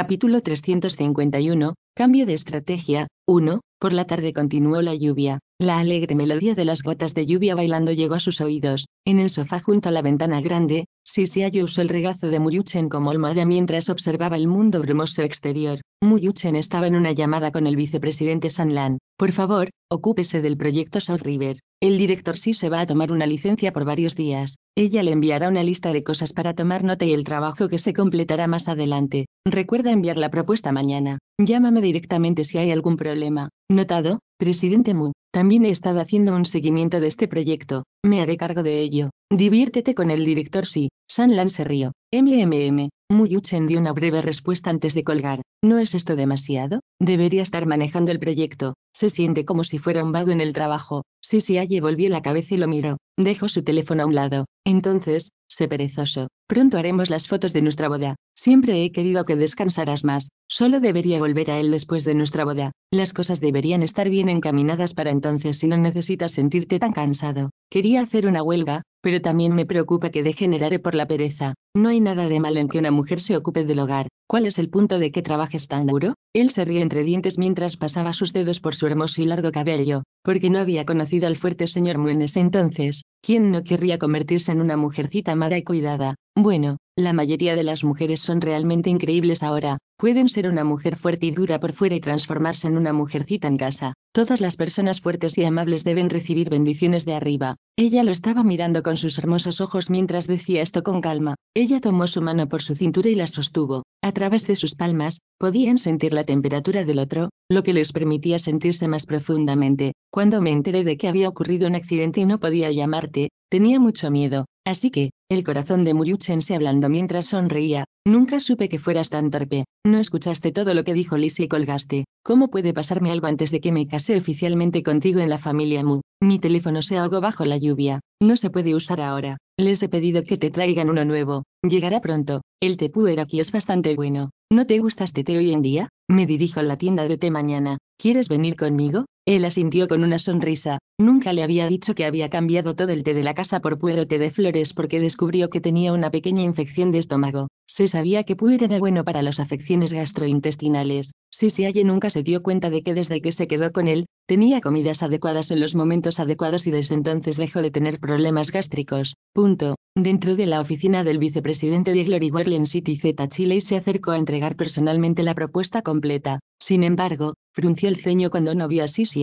Capítulo 351, Cambio de estrategia, 1. Por la tarde continuó la lluvia. La alegre melodía de las gotas de lluvia bailando llegó a sus oídos. En el sofá junto a la ventana grande, si usó el regazo de Muyuchen como almohada mientras observaba el mundo brumoso exterior. Muyuchen estaba en una llamada con el vicepresidente Sanlan. Por favor, ocúpese del proyecto South River. El director sí se va a tomar una licencia por varios días. Ella le enviará una lista de cosas para tomar nota y el trabajo que se completará más adelante. Recuerda enviar la propuesta mañana. Llámame directamente si hay algún problema. Notado, presidente Mu. También he estado haciendo un seguimiento de este proyecto, me haré cargo de ello. Diviértete con el director si, sí. San se Río. MMM, Muyuchen dio una breve respuesta antes de colgar. ¿No es esto demasiado? Debería estar manejando el proyecto. Se siente como si fuera un vago en el trabajo. Si, Sisiaye volvió la cabeza y lo miró. Dejó su teléfono a un lado. Entonces, sé perezoso. Pronto haremos las fotos de nuestra boda. Siempre he querido que descansaras más, solo debería volver a él después de nuestra boda, las cosas deberían estar bien encaminadas para entonces si no necesitas sentirte tan cansado. Quería hacer una huelga, pero también me preocupa que degenerare por la pereza. No hay nada de malo en que una mujer se ocupe del hogar. ¿Cuál es el punto de que trabajes tan duro? Él se ríe entre dientes mientras pasaba sus dedos por su hermoso y largo cabello, porque no había conocido al fuerte señor Muenes entonces. ¿Quién no querría convertirse en una mujercita amada y cuidada? Bueno, la mayoría de las mujeres son realmente increíbles ahora, Pueden ser una mujer fuerte y dura por fuera y transformarse en una mujercita en casa. Todas las personas fuertes y amables deben recibir bendiciones de arriba. Ella lo estaba mirando con sus hermosos ojos mientras decía esto con calma. Ella tomó su mano por su cintura y la sostuvo. A través de sus palmas, podían sentir la temperatura del otro, lo que les permitía sentirse más profundamente. Cuando me enteré de que había ocurrido un accidente y no podía llamarte, Tenía mucho miedo, así que, el corazón de Muyuchense se ablandó mientras sonreía. Nunca supe que fueras tan torpe. No escuchaste todo lo que dijo Liz y colgaste. ¿Cómo puede pasarme algo antes de que me case oficialmente contigo en la familia Mu? Mi teléfono se ahogó bajo la lluvia. No se puede usar ahora. Les he pedido que te traigan uno nuevo. Llegará pronto. El tepú era aquí es bastante bueno. ¿No te gustaste té hoy en día? Me dirijo a la tienda de té mañana. ¿Quieres venir conmigo? Él asintió con una sonrisa. Nunca le había dicho que había cambiado todo el té de la casa por puero té de flores porque descubrió que tenía una pequeña infección de estómago. Se sabía que puero era bueno para las afecciones gastrointestinales, si nunca se dio cuenta de que desde que se quedó con él, tenía comidas adecuadas en los momentos adecuados y desde entonces dejó de tener problemas gástricos. Punto. Dentro de la oficina del vicepresidente de Glory en City Z Chile se acercó a entregar personalmente la propuesta completa. Sin embargo, frunció el ceño cuando no vio a Sisi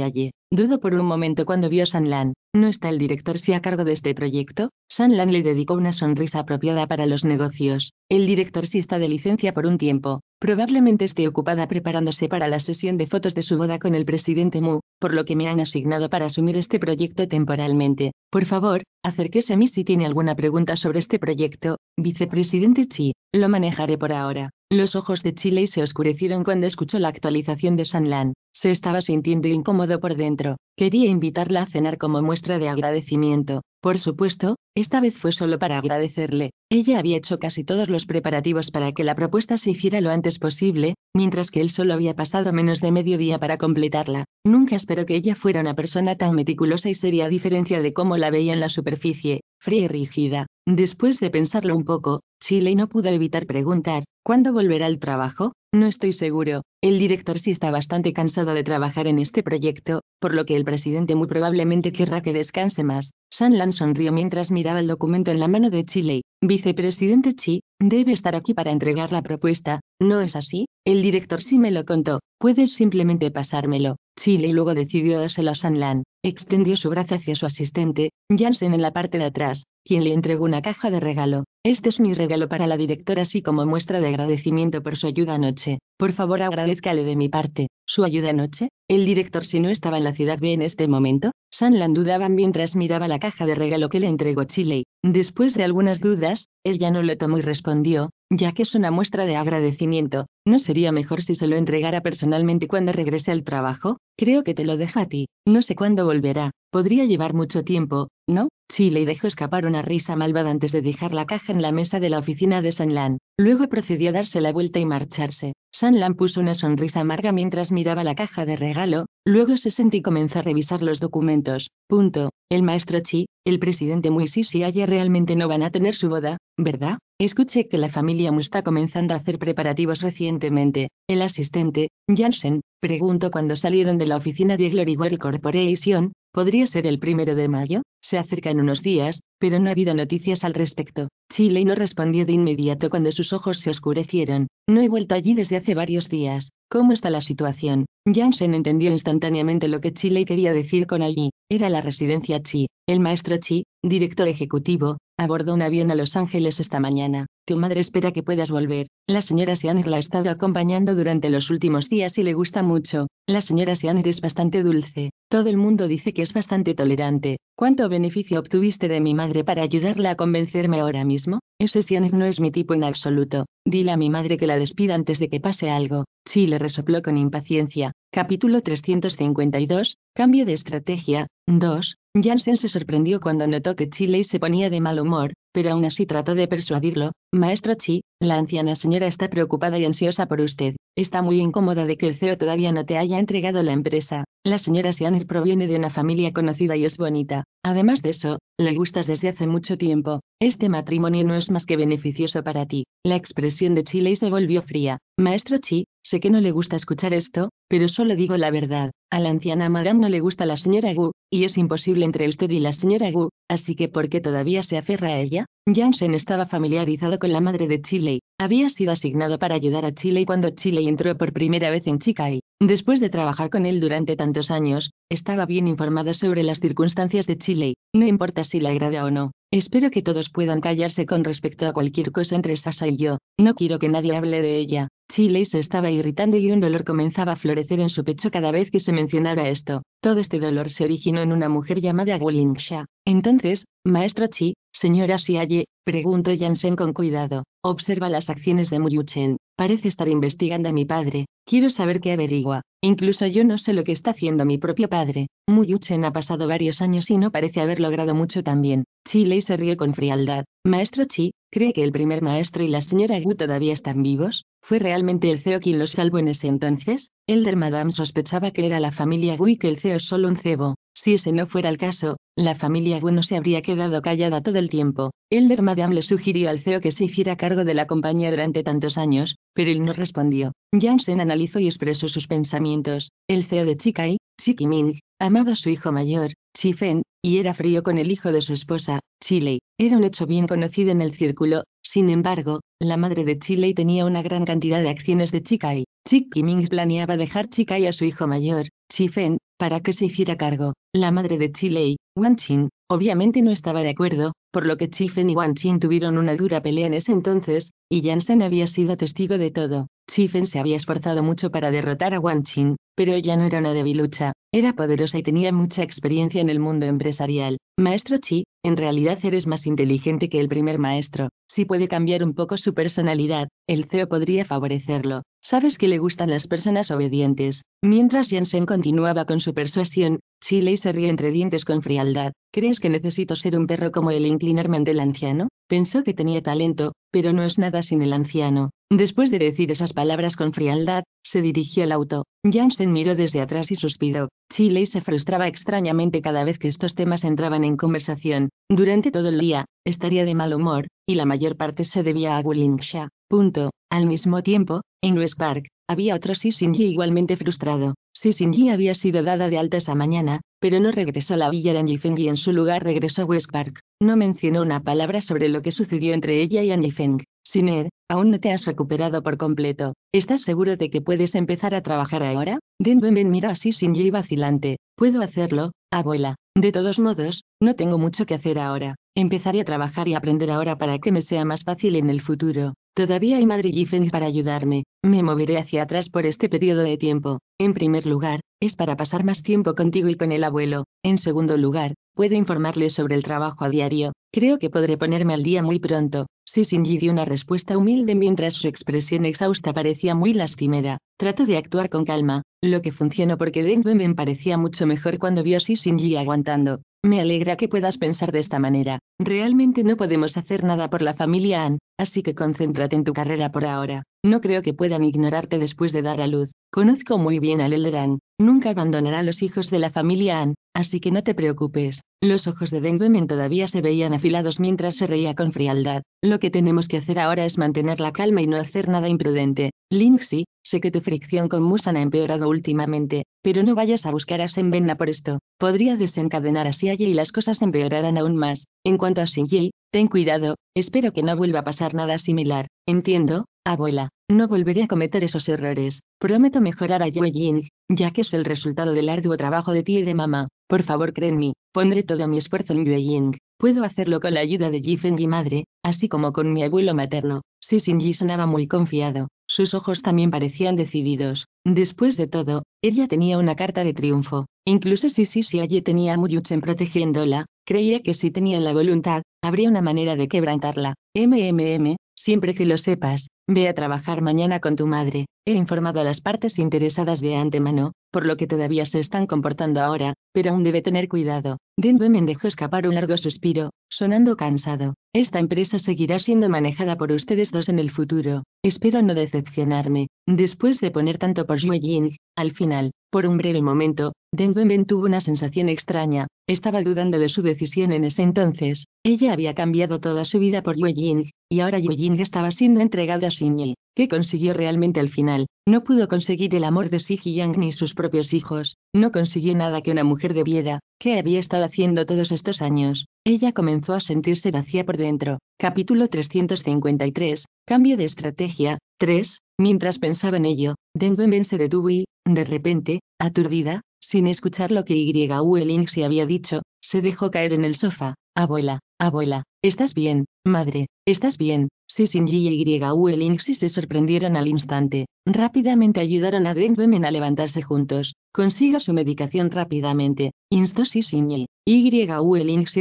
Dudo por un momento cuando vio a San Lan. ¿No está el director si a cargo de este proyecto? San Lan le dedicó una sonrisa apropiada para los negocios. El director si está de licencia por un tiempo, Probablemente esté ocupada preparándose para la sesión de fotos de su boda con el presidente Mu, por lo que me han asignado para asumir este proyecto temporalmente. Por favor, acérquese a mí si tiene alguna pregunta sobre este proyecto, vicepresidente Chi, lo manejaré por ahora. Los ojos de Chile se oscurecieron cuando escuchó la actualización de Sanlan. Se estaba sintiendo incómodo por dentro. Quería invitarla a cenar como muestra de agradecimiento. Por supuesto, esta vez fue solo para agradecerle. Ella había hecho casi todos los preparativos para que la propuesta se hiciera lo antes posible, mientras que él solo había pasado menos de medio día para completarla. Nunca esperó que ella fuera una persona tan meticulosa y seria a diferencia de cómo la veía en la superficie, fría y rígida. Después de pensarlo un poco, Chile no pudo evitar preguntar, ¿cuándo volverá al trabajo? No estoy seguro. El director sí está bastante cansado de trabajar en este proyecto, por lo que el presidente muy probablemente querrá que descanse más. Sanlan sonrió mientras miraba el documento en la mano de Chile. Vicepresidente Chi, debe estar aquí para entregar la propuesta, ¿no es así? El director sí me lo contó. Puedes simplemente pasármelo. Chile luego decidió dárselo a Sanlan. Extendió su brazo hacia su asistente, Jansen en la parte de atrás, quien le entregó una caja de regalo. Este es mi regalo para la directora así como muestra de agradecimiento por su ayuda anoche. Por favor agradezcale de mi parte. ¿Su ayuda anoche? El director si no estaba en la ciudad B en este momento, Sanlan dudaba mientras miraba la caja de regalo que le entregó Chile. Después de algunas dudas, él ya no lo tomó y respondió, ya que es una muestra de agradecimiento, ¿no sería mejor si se lo entregara personalmente cuando regrese al trabajo? Creo que te lo deja a ti, no sé cuándo volverá, podría llevar mucho tiempo, ¿no? le dejó escapar una risa malvada antes de dejar la caja en la mesa de la oficina de San Lan. Luego procedió a darse la vuelta y marcharse. San Lan puso una sonrisa amarga mientras miraba la caja de regalo, luego se sentó y comenzó a revisar los documentos. Punto. El maestro Chi, el presidente si Ayer realmente no van a tener su boda, ¿verdad? Escuché que la familia Mu está comenzando a hacer preparativos recientemente. El asistente, Jansen, preguntó cuando salieron de la oficina de Glory Corporation, ¿podría ser el primero de mayo? Se acercan unos días, pero no ha habido noticias al respecto. Chile no respondió de inmediato cuando sus ojos se oscurecieron. No he vuelto allí desde hace varios días. ¿Cómo está la situación? Jansen entendió instantáneamente lo que Chile quería decir con allí. Era la residencia Chi. El maestro Chi, director ejecutivo, Abordó un avión a Los Ángeles esta mañana. Tu madre espera que puedas volver. La señora Sianer la ha estado acompañando durante los últimos días y le gusta mucho. La señora Sianer es bastante dulce. Todo el mundo dice que es bastante tolerante. ¿Cuánto beneficio obtuviste de mi madre para ayudarla a convencerme ahora mismo? Ese Sianer no es mi tipo en absoluto. Dile a mi madre que la despida antes de que pase algo. Sí, le resopló con impaciencia. Capítulo 352, Cambio de estrategia, 2. Jansen se sorprendió cuando notó que Chile se ponía de mal humor, pero aún así trató de persuadirlo. Maestro Chi, la anciana señora está preocupada y ansiosa por usted. Está muy incómoda de que el CEO todavía no te haya entregado la empresa. La señora Sianer proviene de una familia conocida y es bonita. Además de eso, le gustas desde hace mucho tiempo. Este matrimonio no es más que beneficioso para ti. La expresión de Chile se volvió fría. Maestro Chi, sé que no le gusta escuchar esto, pero solo digo la verdad. A la anciana Madame no le gusta la señora Wu, y es imposible entre usted y la señora Wu, así que ¿por qué todavía se aferra a ella? Jansen estaba familiarizado con la madre de Chile. Había sido asignado para ayudar a Chile cuando Chile entró por primera vez en Chikai. Después de trabajar con él durante tantos años, estaba bien informada sobre las circunstancias de Chile, no importa si le agrada o no. Espero que todos puedan callarse con respecto a cualquier cosa entre Sasa y yo, no quiero que nadie hable de ella. Chile se estaba irritando y un dolor comenzaba a florecer en su pecho cada vez que se mencionara esto. Todo este dolor se originó en una mujer llamada Xia. Entonces, maestro Chi, señora Siaye, preguntó Yansen con cuidado. Observa las acciones de Muyuchen. Parece estar investigando a mi padre. Quiero saber qué averigua. Incluso yo no sé lo que está haciendo mi propio padre. Muyuchen ha pasado varios años y no parece haber logrado mucho también. Chile se rió con frialdad. Maestro Chi, ¿cree que el primer maestro y la señora Gu todavía están vivos? ¿Fue realmente el CEO quien los salvó en ese entonces? Elder Madame sospechaba que era la familia Gu y que el CEO es solo un cebo. Si ese no fuera el caso, la familia Bueno se habría quedado callada todo el tiempo. Elder Madame le sugirió al CEO que se hiciera cargo de la compañía durante tantos años, pero él no respondió. Janssen analizó y expresó sus pensamientos. El CEO de Chikai, Ming, amaba a su hijo mayor, Chifen, y era frío con el hijo de su esposa, Chile. Era un hecho bien conocido en el círculo, sin embargo, la madre de Chile tenía una gran cantidad de acciones de Chikai. Xi Ming planeaba dejar Chikai a su hijo mayor, Chifen, para que se hiciera cargo. La madre de Chile Wang Qin, obviamente no estaba de acuerdo, por lo que Chifen y Wang Chin tuvieron una dura pelea en ese entonces, y Jansen había sido testigo de todo. Chifen se había esforzado mucho para derrotar a Wang Qin, pero ella no era una debilucha, era poderosa y tenía mucha experiencia en el mundo empresarial. Maestro Chi, en realidad eres más inteligente que el primer maestro. Si puede cambiar un poco su personalidad, el CEO podría favorecerlo. Sabes que le gustan las personas obedientes. Mientras Jansen continuaba con su persuasión, Chile se rió entre dientes con frialdad. ¿Crees que necesito ser un perro como el inclinarme del anciano? Pensó que tenía talento, pero no es nada sin el anciano. Después de decir esas palabras con frialdad, se dirigió al auto. Jansen miró desde atrás y suspiró. Chile se frustraba extrañamente cada vez que estos temas entraban en conversación. Durante todo el día, estaría de mal humor, y la mayor parte se debía a Wulingsha. Punto. Al mismo tiempo, en West Park, había otro y igualmente frustrado. Sisingi había sido dada de alta esa mañana, pero no regresó a la villa de Anjifeng y en su lugar regresó a West Park. No mencionó una palabra sobre lo que sucedió entre ella y Anjifeng. Siner, aún no te has recuperado por completo. ¿Estás seguro de que puedes empezar a trabajar ahora? Den mira a y vacilante. ¿Puedo hacerlo? Abuela, de todos modos, no tengo mucho que hacer ahora. Empezaré a trabajar y aprender ahora para que me sea más fácil en el futuro. Todavía hay Madrid y para ayudarme. Me moveré hacia atrás por este periodo de tiempo. En primer lugar, es para pasar más tiempo contigo y con el abuelo. En segundo lugar, puedo informarle sobre el trabajo a diario. Creo que podré ponerme al día muy pronto. Sisinji dio una respuesta humilde mientras su expresión exhausta parecía muy lastimera. Trato de actuar con calma, lo que funcionó porque Dengue me parecía mucho mejor cuando vio a Sisinji aguantando. Me alegra que puedas pensar de esta manera. Realmente no podemos hacer nada por la familia Ann, así que concéntrate en tu carrera por ahora. No creo que puedan ignorarte después de dar a luz. Conozco muy bien a Ann. Nunca abandonará a los hijos de la familia Ann, así que no te preocupes. Los ojos de Denguemen todavía se veían afilados mientras se reía con frialdad. Lo que tenemos que hacer ahora es mantener la calma y no hacer nada imprudente. Lingxi, sé que tu fricción con Musan ha empeorado últimamente, pero no vayas a buscar a Senvenna por esto. Podría desencadenar a y las cosas empeorarán aún más. En cuanto a Xinji, ten cuidado, espero que no vuelva a pasar nada similar. Entiendo, abuela. No volveré a cometer esos errores. Prometo mejorar a Yue Ying, ya que es el resultado del arduo trabajo de ti y de mamá. Por favor, créenme, pondré todo mi esfuerzo en Yue Ying. Puedo hacerlo con la ayuda de Yifeng y madre, así como con mi abuelo materno. Si Shinji sonaba muy confiado, sus ojos también parecían decididos. Después de todo, ella tenía una carta de triunfo. Incluso si si allí tenía a Muyuchen protegiéndola, creía que si tenía la voluntad, habría una manera de quebrantarla. MMM, siempre que lo sepas, Ve a trabajar mañana con tu madre. He informado a las partes interesadas de antemano, por lo que todavía se están comportando ahora, pero aún debe tener cuidado. Den me dejó escapar un largo suspiro, sonando cansado. Esta empresa seguirá siendo manejada por ustedes dos en el futuro. Espero no decepcionarme. Después de poner tanto por Xue Ying, al final, por un breve momento, Deng Wenwen tuvo una sensación extraña, estaba dudando de su decisión en ese entonces, ella había cambiado toda su vida por Yue Ying, y ahora Yue Ying estaba siendo entregada a Xin Yi. ¿Qué consiguió realmente al final? No pudo conseguir el amor de Xi Yang ni sus propios hijos, no consiguió nada que una mujer debiera, ¿qué había estado haciendo todos estos años? Ella comenzó a sentirse vacía por dentro. Capítulo 353, Cambio de estrategia, 3, mientras pensaba en ello, Wenwen se detuvo y, de repente, aturdida, sin escuchar lo que Yueling se había dicho, se dejó caer en el sofá. Abuela, abuela, ¿estás bien, madre? ¿Estás bien? Sising y se sorprendieron al instante. Rápidamente ayudaron a Dengwemen a levantarse juntos. Consiga su medicación rápidamente, instó Sising y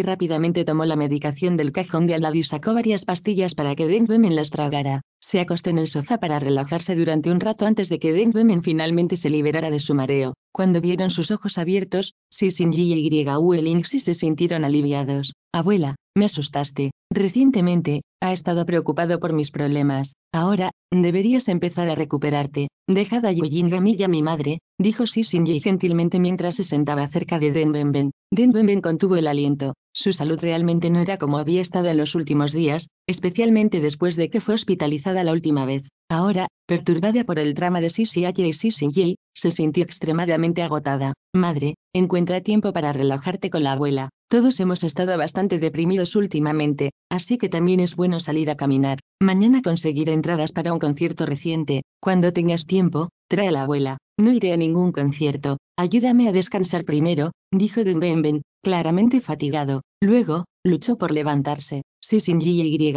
rápidamente tomó la medicación del cajón de al lado y sacó varias pastillas para que Dengwemen las tragara se acostó en el sofá para relajarse durante un rato antes de que Deng finalmente se liberara de su mareo. Cuando vieron sus ojos abiertos, sissin y Uelingsi se sintieron aliviados. Abuela, me asustaste. Recientemente, ha estado preocupado por mis problemas. Ahora, deberías empezar a recuperarte. Dejad a Yoyin a mi madre, dijo Yi gentilmente mientras se sentaba cerca de Denbenben. Denbenben contuvo el aliento. Su salud realmente no era como había estado en los últimos días, especialmente después de que fue hospitalizada la última vez. Ahora, perturbada por el drama de Sissi y Yi, se sintió extremadamente agotada. Madre, encuentra tiempo para relajarte con la abuela. Todos hemos estado bastante deprimidos últimamente, así que también es bueno salir a caminar. Mañana conseguiré entradas para un concierto reciente. Cuando tengas tiempo, trae a la abuela. No iré a ningún concierto. Ayúdame a descansar primero, dijo Dunbenben, claramente fatigado. Luego, Luchó por levantarse. Sissin y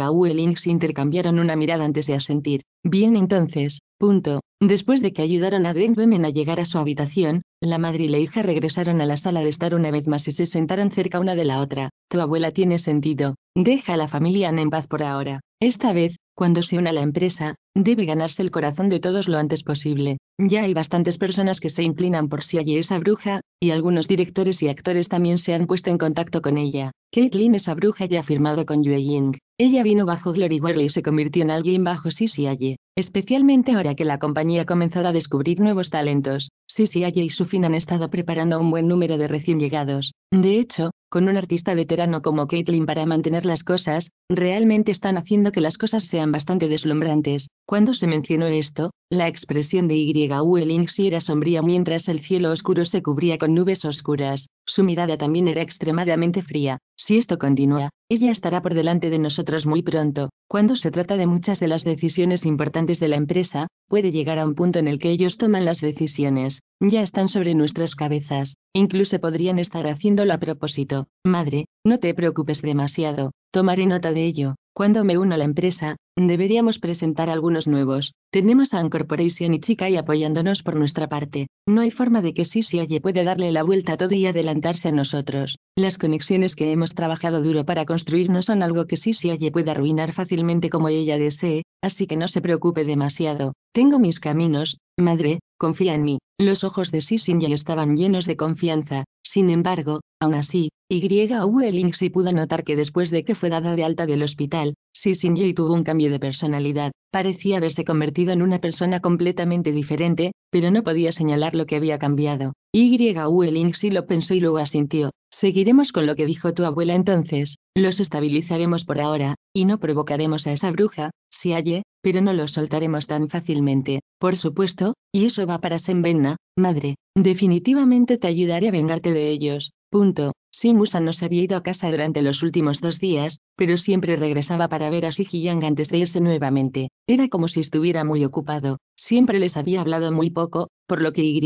se intercambiaron una mirada antes de asentir. Bien entonces, punto. Después de que ayudaron a Deng a llegar a su habitación, la madre y la hija regresaron a la sala de estar una vez más y se sentaron cerca una de la otra. Tu abuela tiene sentido. Deja a la familia en paz por ahora. Esta vez, cuando se une a la empresa, debe ganarse el corazón de todos lo antes posible. Ya hay bastantes personas que se inclinan por si allí esa bruja, y algunos directores y actores también se han puesto en contacto con ella. Caitlin esa bruja ya ha firmado con Yue Ying. Ella vino bajo Glory Worley y se convirtió en alguien bajo Sissy e, especialmente ahora que la compañía comenzado a descubrir nuevos talentos. Sissy e y su fin han estado preparando un buen número de recién llegados. De hecho, con un artista veterano como Caitlin para mantener las cosas, realmente están haciendo que las cosas sean bastante deslumbrantes. Cuando se mencionó esto, la expresión de Y.U. Elingsi era sombría mientras el cielo oscuro se cubría con nubes oscuras. Su mirada también era extremadamente fría, si esto continúa, ella estará por delante de nosotros muy pronto. Cuando se trata de muchas de las decisiones importantes de la empresa, puede llegar a un punto en el que ellos toman las decisiones. Ya están sobre nuestras cabezas. Incluso podrían estar haciéndolo a propósito. Madre, no te preocupes demasiado. Tomaré nota de ello. Cuando me uno a la empresa, Deberíamos presentar algunos nuevos. Tenemos a Anchor y Chica y apoyándonos por nuestra parte. No hay forma de que Sisiaye pueda darle la vuelta a todo y adelantarse a nosotros. Las conexiones que hemos trabajado duro para construir no son algo que Sisiaye pueda arruinar fácilmente como ella desee, así que no se preocupe demasiado. Tengo mis caminos, madre, confía en mí. Los ojos de Sisinger estaban llenos de confianza, sin embargo, aún así, Y. Welling sí pudo notar que después de que fue dada de alta del hospital, Jay tuvo un cambio de personalidad, parecía haberse convertido en una persona completamente diferente, pero no podía señalar lo que había cambiado. Y. lo pensó y luego asintió. Seguiremos con lo que dijo tu abuela entonces, los estabilizaremos por ahora, y no provocaremos a esa bruja, si halle, pero no lo soltaremos tan fácilmente, por supuesto, y eso va para Senbenna, madre. Definitivamente te ayudaré a vengarte de ellos. Punto. Simusa no se había ido a casa durante los últimos dos días, pero siempre regresaba para ver a Shijiyang antes de irse nuevamente. Era como si estuviera muy ocupado, siempre les había hablado muy poco, por lo que y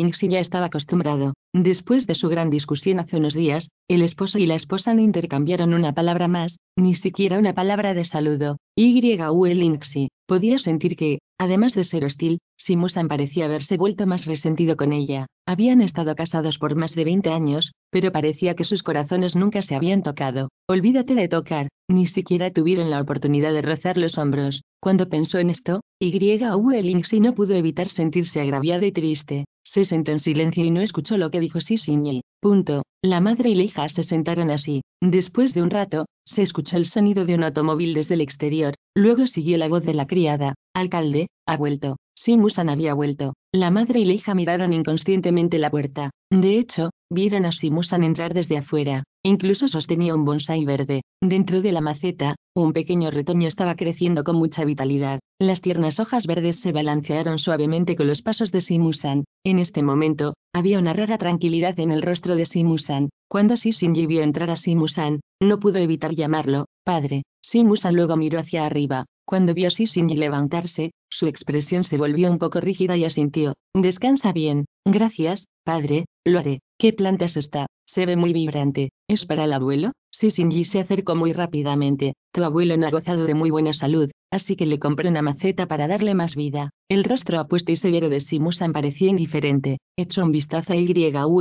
Inxi ya estaba acostumbrado. Después de su gran discusión hace unos días, el esposo y la esposa no intercambiaron una palabra más, ni siquiera una palabra de saludo. Y.U. Si podía sentir que, Además de ser hostil, Simusan parecía haberse vuelto más resentido con ella. Habían estado casados por más de 20 años, pero parecía que sus corazones nunca se habían tocado. Olvídate de tocar, ni siquiera tuvieron la oportunidad de rozar los hombros. Cuando pensó en esto, si no pudo evitar sentirse agraviada y triste. Se sentó en silencio y no escuchó lo que dijo Sissi. Punto. La madre y la hija se sentaron así. Después de un rato, se escuchó el sonido de un automóvil desde el exterior, luego siguió la voz de la criada. Alcalde, ha vuelto. Simusan había vuelto. La madre y la hija miraron inconscientemente la puerta. De hecho, vieron a Simusan entrar desde afuera. Incluso sostenía un bonsai verde. Dentro de la maceta, un pequeño retoño estaba creciendo con mucha vitalidad. Las tiernas hojas verdes se balancearon suavemente con los pasos de Simusan. En este momento, había una rara tranquilidad en el rostro de Simusan. Cuando Sisinji vio entrar a Simusan, no pudo evitar llamarlo, padre. Simusan luego miró hacia arriba. Cuando vio a Shishinji levantarse, su expresión se volvió un poco rígida y asintió. Descansa bien. Gracias, padre, lo haré. ¿Qué plantas está? Se ve muy vibrante. ¿Es para el abuelo? Sisinji se acercó muy rápidamente. Tu abuelo no ha gozado de muy buena salud, así que le compré una maceta para darle más vida. El rostro apuesto y severo de Simusan parecía indiferente. Echó un vistazo a Y. U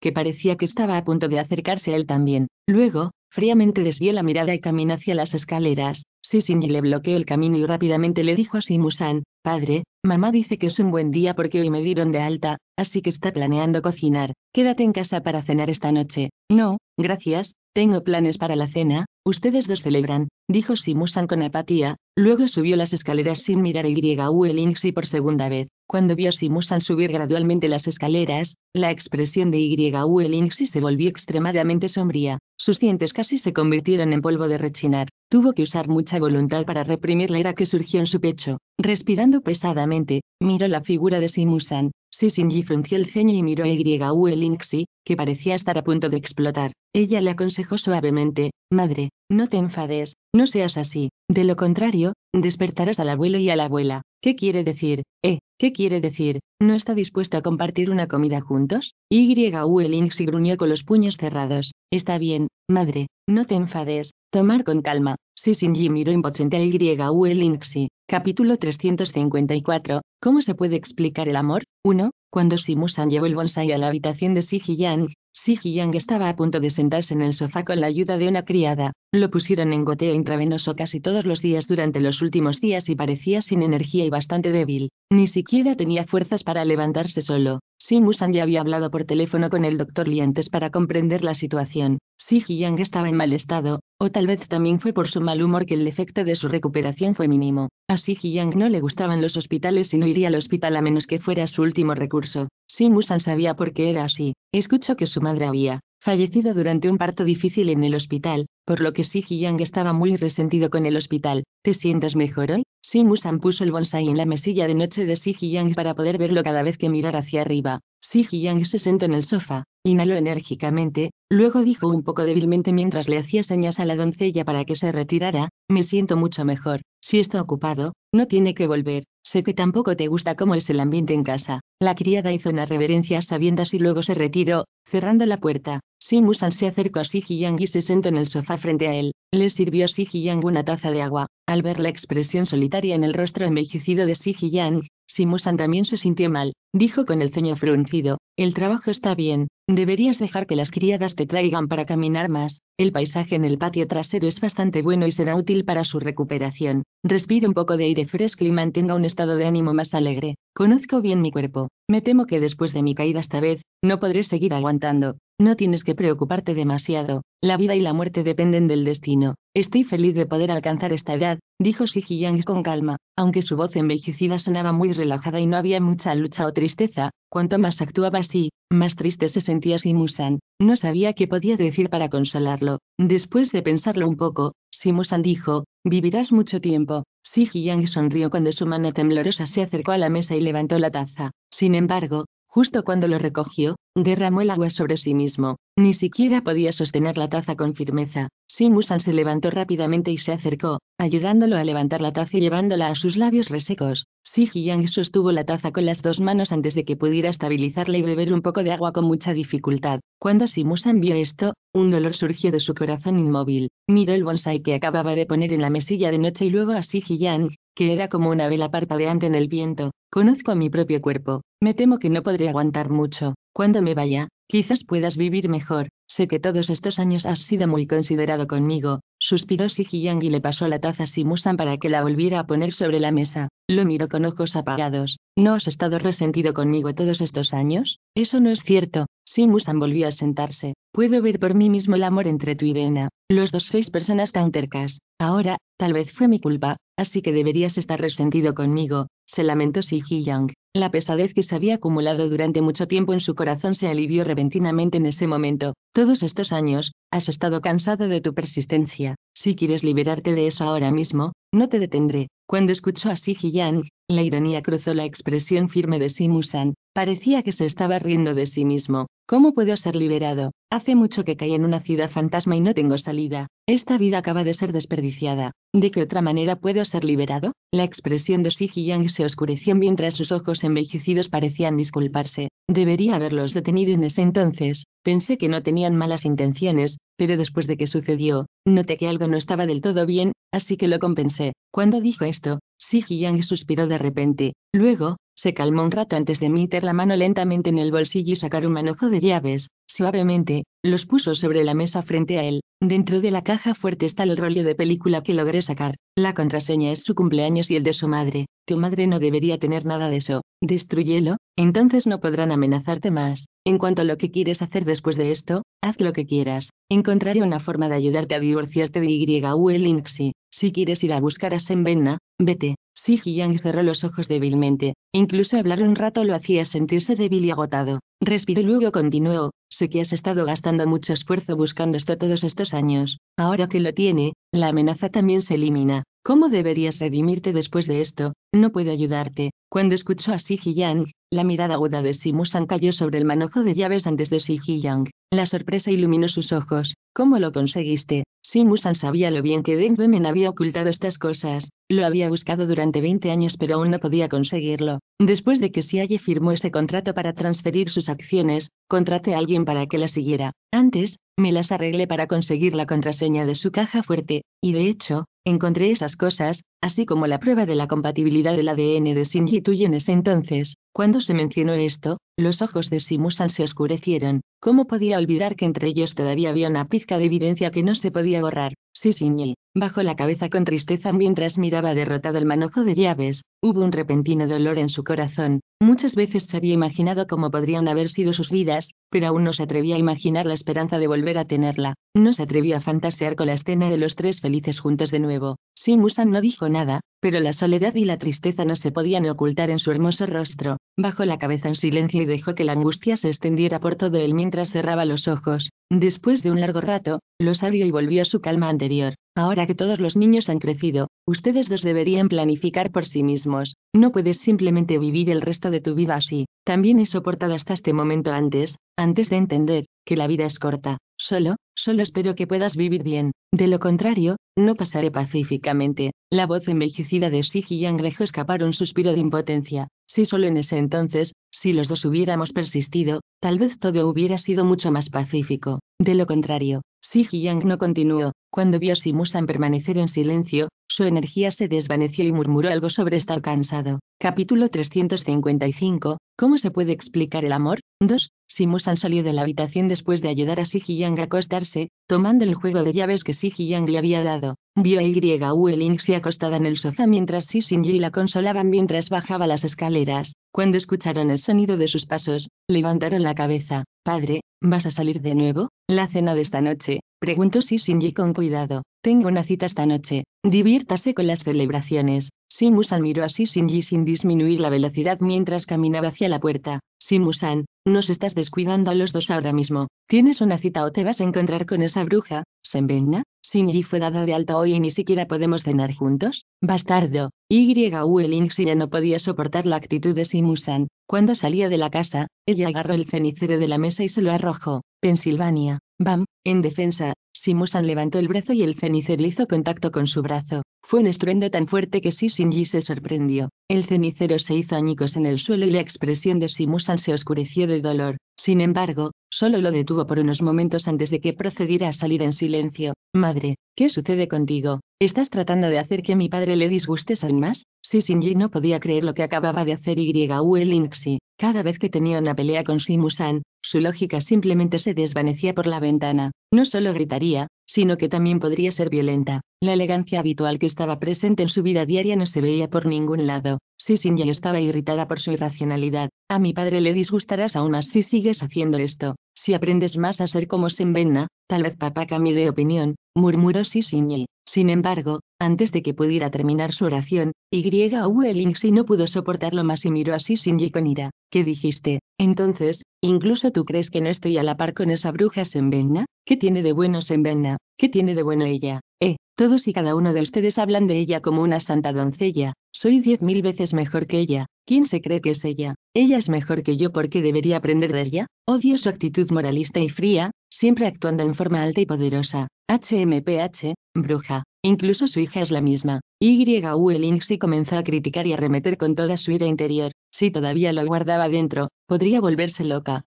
que parecía que estaba a punto de acercarse a él también. Luego, fríamente desvió la mirada y caminó hacia las escaleras. Sissing le bloqueó el camino y rápidamente le dijo a Simusan, Padre, mamá dice que es un buen día porque hoy me dieron de alta, así que está planeando cocinar. Quédate en casa para cenar esta noche. No, gracias, tengo planes para la cena, ustedes dos celebran, dijo Simusan con apatía, luego subió las escaleras sin mirar a Y. Wellings y por segunda vez, cuando vio a Simusan subir gradualmente las escaleras, la expresión de Y Linksy se volvió extremadamente sombría, sus dientes casi se convirtieron en polvo de rechinar, tuvo que usar mucha voluntad para reprimir la ira que surgió en su pecho, respirando pesadamente, miró la figura de Simusan, Sisinji frunció el ceño y miró a Inxi, que parecía estar a punto de explotar. Ella le aconsejó suavemente, Madre, no te enfades, no seas así, de lo contrario, despertarás al abuelo y a la abuela. ¿Qué quiere decir? Eh, ¿qué quiere decir? ¿No está dispuesto a compartir una comida juntos? Yulinxi gruñó con los puños cerrados. Está bien, madre, no te enfades, tomar con calma. Sisinji miró impotente a Inxi. Capítulo 354. ¿Cómo se puede explicar el amor? 1. Cuando Simusan llevó el bonsai a la habitación de Siji Yang, Siji Yang estaba a punto de sentarse en el sofá con la ayuda de una criada. Lo pusieron en goteo intravenoso casi todos los días durante los últimos días y parecía sin energía y bastante débil. Ni siquiera tenía fuerzas para levantarse solo. San ya había hablado por teléfono con el doctor Lientes para comprender la situación. Si jiang estaba en mal estado, o tal vez también fue por su mal humor que el efecto de su recuperación fue mínimo. A Si Yang no le gustaban los hospitales y no iría al hospital a menos que fuera su último recurso. San sabía por qué era así. Escuchó que su madre había fallecido durante un parto difícil en el hospital, por lo que Sigi Yang estaba muy resentido con el hospital. ¿Te sientes mejor hoy? San puso el bonsai en la mesilla de noche de Sigi Yang para poder verlo cada vez que mirar hacia arriba. Sigi Yang se sentó en el sofá, inhaló enérgicamente, luego dijo un poco débilmente mientras le hacía señas a la doncella para que se retirara, me siento mucho mejor, si está ocupado, no tiene que volver, Sé que tampoco te gusta cómo es el ambiente en casa. La criada hizo una reverencia sabiendas y luego se retiró, cerrando la puerta. Simusan se acercó a Siji Yang y se sentó en el sofá frente a él. Le sirvió a Siji Yang una taza de agua. Al ver la expresión solitaria en el rostro envejecido de Siji Yang, Simusan también se sintió mal. Dijo con el ceño fruncido: El trabajo está bien, Deberías dejar que las criadas te traigan para caminar más, el paisaje en el patio trasero es bastante bueno y será útil para su recuperación. Respire un poco de aire fresco y mantenga un estado de ánimo más alegre. Conozco bien mi cuerpo. Me temo que después de mi caída esta vez, no podré seguir aguantando. No tienes que preocuparte demasiado, la vida y la muerte dependen del destino. Estoy feliz de poder alcanzar esta edad, dijo Si Yang con calma, aunque su voz envejecida sonaba muy relajada y no había mucha lucha o tristeza, cuanto más actuaba así, más triste se sentía Simusan. No sabía qué podía decir para consolarlo. Después de pensarlo un poco, Simusan dijo, vivirás mucho tiempo. Si Yang sonrió cuando su mano temblorosa se acercó a la mesa y levantó la taza. Sin embargo, Justo cuando lo recogió, derramó el agua sobre sí mismo. Ni siquiera podía sostener la taza con firmeza. Simusan se levantó rápidamente y se acercó, ayudándolo a levantar la taza y llevándola a sus labios resecos. Siji Yang sostuvo la taza con las dos manos antes de que pudiera estabilizarla y beber un poco de agua con mucha dificultad. Cuando Simusan vio esto, un dolor surgió de su corazón inmóvil. Miró el bonsai que acababa de poner en la mesilla de noche y luego a Siji Yang, que era como una vela parpadeante en el viento. Conozco mi propio cuerpo, me temo que no podré aguantar mucho. Cuando me vaya, quizás puedas vivir mejor. Sé que todos estos años has sido muy considerado conmigo, suspiró Yang y le pasó la taza a Simusan para que la volviera a poner sobre la mesa. Lo miró con ojos apagados. ¿No has estado resentido conmigo todos estos años? Eso no es cierto. Simusan volvió a sentarse. Puedo ver por mí mismo el amor entre tú y Vena. Los dos seis personas tan tercas. Ahora, tal vez fue mi culpa, así que deberías estar resentido conmigo, se lamentó Si Yang. La pesadez que se había acumulado durante mucho tiempo en su corazón se alivió repentinamente en ese momento. Todos estos años, has estado cansado de tu persistencia. Si quieres liberarte de eso ahora mismo, no te detendré. Cuando escuchó a Xi Yang, la ironía cruzó la expresión firme de Musan. parecía que se estaba riendo de sí mismo. ¿Cómo puedo ser liberado? Hace mucho que caí en una ciudad fantasma y no tengo salida. Esta vida acaba de ser desperdiciada. ¿De qué otra manera puedo ser liberado? La expresión de Xi Yang se oscureció mientras sus ojos envejecidos parecían disculparse. Debería haberlos detenido en ese entonces. Pensé que no tenían malas intenciones, pero después de que sucedió, noté que algo no estaba del todo bien, así que lo compensé. Cuando dijo esto, Xi Jiang suspiró de repente. Luego, se calmó un rato antes de meter la mano lentamente en el bolsillo y sacar un manojo de llaves. Suavemente, los puso sobre la mesa frente a él. Dentro de la caja fuerte está el rollo de película que logré sacar. La contraseña es su cumpleaños y el de su madre. Tu madre no debería tener nada de eso. Destruyelo, entonces no podrán amenazarte más. En cuanto a lo que quieres hacer después de esto, haz lo que quieras. Encontraré una forma de ayudarte a divorciarte de YULINXI. Si quieres ir a buscar a Senvenna, vete. Xi Yang cerró los ojos débilmente, incluso hablar un rato lo hacía sentirse débil y agotado. Respiró y luego continuó, sé que has estado gastando mucho esfuerzo buscando esto todos estos años, ahora que lo tiene, la amenaza también se elimina. ¿Cómo deberías redimirte después de esto? No puedo ayudarte. Cuando escuchó a Xi Yang, la mirada aguda de Simusan cayó sobre el manojo de llaves antes de Xi Yang. La sorpresa iluminó sus ojos. ¿Cómo lo conseguiste? Si Musan sabía lo bien que Deng había ocultado estas cosas, lo había buscado durante 20 años pero aún no podía conseguirlo. Después de que Siaye firmó ese contrato para transferir sus acciones, contraté a alguien para que la siguiera. Antes, me las arreglé para conseguir la contraseña de su caja fuerte, y de hecho, encontré esas cosas, así como la prueba de la compatibilidad del ADN de Shinji Tuyo en ese entonces. Cuando se mencionó esto, los ojos de Simusan se oscurecieron, ¿cómo podía olvidar que entre ellos todavía había una pizca de evidencia que no se podía borrar? Sí, bajo bajó la cabeza con tristeza mientras miraba derrotado el manojo de llaves, hubo un repentino dolor en su corazón, muchas veces se había imaginado cómo podrían haber sido sus vidas, pero aún no se atrevía a imaginar la esperanza de volver a tenerla, no se atrevía a fantasear con la escena de los tres felices juntos de nuevo, Simusan no dijo nada, pero la soledad y la tristeza no se podían ocultar en su hermoso rostro. Bajó la cabeza en silencio y dejó que la angustia se extendiera por todo él mientras cerraba los ojos. Después de un largo rato, los abrió y volvió a su calma anterior. Ahora que todos los niños han crecido, ustedes dos deberían planificar por sí mismos. No puedes simplemente vivir el resto de tu vida así. También he soportado hasta este momento antes, antes de entender que la vida es corta. Solo, solo espero que puedas vivir bien. De lo contrario, no pasaré pacíficamente. La voz envejecida de Sigi y Angrejo escapar un suspiro de impotencia. Si solo en ese entonces, si los dos hubiéramos persistido, tal vez todo hubiera sido mucho más pacífico. De lo contrario, si Jiang no continuó, cuando vio a Simusan permanecer en silencio, su energía se desvaneció y murmuró algo sobre estar cansado. Capítulo 355. ¿Cómo se puede explicar el amor? 2. Simusan salió de la habitación después de ayudar a Xi a acostarse, tomando el juego de llaves que Siji Yang le había dado. Vio a Yu Lingxi acostada en el sofá mientras Xi y la consolaban mientras bajaba las escaleras. Cuando escucharon el sonido de sus pasos, levantaron la cabeza. Padre, ¿vas a salir de nuevo? La cena de esta noche, preguntó Sising con cuidado. Tengo una cita esta noche. Diviértase con las celebraciones. Simusan miró así Shinji sin disminuir la velocidad mientras caminaba hacia la puerta. Simusan, nos estás descuidando a los dos ahora mismo. ¿Tienes una cita o te vas a encontrar con esa bruja, Senbenna, Shinji fue dada de alta hoy y ni siquiera podemos cenar juntos. Bastardo. Y si ya no podía soportar la actitud de Simusan. Cuando salía de la casa, ella agarró el cenicero de la mesa y se lo arrojó. Pensilvania. Bam, en defensa, Simusan levantó el brazo y el cenicero hizo contacto con su brazo. Fue un estruendo tan fuerte que Shinji se sorprendió. El cenicero se hizo añicos en el suelo y la expresión de Simusan se oscureció de dolor. Sin embargo, solo lo detuvo por unos momentos antes de que procediera a salir en silencio. Madre, ¿qué sucede contigo? ¿Estás tratando de hacer que mi padre le disgustes aún más? Si no podía creer lo que acababa de hacer y Inxi, Cada vez que tenía una pelea con Simusan, su lógica simplemente se desvanecía por la ventana. No solo gritaría, sino que también podría ser violenta. La elegancia habitual que estaba presente en su vida diaria no se veía por ningún lado. si estaba irritada por su irracionalidad. A mi padre le disgustarás aún más si sigues haciendo esto. Si aprendes más a ser como Senbenna, tal vez papá cambie de opinión, murmuró Si Sin embargo, antes de que pudiera terminar su oración, Y. Welling si no pudo soportarlo más y miró a Sisinye con ira. ¿Qué dijiste? Entonces, ¿incluso tú crees que no estoy a la par con esa bruja Sembenna? ¿Qué tiene de bueno Sembenna? ¿Qué tiene de bueno ella? Eh, todos y cada uno de ustedes hablan de ella como una santa doncella, soy diez mil veces mejor que ella, ¿quién se cree que es ella? Ella es mejor que yo porque debería aprender de ella, odio su actitud moralista y fría, siempre actuando en forma alta y poderosa, HMPH, bruja. Incluso su hija es la misma. Y.U. Linksy comenzó a criticar y arremeter con toda su ira interior. Si todavía lo guardaba dentro, podría volverse loca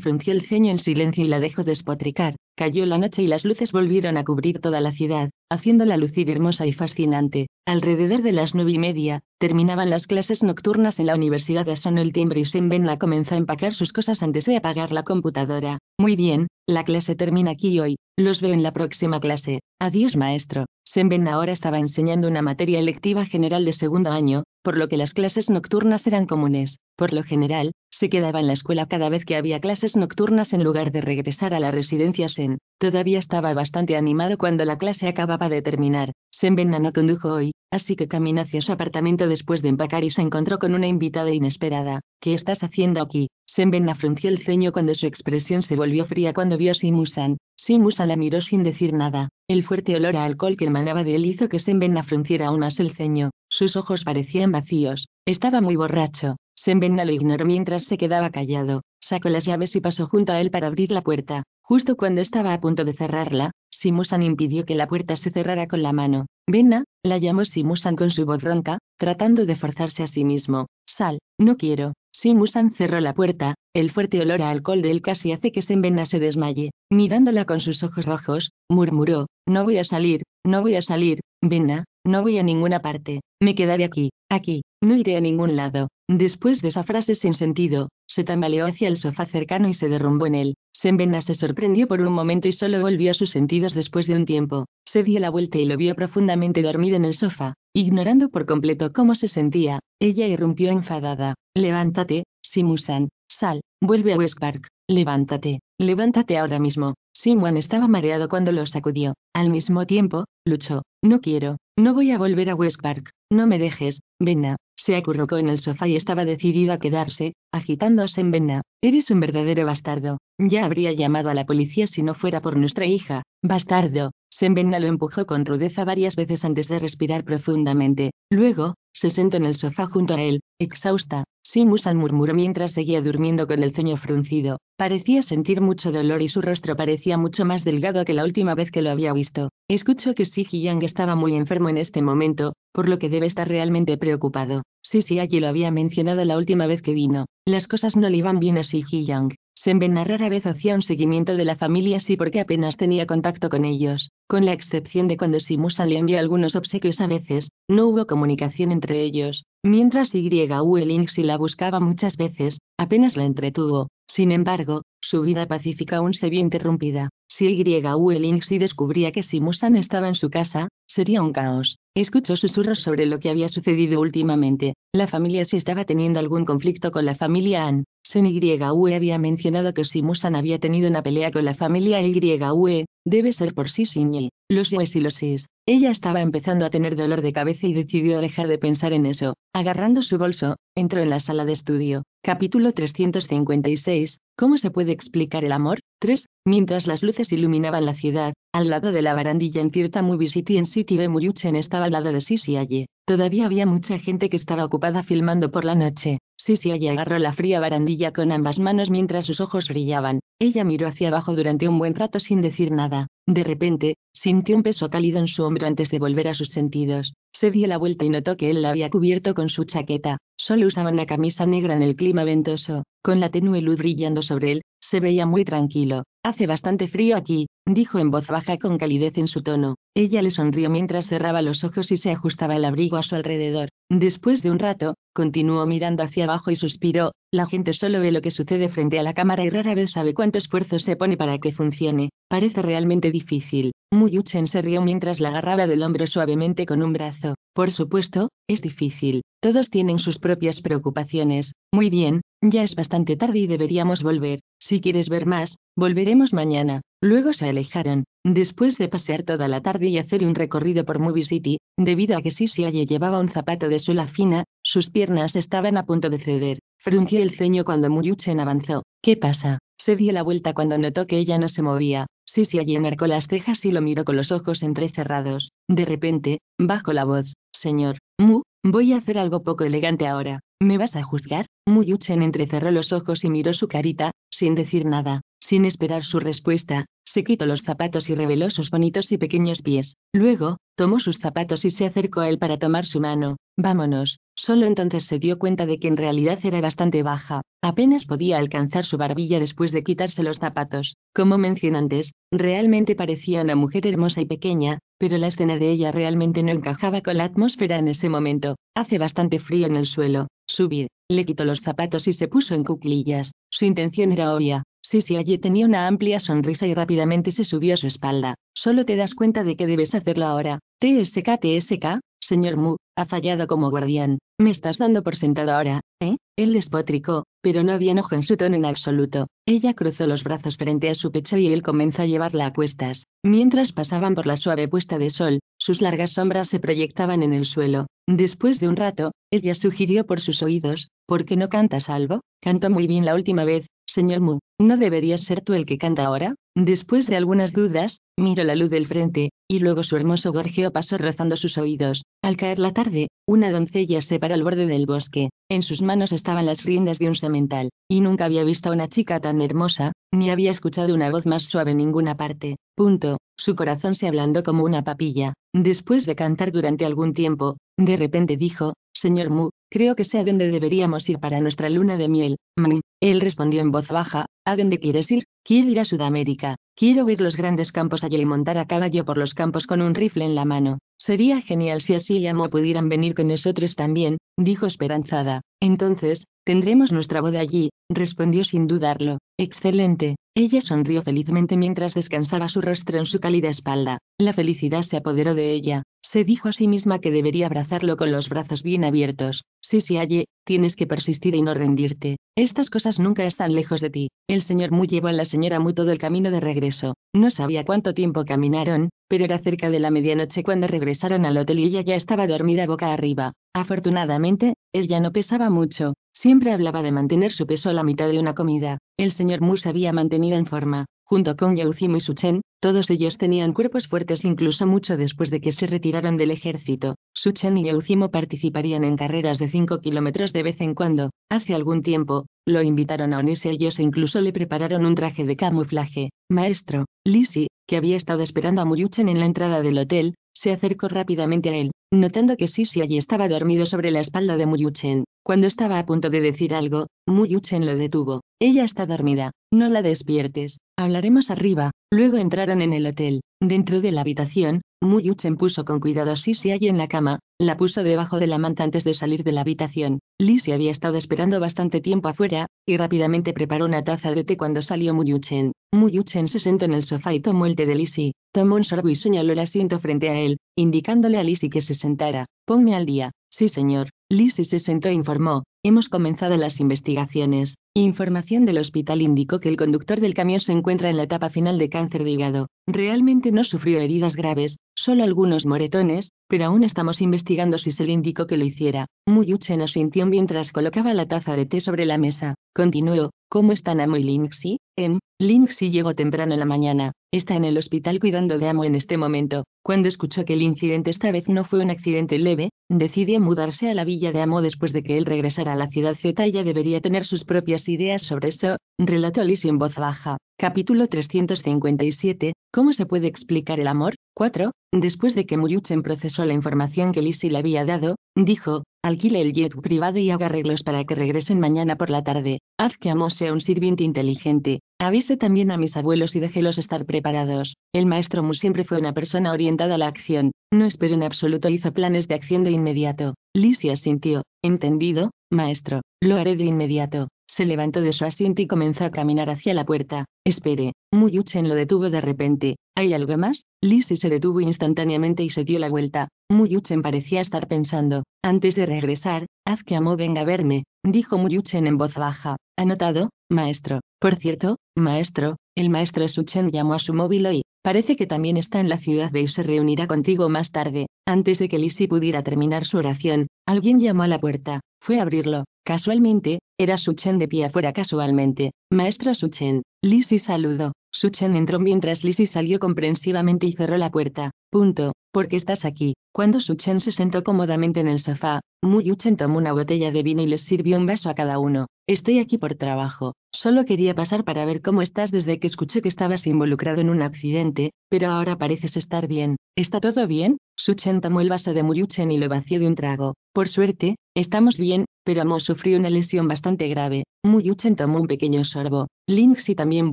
frunció el ceño en silencio y la dejó despotricar. Cayó la noche y las luces volvieron a cubrir toda la ciudad, haciéndola lucir hermosa y fascinante. Alrededor de las nueve y media, terminaban las clases nocturnas en la universidad de Asano el timbre y la comenzó a empacar sus cosas antes de apagar la computadora. Muy bien, la clase termina aquí hoy, los veo en la próxima clase. Adiós maestro. Senben ahora estaba enseñando una materia electiva general de segundo año, por lo que las clases nocturnas eran comunes. Por lo general, se quedaba en la escuela cada vez que había clases nocturnas en lugar de regresar a la residencia Sen. Todavía estaba bastante animado cuando la clase acababa de terminar. Benna no condujo hoy, así que caminó hacia su apartamento después de empacar y se encontró con una invitada inesperada. ¿Qué estás haciendo aquí? Benna frunció el ceño cuando su expresión se volvió fría cuando vio a Simusan. Simusan la miró sin decir nada. El fuerte olor a alcohol que emanaba de él hizo que Benna frunciera aún más el ceño. Sus ojos parecían vacíos. Estaba muy borracho. Senbenna lo ignoró mientras se quedaba callado, sacó las llaves y pasó junto a él para abrir la puerta. Justo cuando estaba a punto de cerrarla, Simusan impidió que la puerta se cerrara con la mano. Venna, la llamó Simusan con su voz ronca, tratando de forzarse a sí mismo. Sal, no quiero. Simusan cerró la puerta, el fuerte olor a alcohol de él casi hace que Senbenna se desmaye. Mirándola con sus ojos rojos, murmuró, no voy a salir, no voy a salir, Venna, no voy a ninguna parte, me quedaré aquí, aquí, no iré a ningún lado. Después de esa frase sin sentido, se tambaleó hacia el sofá cercano y se derrumbó en él. Sembena se sorprendió por un momento y solo volvió a sus sentidos después de un tiempo. Se dio la vuelta y lo vio profundamente dormido en el sofá, ignorando por completo cómo se sentía. Ella irrumpió enfadada. Levántate, Simusan. Sal, vuelve a West Park. Levántate, levántate ahora mismo. Simuan estaba mareado cuando lo sacudió. Al mismo tiempo, luchó. No quiero, no voy a volver a West Park, no me dejes, Benna. Se acurrucó en el sofá y estaba decidido a quedarse, agitándose en Benna. Eres un verdadero bastardo. Ya habría llamado a la policía si no fuera por nuestra hija. Bastardo. Senvenna lo empujó con rudeza varias veces antes de respirar profundamente. Luego, se sentó en el sofá junto a él, exhausta musan murmuró mientras seguía durmiendo con el ceño fruncido. Parecía sentir mucho dolor y su rostro parecía mucho más delgado que la última vez que lo había visto. Escucho que Si Yang estaba muy enfermo en este momento, por lo que debe estar realmente preocupado. Sí, sí, allí lo había mencionado la última vez que vino. Las cosas no le iban bien a Si Yang. Sembena rara vez hacía un seguimiento de la familia sí porque apenas tenía contacto con ellos, con la excepción de cuando Simusa le envió algunos obsequios a veces, no hubo comunicación entre ellos, mientras Y. la buscaba muchas veces, apenas la entretuvo, sin embargo, su vida pacífica aún se vio interrumpida. Si Y.U. Si descubría que si Musan estaba en su casa, sería un caos. Escuchó susurros sobre lo que había sucedido últimamente. La familia si estaba teniendo algún conflicto con la familia An. Sen Y.U. había mencionado que si Musan había tenido una pelea con la familia Y.U., debe ser por sí sin Los Yes y los Is. Ella estaba empezando a tener dolor de cabeza y decidió dejar de pensar en eso. Agarrando su bolso, entró en la sala de estudio. Capítulo 356. ¿Cómo se puede explicar el amor? 3. Mientras las luces iluminaban la ciudad, al lado de la barandilla en cierta movie city en City Muyuchen estaba al lado de Sisi Alley. Todavía había mucha gente que estaba ocupada filmando por la noche. Sisi Aye agarró la fría barandilla con ambas manos mientras sus ojos brillaban. Ella miró hacia abajo durante un buen rato sin decir nada. De repente, Sintió un peso cálido en su hombro antes de volver a sus sentidos. Se dio la vuelta y notó que él la había cubierto con su chaqueta. Solo usaba una camisa negra en el clima ventoso. Con la tenue luz brillando sobre él, se veía muy tranquilo. Hace bastante frío aquí, dijo en voz baja con calidez en su tono. Ella le sonrió mientras cerraba los ojos y se ajustaba el abrigo a su alrededor. Después de un rato, continuó mirando hacia abajo y suspiró. La gente solo ve lo que sucede frente a la cámara y rara vez sabe cuánto esfuerzo se pone para que funcione. Parece realmente difícil. Muyuchen se rió mientras la agarraba del hombro suavemente con un brazo. Por supuesto, es difícil. Todos tienen sus propias preocupaciones. Muy bien, ya es bastante tarde y deberíamos volver. Si quieres ver más, volveremos mañana. Luego se alejaron. Después de pasear toda la tarde y hacer un recorrido por Movie City, debido a que halle llevaba un zapato de suela fina, sus piernas estaban a punto de ceder. Frunció el ceño cuando Muyuchen avanzó. ¿Qué pasa? Se dio la vuelta cuando notó que ella no se movía. Sisi allí enarcó las cejas y lo miró con los ojos entrecerrados. De repente, bajo la voz, señor, Mu, voy a hacer algo poco elegante ahora. ¿Me vas a juzgar? Mu entrecerró los ojos y miró su carita, sin decir nada, sin esperar su respuesta. Se quitó los zapatos y reveló sus bonitos y pequeños pies. Luego, tomó sus zapatos y se acercó a él para tomar su mano. Vámonos. Solo entonces se dio cuenta de que en realidad era bastante baja. Apenas podía alcanzar su barbilla después de quitarse los zapatos. Como mencioné antes, realmente parecía una mujer hermosa y pequeña, pero la escena de ella realmente no encajaba con la atmósfera en ese momento. Hace bastante frío en el suelo. Subir. Le quitó los zapatos y se puso en cuclillas. Su intención era obvia sí, allí tenía una amplia sonrisa y rápidamente se subió a su espalda. Solo te das cuenta de que debes hacerlo ahora. TSK TSK, señor Mu, ha fallado como guardián. Me estás dando por sentado ahora, ¿eh? Él despotricó, pero no había enojo en su tono en absoluto. Ella cruzó los brazos frente a su pecho y él comenzó a llevarla a cuestas. Mientras pasaban por la suave puesta de sol, sus largas sombras se proyectaban en el suelo. Después de un rato, ella sugirió por sus oídos, ¿por qué no cantas algo? Cantó muy bien la última vez, Señor Mu, ¿no deberías ser tú el que canta ahora? Después de algunas dudas, miró la luz del frente, y luego su hermoso gorjeo pasó rozando sus oídos. Al caer la tarde, una doncella se paró al borde del bosque. En sus manos estaban las riendas de un semental, y nunca había visto a una chica tan hermosa, ni había escuchado una voz más suave en ninguna parte. Punto. Su corazón se ablandó como una papilla. Después de cantar durante algún tiempo, de repente dijo, Señor Mu, creo que sé a dónde deberíamos ir para nuestra luna de miel. Mm. Él respondió en voz baja, ¿a dónde quieres ir? Quiero ir a Sudamérica. Quiero ver los grandes campos allí y montar a caballo por los campos con un rifle en la mano. Sería genial si así y Amo pudieran venir con nosotros también, dijo esperanzada. Entonces, Tendremos nuestra boda allí, respondió sin dudarlo. Excelente. Ella sonrió felizmente mientras descansaba su rostro en su cálida espalda. La felicidad se apoderó de ella. Se dijo a sí misma que debería abrazarlo con los brazos bien abiertos. Si se halle, tienes que persistir y no rendirte. Estas cosas nunca están lejos de ti. El señor Mu llevó a la señora Mu todo el camino de regreso. No sabía cuánto tiempo caminaron, pero era cerca de la medianoche cuando regresaron al hotel y ella ya estaba dormida boca arriba. Afortunadamente, él ya no pesaba mucho. Siempre hablaba de mantener su peso a la mitad de una comida. El señor Mu sabía había mantenido en forma, junto con Yauzimo y Suchen, todos ellos tenían cuerpos fuertes incluso mucho después de que se retiraron del ejército. Suchen y Yauzimo participarían en carreras de 5 kilómetros de vez en cuando. Hace algún tiempo, lo invitaron a unirse a ellos e incluso le prepararon un traje de camuflaje. Maestro, Lisi, que había estado esperando a Muyuchen en la entrada del hotel, se acercó rápidamente a él, notando que Sisi allí estaba dormido sobre la espalda de Muyuchen. Cuando estaba a punto de decir algo, Muyuchen lo detuvo. Ella está dormida, no la despiertes, hablaremos arriba. Luego entraron en el hotel. Dentro de la habitación, Muyuchen puso con cuidado a Sisi allí en la cama, la puso debajo de la manta antes de salir de la habitación. Lisi había estado esperando bastante tiempo afuera, y rápidamente preparó una taza de té cuando salió Muyuchen. Muyuchen se sentó en el sofá y tomó el té de Lisi, tomó un sorbo y señaló el asiento frente a él, indicándole a Lisi que se sentara. Ponme al día. Sí señor. Lisi se sentó e informó, Hemos comenzado las investigaciones. Información del hospital indicó que el conductor del camión se encuentra en la etapa final de cáncer de hígado. Realmente no sufrió heridas graves, solo algunos moretones, pero aún estamos investigando si se le indicó que lo hiciera. Muyuche nos sintió mientras colocaba la taza de té sobre la mesa. Continuó, ¿cómo están Amo En, Lindsay llegó temprano en la mañana. Está en el hospital cuidando de Amo en este momento. Cuando escuchó que el incidente esta vez no fue un accidente leve, decidió mudarse a la villa de Amo después de que él regresara a la ciudad Z. Ella debería tener sus propias ideas sobre eso, relató Lisi en voz baja. Capítulo 357. ¿Cómo se puede explicar el amor? 4. Después de que Muyuchen procesó la información que Lisi le había dado, dijo, Alquile el jet privado y haga arreglos para que regresen mañana por la tarde. Haz que Amos sea un sirviente inteligente. Avise también a mis abuelos y déjelos estar preparados. El maestro Mu siempre fue una persona orientada a la acción. No espero en absoluto, hizo planes de acción de inmediato. Lisi asintió. Entendido, maestro. Lo haré de inmediato. Se levantó de su asiento y comenzó a caminar hacia la puerta. Espere, Muyuchen lo detuvo de repente. ¿Hay algo más? Lisi se detuvo instantáneamente y se dio la vuelta. Muyuchen parecía estar pensando. Antes de regresar, haz que Amo venga a verme, dijo Muyuchen en voz baja. ¿Anotado, maestro? Por cierto, maestro, el maestro Suchen llamó a su móvil hoy. Parece que también está en la ciudad de y se reunirá contigo más tarde. Antes de que Lisi pudiera terminar su oración, alguien llamó a la puerta. Fue a abrirlo. Casualmente, era Suchen de pie afuera casualmente. Maestro Suchen. Lizzie saludó. Suchen entró mientras Lisi salió comprensivamente y cerró la puerta. Punto. ¿Por qué estás aquí? Cuando Suchen se sentó cómodamente en el sofá, Muyuchen tomó una botella de vino y les sirvió un vaso a cada uno. Estoy aquí por trabajo. Solo quería pasar para ver cómo estás desde que escuché que estabas involucrado en un accidente, pero ahora pareces estar bien. ¿Está todo bien? Suchen tomó el vaso de Muyuchen y lo vació de un trago. Por suerte, estamos bien, pero Amo sufrió una lesión bastante grave. Muyuchen tomó un pequeño sorbo. Linxi también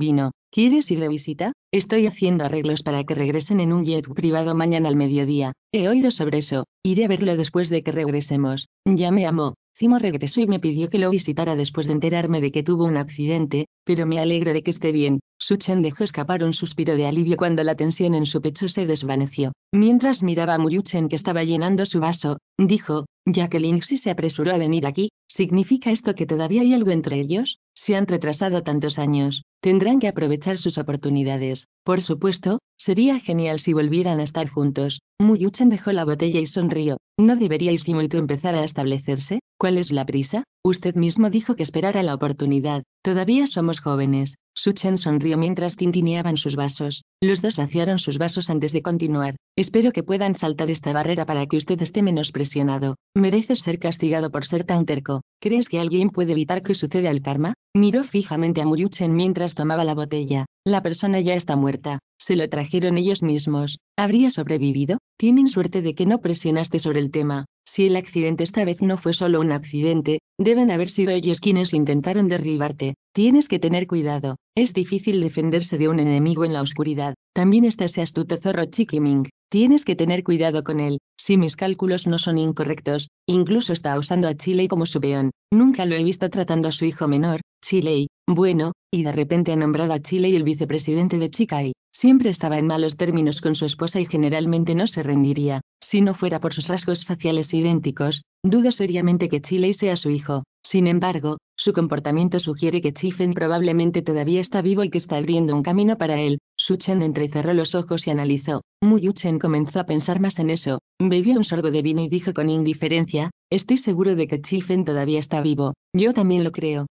vino. ¿Quieres ir de visita? Estoy haciendo arreglos para que regresen en un jet privado mañana al mediodía. He oído sobre eso. Iré a verlo después de que regresemos. Ya me Amo. Cimo regresó y me pidió que lo visitara después de enterarme de que tuvo un accidente, pero me alegro de que esté bien. Su Chen dejó escapar un suspiro de alivio cuando la tensión en su pecho se desvaneció. Mientras miraba a Muyuchen que estaba llenando su vaso, dijo, ya que Lingxi se apresuró a venir aquí, ¿significa esto que todavía hay algo entre ellos? se han retrasado tantos años, tendrán que aprovechar sus oportunidades. Por supuesto, sería genial si volvieran a estar juntos. Muyuchen dejó la botella y sonrió. ¿No deberíais tú empezar a establecerse? ¿Cuál es la prisa? Usted mismo dijo que esperara la oportunidad. Todavía somos jóvenes. Suchen sonrió mientras tintineaban sus vasos. Los dos vaciaron sus vasos antes de continuar. Espero que puedan saltar esta barrera para que usted esté menos presionado. Mereces ser castigado por ser tan terco. ¿Crees que alguien puede evitar que suceda el karma? Miró fijamente a Muruchen mientras tomaba la botella. La persona ya está muerta. Se lo trajeron ellos mismos. ¿Habría sobrevivido? Tienen suerte de que no presionaste sobre el tema. Si el accidente esta vez no fue solo un accidente, deben haber sido ellos quienes intentaron derribarte. Tienes que tener cuidado. Es difícil defenderse de un enemigo en la oscuridad. También está ese astuto zorro Chiquiming. Tienes que tener cuidado con él. Si mis cálculos no son incorrectos, incluso está usando a Chile como su peón. Nunca lo he visto tratando a su hijo menor, Chile, bueno, y de repente ha a Chile y el vicepresidente de Chikai, Siempre estaba en malos términos con su esposa y generalmente no se rendiría, si no fuera por sus rasgos faciales idénticos, dudo seriamente que Chile sea su hijo. Sin embargo, su comportamiento sugiere que Chifen probablemente todavía está vivo y que está abriendo un camino para él. Suchen entrecerró los ojos y analizó. Chen comenzó a pensar más en eso. Bebió un sorbo de vino y dijo con indiferencia, Estoy seguro de que Chifen todavía está vivo. Yo también lo creo.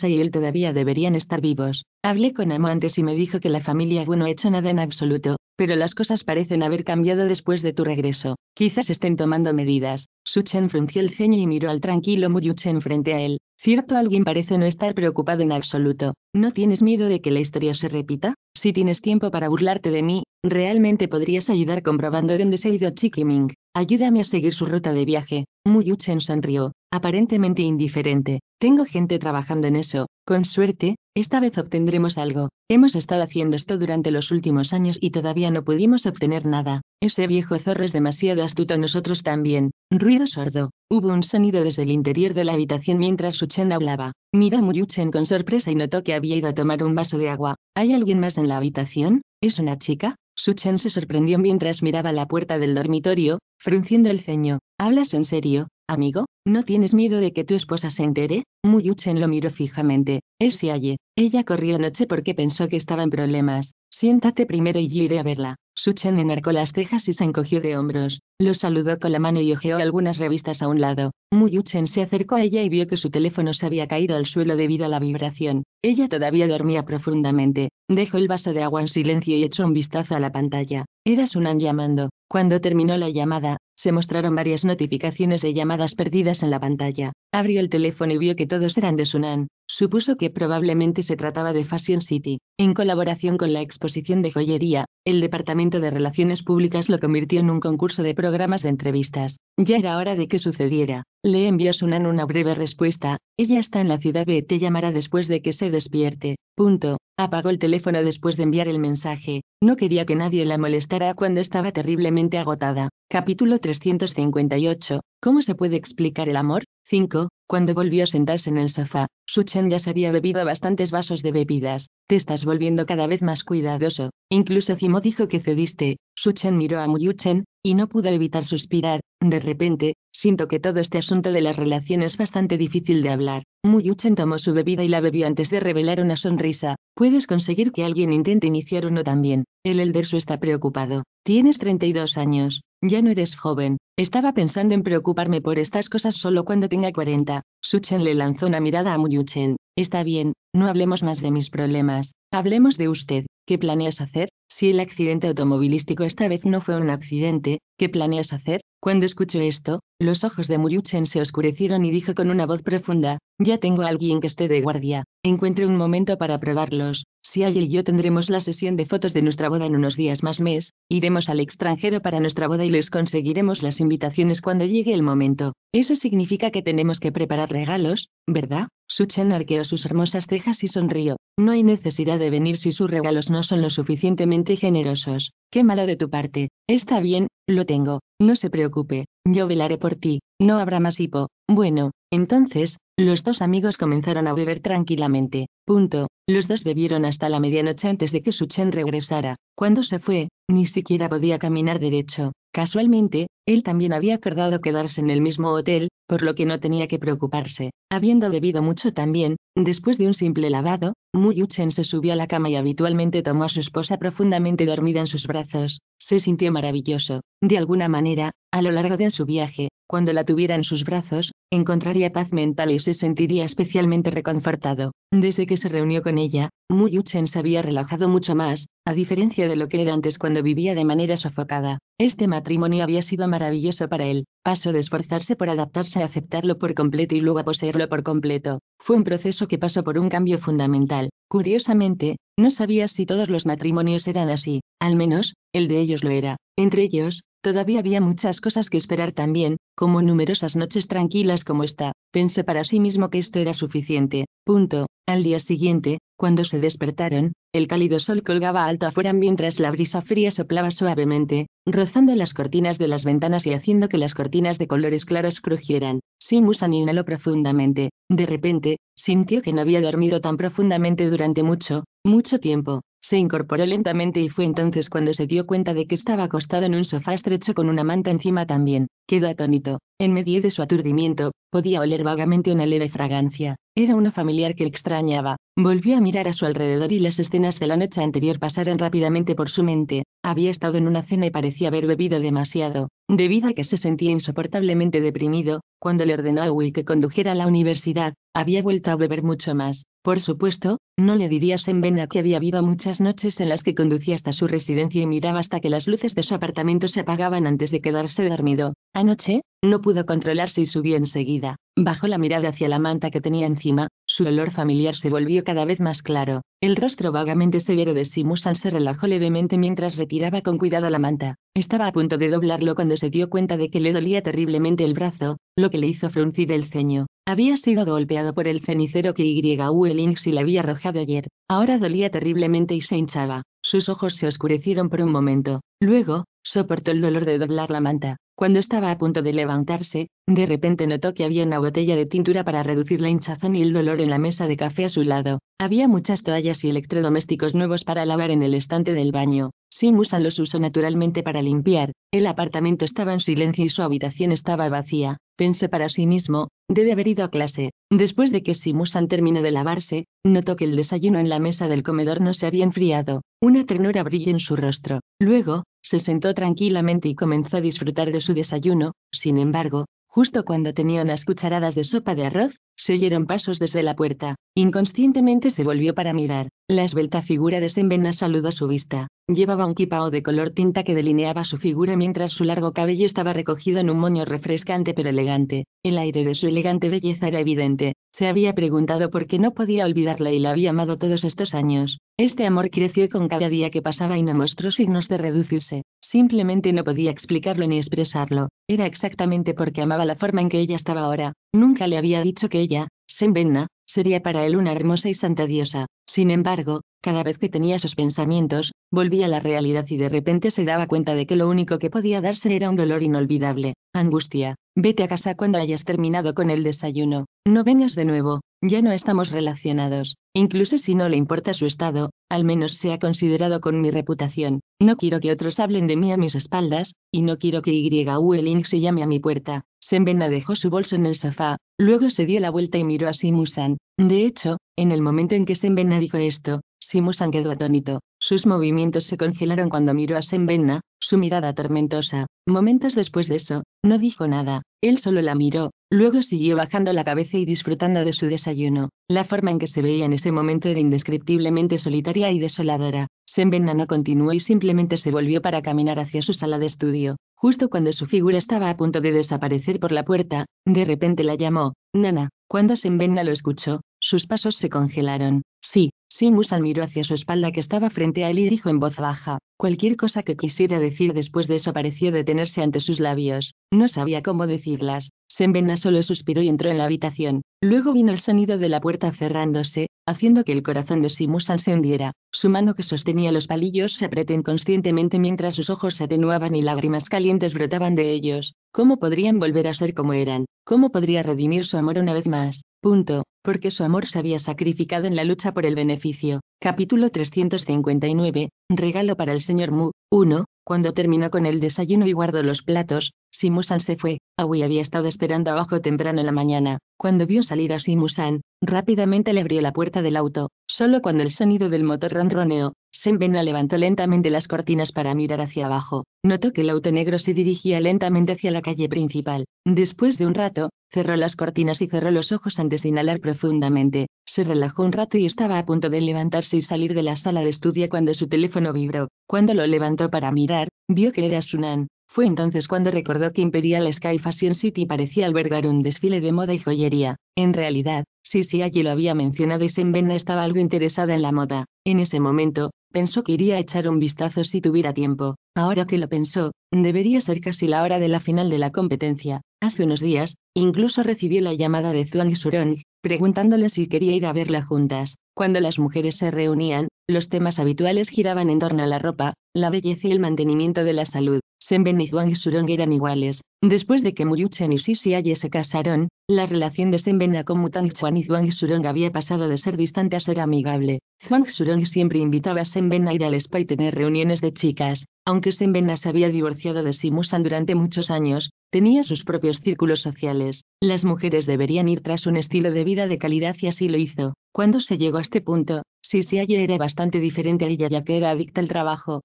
Se y él todavía deberían estar vivos. Hablé con Amo antes y me dijo que la familia Wu no ha hecho nada en absoluto, pero las cosas parecen haber cambiado después de tu regreso. Quizás estén tomando medidas. Su Chen frunció el ceño y miró al tranquilo Muyuchen frente a él. Cierto, alguien parece no estar preocupado en absoluto. ¿No tienes miedo de que la historia se repita? Si tienes tiempo para burlarte de mí, realmente podrías ayudar comprobando dónde se ha ido Chikiming. Ayúdame a seguir su ruta de viaje. Muyuchen sonrió, aparentemente indiferente. Tengo gente trabajando en eso, con suerte, esta vez obtendremos algo. Hemos estado haciendo esto durante los últimos años y todavía no pudimos obtener nada. Ese viejo zorro es demasiado astuto, nosotros también. Ruido sordo. Hubo un sonido desde el interior de la habitación mientras Suchen hablaba. Mira a Muyuchen con sorpresa y notó que había ido a tomar un vaso de agua. ¿Hay alguien más en la habitación? ¿Es una chica? Suchen se sorprendió mientras miraba la puerta del dormitorio, frunciendo el ceño. ¿Hablas en serio, amigo? ¿No tienes miedo de que tu esposa se entere? Muyuchen lo miró fijamente. Él se Ella corrió anoche porque pensó que estaba en problemas. Siéntate primero y yo iré a verla. Suchen enarcó las cejas y se encogió de hombros. Lo saludó con la mano y hojeó algunas revistas a un lado. Muyuchen se acercó a ella y vio que su teléfono se había caído al suelo debido a la vibración. Ella todavía dormía profundamente. Dejó el vaso de agua en silencio y echó un vistazo a la pantalla. Era Sunan llamando. Cuando terminó la llamada, se mostraron varias notificaciones de llamadas perdidas en la pantalla. Abrió el teléfono y vio que todos eran de Sunan supuso que probablemente se trataba de Fashion City. En colaboración con la exposición de joyería, el Departamento de Relaciones Públicas lo convirtió en un concurso de programas de entrevistas. Ya era hora de que sucediera. Le envió Sunan una breve respuesta. Ella está en la ciudad B. Te llamará después de que se despierte. Punto. Apagó el teléfono después de enviar el mensaje. No quería que nadie la molestara cuando estaba terriblemente agotada. Capítulo 358. ¿Cómo se puede explicar el amor? 5. Cuando volvió a sentarse en el sofá, Suchen ya se había bebido bastantes vasos de bebidas. Te estás volviendo cada vez más cuidadoso. Incluso Zimo dijo que cediste. Suchen miró a Muyuchen, y no pudo evitar suspirar. De repente, siento que todo este asunto de las relaciones es bastante difícil de hablar. Muyuchen tomó su bebida y la bebió antes de revelar una sonrisa. Puedes conseguir que alguien intente iniciar uno también. El elder su está preocupado. Tienes 32 años. Ya no eres joven. Estaba pensando en preocuparme por estas cosas solo cuando tenga 40. Chen le lanzó una mirada a Muyuchen. Está bien, no hablemos más de mis problemas. Hablemos de usted. ¿Qué planeas hacer? Si el accidente automovilístico esta vez no fue un accidente, ¿qué planeas hacer? Cuando escuchó esto, los ojos de Muruchen se oscurecieron y dijo con una voz profunda, ya tengo a alguien que esté de guardia, encuentre un momento para probarlos. Si hay y yo tendremos la sesión de fotos de nuestra boda en unos días más mes, iremos al extranjero para nuestra boda y les conseguiremos las invitaciones cuando llegue el momento. Eso significa que tenemos que preparar regalos, ¿verdad? Suchen arqueó sus hermosas cejas y sonrió. No hay necesidad de venir si sus regalos no son lo suficientemente generosos. Qué malo de tu parte. Está bien, lo tengo. No se preocupe. Yo velaré por ti. No habrá más hipo. Bueno, entonces, los dos amigos comenzaron a beber tranquilamente. Punto. Los dos bebieron hasta la medianoche antes de que Suchen regresara. Cuando se fue, ni siquiera podía caminar derecho. Casualmente, él también había acordado quedarse en el mismo hotel, por lo que no tenía que preocuparse. Habiendo bebido mucho también, después de un simple lavado, Muyuchen se subió a la cama y habitualmente tomó a su esposa profundamente dormida en sus brazos. Se sintió maravilloso. De alguna manera, a lo largo de su viaje, cuando la tuviera en sus brazos, encontraría paz mental y se sentiría especialmente reconfortado. Desde que se reunió con ella, Muyuchen se había relajado mucho más, a diferencia de lo que era antes cuando vivía de manera sofocada. Este matrimonio había sido maravilloso para él, pasó de esforzarse por adaptarse a aceptarlo por completo y luego a poseerlo por completo. Fue un proceso que pasó por un cambio fundamental. Curiosamente, no sabía si todos los matrimonios eran así, al menos, el de ellos lo era. Entre ellos, Todavía había muchas cosas que esperar también, como numerosas noches tranquilas como esta, pensé para sí mismo que esto era suficiente. Punto. Al día siguiente, cuando se despertaron, el cálido sol colgaba alto afuera mientras la brisa fría soplaba suavemente, rozando las cortinas de las ventanas y haciendo que las cortinas de colores claros crujieran. Simus inhaló profundamente. De repente, sintió que no había dormido tan profundamente durante mucho, mucho tiempo. Se incorporó lentamente y fue entonces cuando se dio cuenta de que estaba acostado en un sofá estrecho con una manta encima también. Quedó atónito. En medio de su aturdimiento, podía oler vagamente una leve fragancia. Era una familiar que extrañaba. Volvió a mirar a su alrededor y las escenas de la noche anterior pasaron rápidamente por su mente. Había estado en una cena y parecía haber bebido demasiado, debido a que se sentía insoportablemente deprimido. Cuando le ordenó a Will que condujera a la universidad, había vuelto a beber mucho más. Por supuesto, no le dirías en Vena que había habido muchas noches en las que conducía hasta su residencia y miraba hasta que las luces de su apartamento se apagaban antes de quedarse dormido. Anoche, no pudo controlarse y subió enseguida. Bajó la mirada hacia la manta que tenía encima, su olor familiar se volvió cada vez más claro. El rostro vagamente severo de Simusan se relajó levemente mientras retiraba con cuidado la manta. Estaba a punto de doblarlo cuando se dio cuenta de que le dolía terriblemente el brazo, lo que le hizo fruncir el ceño. Había sido golpeado por el cenicero que Y.U. y le había arrojado ayer. Ahora dolía terriblemente y se hinchaba. Sus ojos se oscurecieron por un momento. Luego, Soportó el dolor de doblar la manta. Cuando estaba a punto de levantarse, de repente notó que había una botella de tintura para reducir la hinchazón y el dolor en la mesa de café a su lado. Había muchas toallas y electrodomésticos nuevos para lavar en el estante del baño. Simusan los usó naturalmente para limpiar. El apartamento estaba en silencio y su habitación estaba vacía pensé para sí mismo, debe haber ido a clase. Después de que Simusan terminó de lavarse, notó que el desayuno en la mesa del comedor no se había enfriado. Una ternura brilla en su rostro. Luego, se sentó tranquilamente y comenzó a disfrutar de su desayuno. Sin embargo, Justo cuando tenía unas cucharadas de sopa de arroz, se oyeron pasos desde la puerta. Inconscientemente se volvió para mirar. La esbelta figura de Senbena saludó su vista. Llevaba un kipao de color tinta que delineaba su figura mientras su largo cabello estaba recogido en un moño refrescante pero elegante. El aire de su elegante belleza era evidente. Se había preguntado por qué no podía olvidarla y la había amado todos estos años. Este amor creció con cada día que pasaba y no mostró signos de reducirse. Simplemente no podía explicarlo ni expresarlo. Era exactamente porque amaba la forma en que ella estaba ahora. Nunca le había dicho que ella, Senvenna, sería para él una hermosa y santa diosa. Sin embargo, cada vez que tenía sus pensamientos, volvía a la realidad y de repente se daba cuenta de que lo único que podía darse era un dolor inolvidable. Angustia. Vete a casa cuando hayas terminado con el desayuno. No vengas de nuevo. Ya no estamos relacionados. Incluso si no le importa su estado, al menos sea considerado con mi reputación. No quiero que otros hablen de mí a mis espaldas, y no quiero que Y. se llame a mi puerta. Senbena dejó su bolso en el sofá, luego se dio la vuelta y miró a Simusan. De hecho, en el momento en que Senbena dijo esto, Simusan quedó atónito. Sus movimientos se congelaron cuando miró a Senbena, su mirada tormentosa. Momentos después de eso, no dijo nada. Él solo la miró, luego siguió bajando la cabeza y disfrutando de su desayuno. La forma en que se veía en ese momento era indescriptiblemente solitaria y desoladora. Senbena no continuó y simplemente se volvió para caminar hacia su sala de estudio. Justo cuando su figura estaba a punto de desaparecer por la puerta, de repente la llamó, Nana. Cuando Senbenna lo escuchó, sus pasos se congelaron. Sí, Simusan miró hacia su espalda que estaba frente a él y dijo en voz baja, cualquier cosa que quisiera decir después de eso pareció detenerse ante sus labios. No sabía cómo decirlas. Senbenna solo suspiró y entró en la habitación. Luego vino el sonido de la puerta cerrándose, haciendo que el corazón de San se hundiera. Su mano que sostenía los palillos se apretó inconscientemente mientras sus ojos se atenuaban y lágrimas calientes brotaban de ellos. ¿Cómo podrían volver a ser como eran? ¿Cómo podría redimir su amor una vez más? Punto. Porque su amor se había sacrificado en la lucha por el beneficio. Capítulo 359. Regalo para el señor Mu. 1. Cuando terminó con el desayuno y guardó los platos, Simusan se fue. Aoi había estado esperando abajo temprano en la mañana. Cuando vio salir a Simusan, rápidamente le abrió la puerta del auto. Solo cuando el sonido del motor ronroneó, Senbena levantó lentamente las cortinas para mirar hacia abajo. Notó que el auto negro se dirigía lentamente hacia la calle principal. Después de un rato, cerró las cortinas y cerró los ojos antes de inhalar profundamente. Se relajó un rato y estaba a punto de levantarse y salir de la sala de estudio cuando su teléfono vibró. Cuando lo levantó para mirar, vio que era Sunan. Fue entonces cuando recordó que Imperial Sky Fashion City parecía albergar un desfile de moda y joyería. En realidad, si allí lo había mencionado y envena estaba algo interesada en la moda. En ese momento, pensó que iría a echar un vistazo si tuviera tiempo. Ahora que lo pensó, debería ser casi la hora de la final de la competencia. Hace unos días, incluso recibió la llamada de Zhuang Surong, preguntándole si quería ir a verla juntas. Cuando las mujeres se reunían, los temas habituales giraban en torno a la ropa, la belleza y el mantenimiento de la salud. Ben y Zhuang Surong eran iguales. Después de que Muyuchen y Sisiaye se casaron, la relación de Senben a con Mutang Chuan y Zhuang Surong había pasado de ser distante a ser amigable. Zhuang Surong siempre invitaba a Ben a ir al spa y tener reuniones de chicas. Aunque Ben se había divorciado de San durante muchos años, tenía sus propios círculos sociales. Las mujeres deberían ir tras un estilo de vida de calidad y así lo hizo. Cuando se llegó a este punto, Sisiaye era bastante diferente a ella ya que era adicta al trabajo.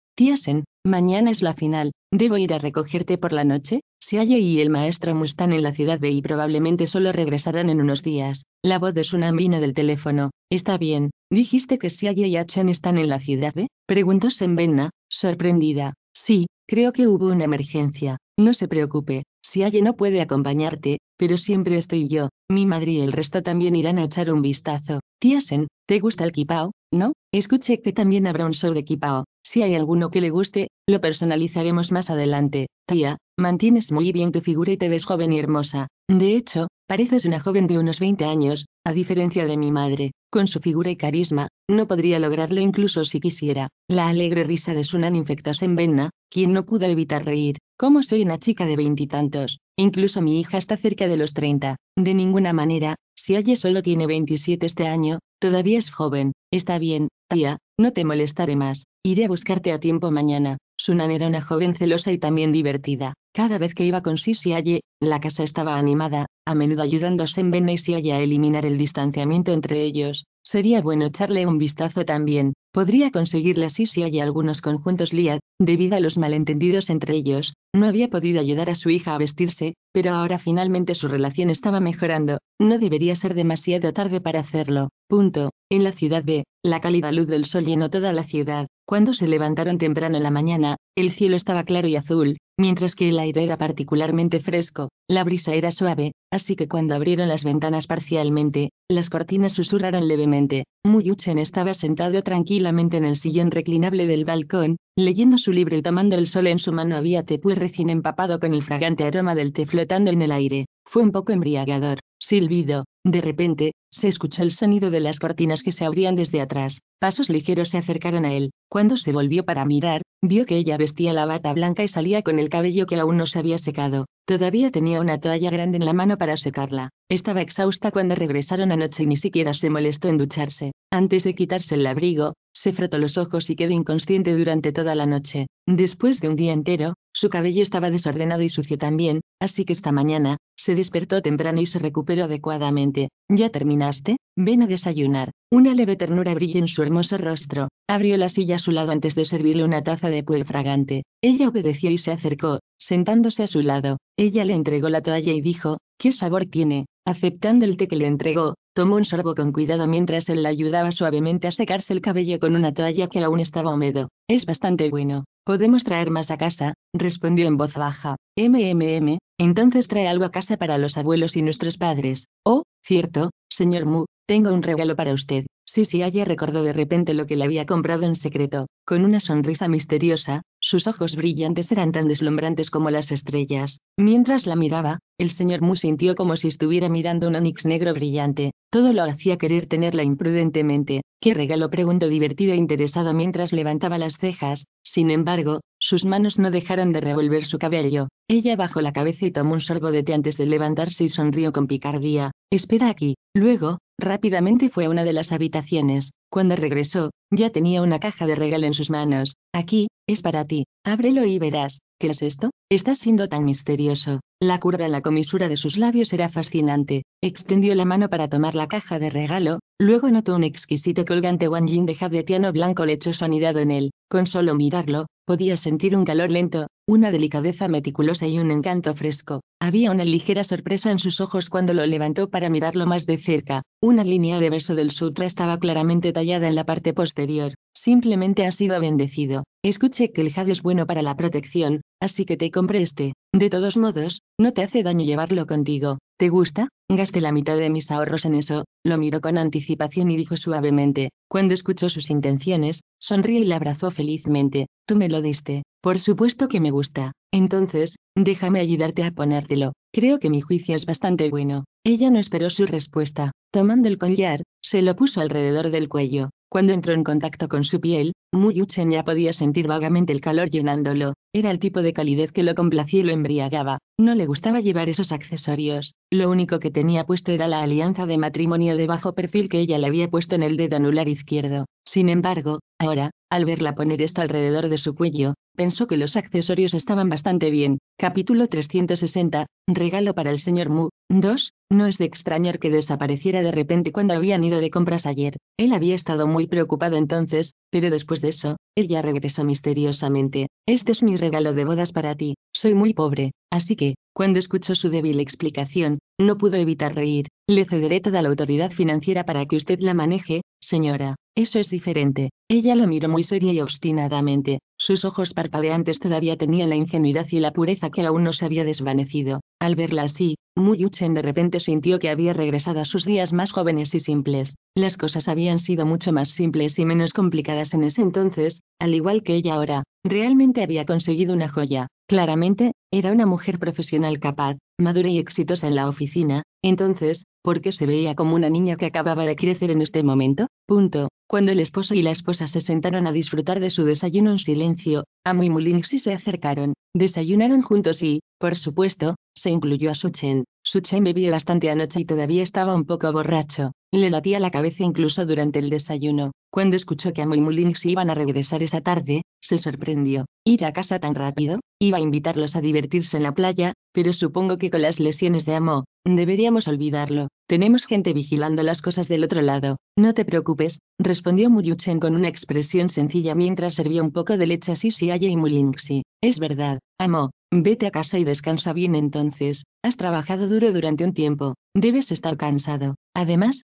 Mañana es la final, ¿debo ir a recogerte por la noche? Aye y el maestro están en la ciudad B y probablemente solo regresarán en unos días. La voz de vino del teléfono. Está bien, ¿dijiste que Siaye y Achan están en la ciudad B? Preguntó Senbenna, sorprendida. Sí, creo que hubo una emergencia. No se preocupe, Aye no puede acompañarte, pero siempre estoy yo. Mi madre y el resto también irán a echar un vistazo. Sen, ¿te gusta el kipao? ¿No? Escuché que también habrá un show de kipao. Si hay alguno que le guste, lo personalizaremos más adelante. Tía, mantienes muy bien tu figura y te ves joven y hermosa. De hecho, pareces una joven de unos 20 años, a diferencia de mi madre. Con su figura y carisma, no podría lograrlo incluso si quisiera. La alegre risa de Sunan infectosa en Venna, quien no pudo evitar reír. ¿Cómo soy una chica de veintitantos? Incluso mi hija está cerca de los 30. De ninguna manera, si Aye solo tiene 27 este año, todavía es joven. Está bien, tía, no te molestaré más. Iré a buscarte a tiempo mañana. Sunan era una joven celosa y también divertida. Cada vez que iba con Sisiaye, la casa estaba animada, a menudo ayudándose en Venecia y a eliminar el distanciamiento entre ellos, Sería bueno echarle un vistazo también, podría conseguirle así si hay algunos conjuntos Liad, debido a los malentendidos entre ellos, no había podido ayudar a su hija a vestirse, pero ahora finalmente su relación estaba mejorando, no debería ser demasiado tarde para hacerlo. Punto. En la ciudad B, la cálida luz del sol llenó toda la ciudad. Cuando se levantaron temprano en la mañana, el cielo estaba claro y azul, Mientras que el aire era particularmente fresco, la brisa era suave, así que cuando abrieron las ventanas parcialmente, las cortinas susurraron levemente. Muyuchen estaba sentado tranquilamente en el sillón reclinable del balcón, leyendo su libro y tomando el sol en su mano había pues recién empapado con el fragante aroma del té flotando en el aire. Fue un poco embriagador. Silbido, de repente, se escuchó el sonido de las cortinas que se abrían desde atrás. Pasos ligeros se acercaron a él. Cuando se volvió para mirar, vio que ella vestía la bata blanca y salía con el cabello que aún no se había secado. Todavía tenía una toalla grande en la mano para secarla. Estaba exhausta cuando regresaron anoche y ni siquiera se molestó en ducharse. Antes de quitarse el abrigo, frotó los ojos y quedó inconsciente durante toda la noche. Después de un día entero, su cabello estaba desordenado y sucio también, así que esta mañana, se despertó temprano y se recuperó adecuadamente. ¿Ya terminaste? Ven a desayunar. Una leve ternura brilla en su hermoso rostro. Abrió la silla a su lado antes de servirle una taza de puer fragante. Ella obedeció y se acercó, sentándose a su lado. Ella le entregó la toalla y dijo, ¿qué sabor tiene? Aceptando el té que le entregó, Tomó un sorbo con cuidado mientras él la ayudaba suavemente a secarse el cabello con una toalla que aún estaba húmedo. Es bastante bueno. Podemos traer más a casa, respondió en voz baja. MMM, entonces trae algo a casa para los abuelos y nuestros padres. Oh, cierto, señor Mu, tengo un regalo para usted. sí. haya recordó de repente lo que le había comprado en secreto. Con una sonrisa misteriosa, sus ojos brillantes eran tan deslumbrantes como las estrellas. Mientras la miraba, el señor Mu sintió como si estuviera mirando un onix negro brillante. Todo lo hacía querer tenerla imprudentemente. ¿Qué regalo? preguntó divertido e interesado mientras levantaba las cejas. Sin embargo, sus manos no dejaron de revolver su cabello. Ella bajó la cabeza y tomó un sorbo de té antes de levantarse y sonrió con picardía. Espera aquí. Luego, rápidamente fue a una de las habitaciones. Cuando regresó, ya tenía una caja de regalo en sus manos. Aquí, es para ti, ábrelo y verás. ¿Qué es esto? Estás siendo tan misterioso. La curva en la comisura de sus labios era fascinante. Extendió la mano para tomar la caja de regalo, luego notó un exquisito colgante wangjin de jabetiano blanco lechoso anidado en él. Con solo mirarlo, podía sentir un calor lento, una delicadeza meticulosa y un encanto fresco. Había una ligera sorpresa en sus ojos cuando lo levantó para mirarlo más de cerca. Una línea de beso del sutra estaba claramente tallada en la parte posterior. Simplemente ha sido bendecido. Escuche que el jade es bueno para la protección, así que te compré este. De todos modos, no te hace daño llevarlo contigo. ¿Te gusta? Gasté la mitad de mis ahorros en eso. Lo miró con anticipación y dijo suavemente. Cuando escuchó sus intenciones, sonrió y la abrazó felizmente. Tú me lo diste. Por supuesto que me gusta. Entonces, déjame ayudarte a ponértelo. Creo que mi juicio es bastante bueno. Ella no esperó su respuesta. Tomando el collar, se lo puso alrededor del cuello. Cuando entró en contacto con su piel, Muyuchen ya podía sentir vagamente el calor llenándolo. Era el tipo de calidez que lo complacía y lo embriagaba. No le gustaba llevar esos accesorios. Lo único que tenía puesto era la alianza de matrimonio de bajo perfil que ella le había puesto en el dedo anular izquierdo. Sin embargo, ahora, al verla poner esto alrededor de su cuello, pensó que los accesorios estaban bastante bien. Capítulo 360. Regalo para el señor Mu. 2. No es de extrañar que desapareciera de repente cuando habían ido de compras ayer. Él había estado muy preocupado entonces, pero después de eso, ella regresó misteriosamente. Este es mi regalo de bodas para ti. Soy muy pobre, así que, cuando escuchó su débil explicación, no pudo evitar reír. Le cederé toda la autoridad financiera para que usted la maneje, señora. Eso es diferente. Ella lo miró muy seria y obstinadamente. Sus ojos parpadeantes todavía tenían la ingenuidad y la pureza que aún no se había desvanecido. Al verla así, Muyuchen de repente sintió que había regresado a sus días más jóvenes y simples. Las cosas habían sido mucho más simples y menos complicadas en ese entonces, al igual que ella ahora. Realmente había conseguido una joya. Claramente, era una mujer profesional capaz, madura y exitosa en la oficina. Entonces, porque se veía como una niña que acababa de crecer en este momento, punto. Cuando el esposo y la esposa se sentaron a disfrutar de su desayuno en silencio, Amu y Mulinxi se acercaron, desayunaron juntos y, por supuesto, se incluyó a Suchen. Suchen bebió bastante anoche y todavía estaba un poco borracho. Le latía la cabeza incluso durante el desayuno. Cuando escuchó que Amu y iban a regresar esa tarde, se sorprendió. ¿Ir a casa tan rápido? Iba a invitarlos a divertirse en la playa, pero supongo que con las lesiones de Amo, deberíamos olvidarlo. Tenemos gente vigilando las cosas del otro lado. No te preocupes, respondió Muyuchen con una expresión sencilla mientras servía un poco de leche a Aye y Mulinxi. Es verdad, Amo, vete a casa y descansa bien entonces. Has trabajado duro durante un tiempo, debes estar cansado. Además,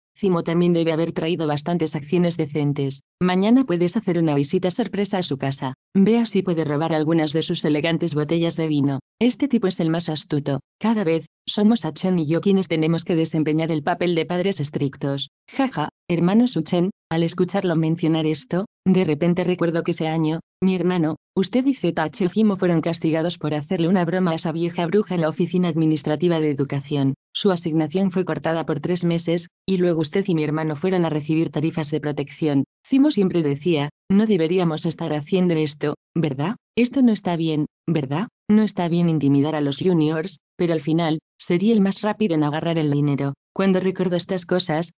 también debe haber traído bastantes acciones decentes. Mañana puedes hacer una visita sorpresa a su casa. Vea si puede robar algunas de sus elegantes botellas de vino. Este tipo es el más astuto. Cada vez, somos Achen y yo quienes tenemos que desempeñar el papel de padres estrictos. Jaja, hermano Chen, al escucharlo mencionar esto, de repente recuerdo que ese año, mi hermano, usted y Zeta fueron castigados por hacerle una broma a esa vieja bruja en la oficina administrativa de educación su asignación fue cortada por tres meses, y luego usted y mi hermano fueron a recibir tarifas de protección. Cimo siempre decía, no deberíamos estar haciendo esto, ¿verdad? Esto no está bien, ¿verdad? No está bien intimidar a los juniors, pero al final, sería el más rápido en agarrar el dinero. Cuando recordó estas cosas,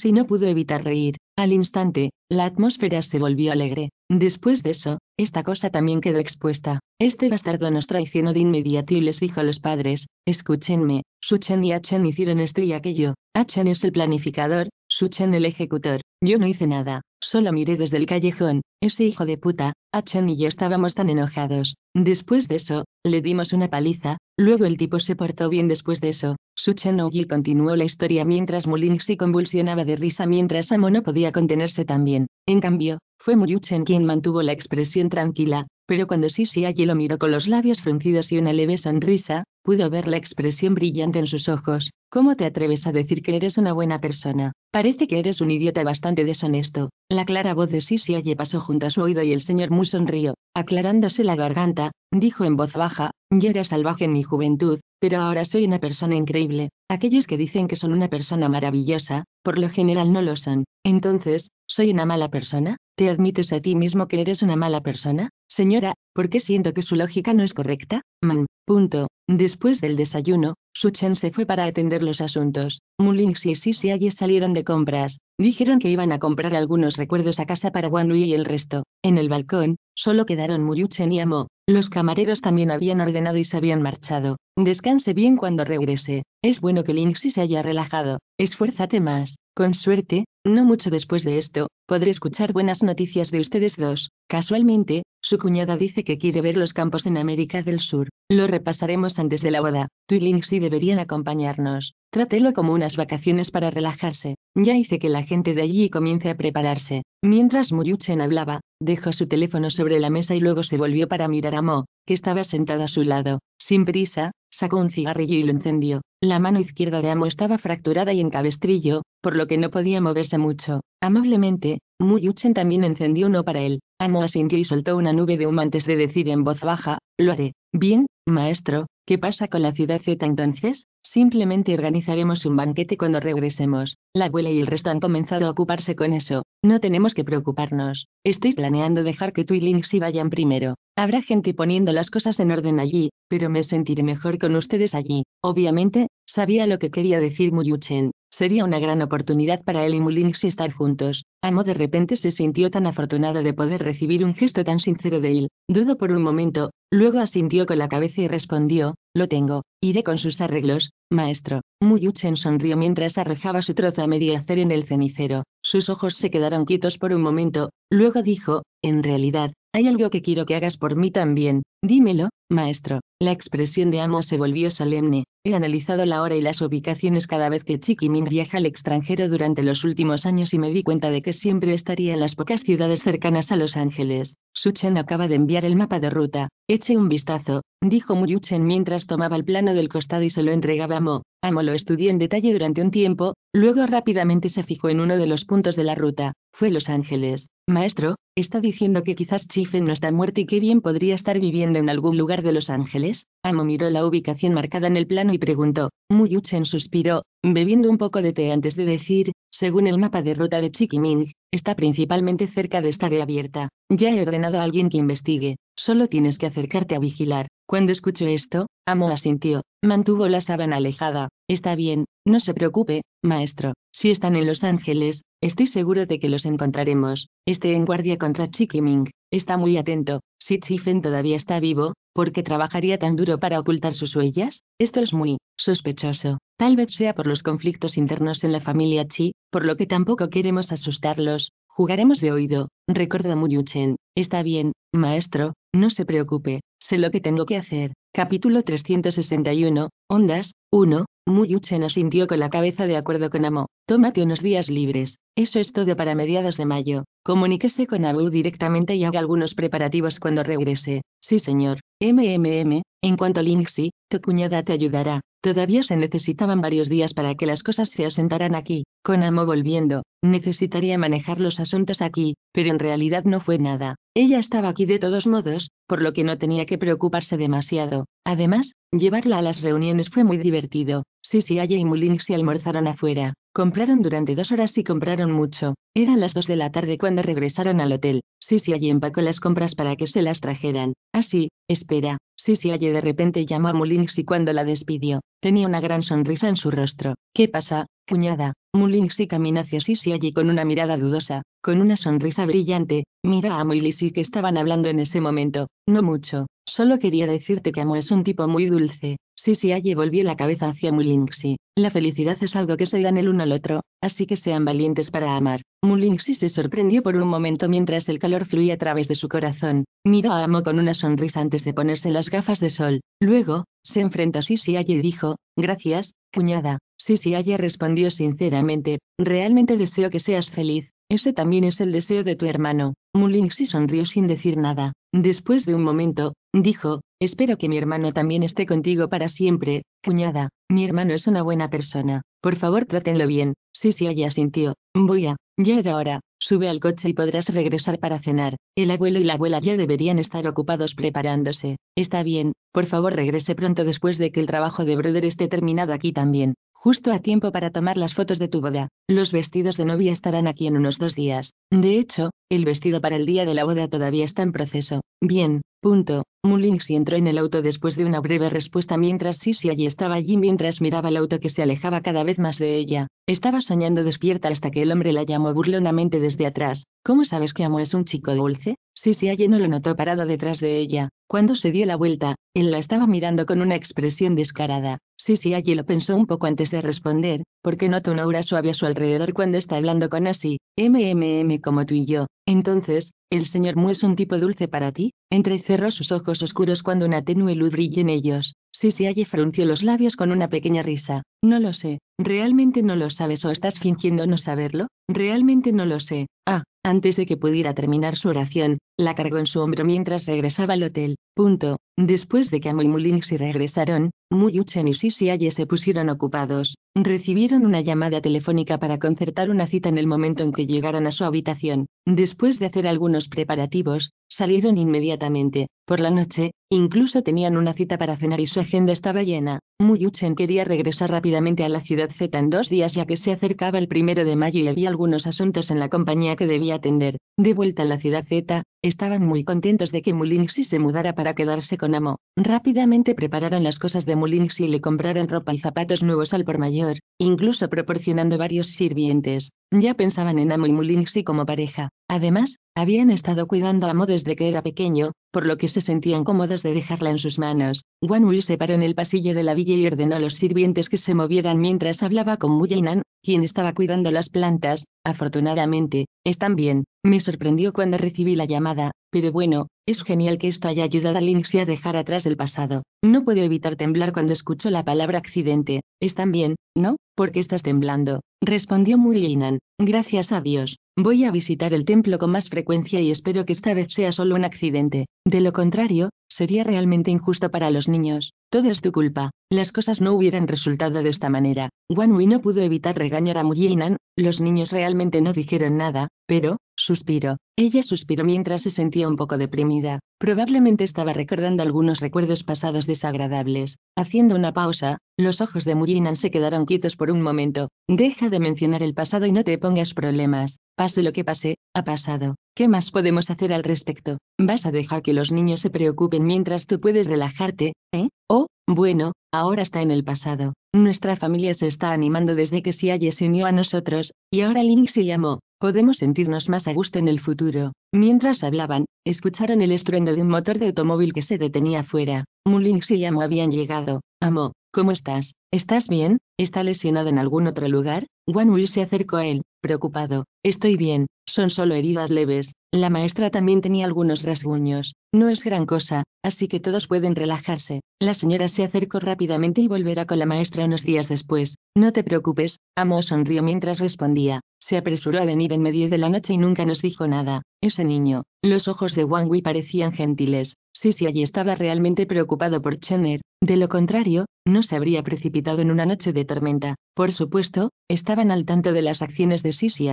si no pudo evitar reír. Al instante, la atmósfera se volvió alegre. Después de eso, esta cosa también quedó expuesta. Este bastardo nos traicionó de inmediato y les dijo a los padres, escúchenme, Suchen y Achen ah hicieron esto y aquello. Achen ah es el planificador, Suchen el ejecutor. Yo no hice nada, solo miré desde el callejón. Ese hijo de puta, Achen ah y yo estábamos tan enojados. Después de eso, le dimos una paliza, Luego el tipo se portó bien después de eso. Su Suchenogi continuó la historia mientras Mulink se convulsionaba de risa mientras Amo no podía contenerse también. En cambio, fue Muyuchen quien mantuvo la expresión tranquila, pero cuando allí lo miró con los labios fruncidos y una leve sonrisa, Pudo ver la expresión brillante en sus ojos. ¿Cómo te atreves a decir que eres una buena persona? Parece que eres un idiota bastante deshonesto. La clara voz de Oye pasó junto a su oído y el señor Mu sonrió. Aclarándose la garganta, dijo en voz baja, yo era salvaje en mi juventud, pero ahora soy una persona increíble. Aquellos que dicen que son una persona maravillosa, por lo general no lo son. Entonces, ¿soy una mala persona? ¿Te admites a ti mismo que eres una mala persona? Señora, ¿por qué siento que su lógica no es correcta? Man, punto. Después del desayuno, Suchen se fue para atender los asuntos. Lingxi y allí salieron de compras. Dijeron que iban a comprar algunos recuerdos a casa para Wanui y el resto. En el balcón, solo quedaron Muyuchen y Amo. Los camareros también habían ordenado y se habían marchado. Descanse bien cuando regrese. Es bueno que Lingxi se haya relajado. Esfuérzate más. Con suerte, no mucho después de esto, podré escuchar buenas noticias de ustedes dos. Casualmente, su cuñada dice que quiere ver los campos en América del Sur. Lo repasaremos antes de la boda. Tú y deberían acompañarnos. Trátelo como unas vacaciones para relajarse. Ya hice que la gente de allí comience a prepararse. Mientras Muyuchen hablaba, dejó su teléfono sobre la mesa y luego se volvió para mirar a Mo, que estaba sentado a su lado. Sin prisa, sacó un cigarrillo y lo encendió. La mano izquierda de Amo estaba fracturada y en cabestrillo, por lo que no podía moverse mucho. Amablemente, Muyuchen también encendió uno para él. Amo asintió y soltó una nube de humo antes de decir en voz baja, lo haré. Bien, Maestro, ¿qué pasa con la ciudad Z entonces? Simplemente organizaremos un banquete cuando regresemos. La abuela y el resto han comenzado a ocuparse con eso. No tenemos que preocuparnos. Estoy planeando dejar que tú y vayan primero. Habrá gente poniendo las cosas en orden allí, pero me sentiré mejor con ustedes allí. Obviamente, sabía lo que quería decir Muyuchen. Sería una gran oportunidad para él y Mulinx estar juntos. Amo de repente se sintió tan afortunada de poder recibir un gesto tan sincero de él. «Dudo por un momento, luego asintió con la cabeza y respondió, lo tengo, iré con sus arreglos, maestro. Muyuchen sonrió mientras arrojaba su trozo a medio hacer en el cenicero. Sus ojos se quedaron quietos por un momento, luego dijo, en realidad, hay algo que quiero que hagas por mí también, dímelo, maestro. La expresión de amo se volvió solemne. He analizado la hora y las ubicaciones cada vez que Chiquimin viaja al extranjero durante los últimos años y me di cuenta de que siempre estaría en las pocas ciudades cercanas a Los Ángeles. Suchen acaba de enviar el mapa de ruta. Eche un vistazo, dijo Muyuchen mientras tomaba el plano del costado y se lo entregaba a Mo. Amo lo estudió en detalle durante un tiempo, luego rápidamente se fijó en uno de los puntos de la ruta. Fue Los Ángeles. Maestro, ¿está diciendo que quizás Chifen no está muerto y que bien podría estar viviendo en algún lugar de Los Ángeles? Amo miró la ubicación marcada en el plano y preguntó. Muyuchen suspiró, bebiendo un poco de té antes de decir, según el mapa de ruta de Chiquiming, está principalmente cerca de esta área abierta. Ya he ordenado a alguien que investigue. Solo tienes que acercarte a vigilar. Cuando escuchó esto, Amo asintió. Mantuvo la sábana alejada. Está bien, no se preocupe, maestro. Si están en Los Ángeles, Estoy seguro de que los encontraremos. Esté en guardia contra Chiquiming. Está muy atento. Si Chifen todavía está vivo, ¿por qué trabajaría tan duro para ocultar sus huellas? Esto es muy sospechoso. Tal vez sea por los conflictos internos en la familia Chi, por lo que tampoco queremos asustarlos. Jugaremos de oído, recuerda Muyuchen. Está bien, maestro, no se preocupe, sé lo que tengo que hacer. Capítulo 361, Ondas, 1, Muyuchen asintió con la cabeza de acuerdo con Amo. Tómate unos días libres. Eso es todo para mediados de mayo. Comuníquese con Abu directamente y haga algunos preparativos cuando regrese. Sí, señor. MMM, en cuanto a Linksy, tu cuñada te ayudará. Todavía se necesitaban varios días para que las cosas se asentaran aquí. Con Amo volviendo, necesitaría manejar los asuntos aquí, pero en realidad no fue nada. Ella estaba aquí de todos modos, por lo que no tenía que preocuparse demasiado. Además, llevarla a las reuniones fue muy divertido. Sisi Alley y Mulin se almorzaron afuera. Compraron durante dos horas y compraron mucho. Eran las dos de la tarde cuando regresaron al hotel. Sisi Aye empacó las compras para que se las trajeran. Así, ah, espera. Sisi Alley de repente llamó a Mullins y cuando la despidió, tenía una gran sonrisa en su rostro. ¿Qué pasa, cuñada? Mullins y camina hacia Sisi Aye con una mirada dudosa. Con una sonrisa brillante, mira a Amo y Lizzie que estaban hablando en ese momento. No mucho, solo quería decirte que Amo es un tipo muy dulce. Sí, volvió la cabeza hacia Mulinxi. La felicidad es algo que se dan el uno al otro, así que sean valientes para amar. si se sorprendió por un momento mientras el calor fluía a través de su corazón. Miró a Amo con una sonrisa antes de ponerse las gafas de sol. Luego, se enfrenta a Sisi Aye y dijo, gracias, cuñada. Sisi Aye respondió sinceramente, realmente deseo que seas feliz. Ese también es el deseo de tu hermano. sí sonrió sin decir nada. Después de un momento, dijo, espero que mi hermano también esté contigo para siempre, cuñada. Mi hermano es una buena persona. Por favor, trátenlo bien. Sí, sí, haya sintió. Voy a. Ya era hora. Sube al coche y podrás regresar para cenar. El abuelo y la abuela ya deberían estar ocupados preparándose. Está bien, por favor regrese pronto después de que el trabajo de Brother esté terminado aquí también justo a tiempo para tomar las fotos de tu boda. Los vestidos de novia estarán aquí en unos dos días. De hecho, el vestido para el día de la boda todavía está en proceso. Bien, Punto. y entró en el auto después de una breve respuesta mientras Sisi allí estaba allí mientras miraba el auto que se alejaba cada vez más de ella. Estaba soñando despierta hasta que el hombre la llamó burlonamente desde atrás. ¿Cómo sabes que Amo es un chico dulce? Sisi allí no lo notó parado detrás de ella. Cuando se dio la vuelta, él la estaba mirando con una expresión descarada. Sisi allí lo pensó un poco antes de responder, porque nota una aura suave a su alrededor cuando está hablando con así, MMM como tú y yo. Entonces, ¿el señor Mu es un tipo dulce para ti? Entrecerró sus ojos oscuros cuando una tenue luz brilló en ellos. halle frunció los labios con una pequeña risa. No lo sé. ¿Realmente no lo sabes o estás fingiendo no saberlo? Realmente no lo sé. Ah, antes de que pudiera terminar su oración, la cargó en su hombro mientras regresaba al hotel. Punto. Después de que Amo y se regresaron, Muyuchen y Aye se pusieron ocupados. Recibieron una llamada telefónica para concertar una cita en el momento en que llegaron a su habitación. Después de hacer algunos preparativos, salieron inmediatamente. Por la noche, incluso tenían una cita para cenar y su agenda estaba llena. Muyuchen quería regresar rápidamente a la ciudad Z en dos días ya que se acercaba el primero de mayo y había algunos asuntos en la compañía que debía atender. De vuelta en la ciudad Z, estaban muy contentos de que Mulinxi se mudara para quedarse con Amo. Rápidamente prepararon las cosas de Mulinxi y le compraron ropa y zapatos nuevos al por mayor, incluso proporcionando varios sirvientes. Ya pensaban en Amo y Mulinxi como pareja. Además, habían estado cuidando a Amo desde que era pequeño, por lo que se sentían cómodos de dejarla en sus manos. Wan Will se paró en el pasillo de la villa y ordenó a los sirvientes que se movieran mientras hablaba con Muyinan, quien estaba cuidando las plantas, afortunadamente, están bien, me sorprendió cuando recibí la llamada, pero bueno, es genial que esto haya ayudado a y a dejar atrás el pasado. No puedo evitar temblar cuando escucho la palabra accidente, están bien, ¿no? Porque estás temblando? Respondió Linan. gracias a Dios, Voy a visitar el templo con más frecuencia y espero que esta vez sea solo un accidente. De lo contrario, sería realmente injusto para los niños. Todo es tu culpa. Las cosas no hubieran resultado de esta manera. Wanwi no pudo evitar regañar a Muyinan, los niños realmente no dijeron nada, pero, suspiró. Ella suspiró mientras se sentía un poco deprimida. Probablemente estaba recordando algunos recuerdos pasados desagradables. Haciendo una pausa, los ojos de Murinan se quedaron quietos por un momento. Deja de mencionar el pasado y no te pongas problemas. Pase lo que pase, ha pasado. ¿Qué más podemos hacer al respecto? ¿Vas a dejar que los niños se preocupen mientras tú puedes relajarte, eh? Oh, bueno, ahora está en el pasado. Nuestra familia se está animando desde que Siaye se unió a nosotros, y ahora Link se llamó. Podemos sentirnos más a gusto en el futuro. Mientras hablaban, escucharon el estruendo de un motor de automóvil que se detenía afuera. Linxi y Amo habían llegado. Amo, ¿cómo estás? ¿Estás bien? ¿Está lesionado en algún otro lugar? Wan se acercó a él. Preocupado, estoy bien, son solo heridas leves. La maestra también tenía algunos rasguños, no es gran cosa, Así que todos pueden relajarse. La señora se acercó rápidamente y volverá con la maestra unos días después. No te preocupes, Amo sonrió mientras respondía. Se apresuró a venir en medio de la noche y nunca nos dijo nada. Ese niño. Los ojos de Wang Wei parecían gentiles. Sí, estaba realmente preocupado por Chener. De lo contrario, no se habría precipitado en una noche de tormenta. Por supuesto, estaban al tanto de las acciones de Sisi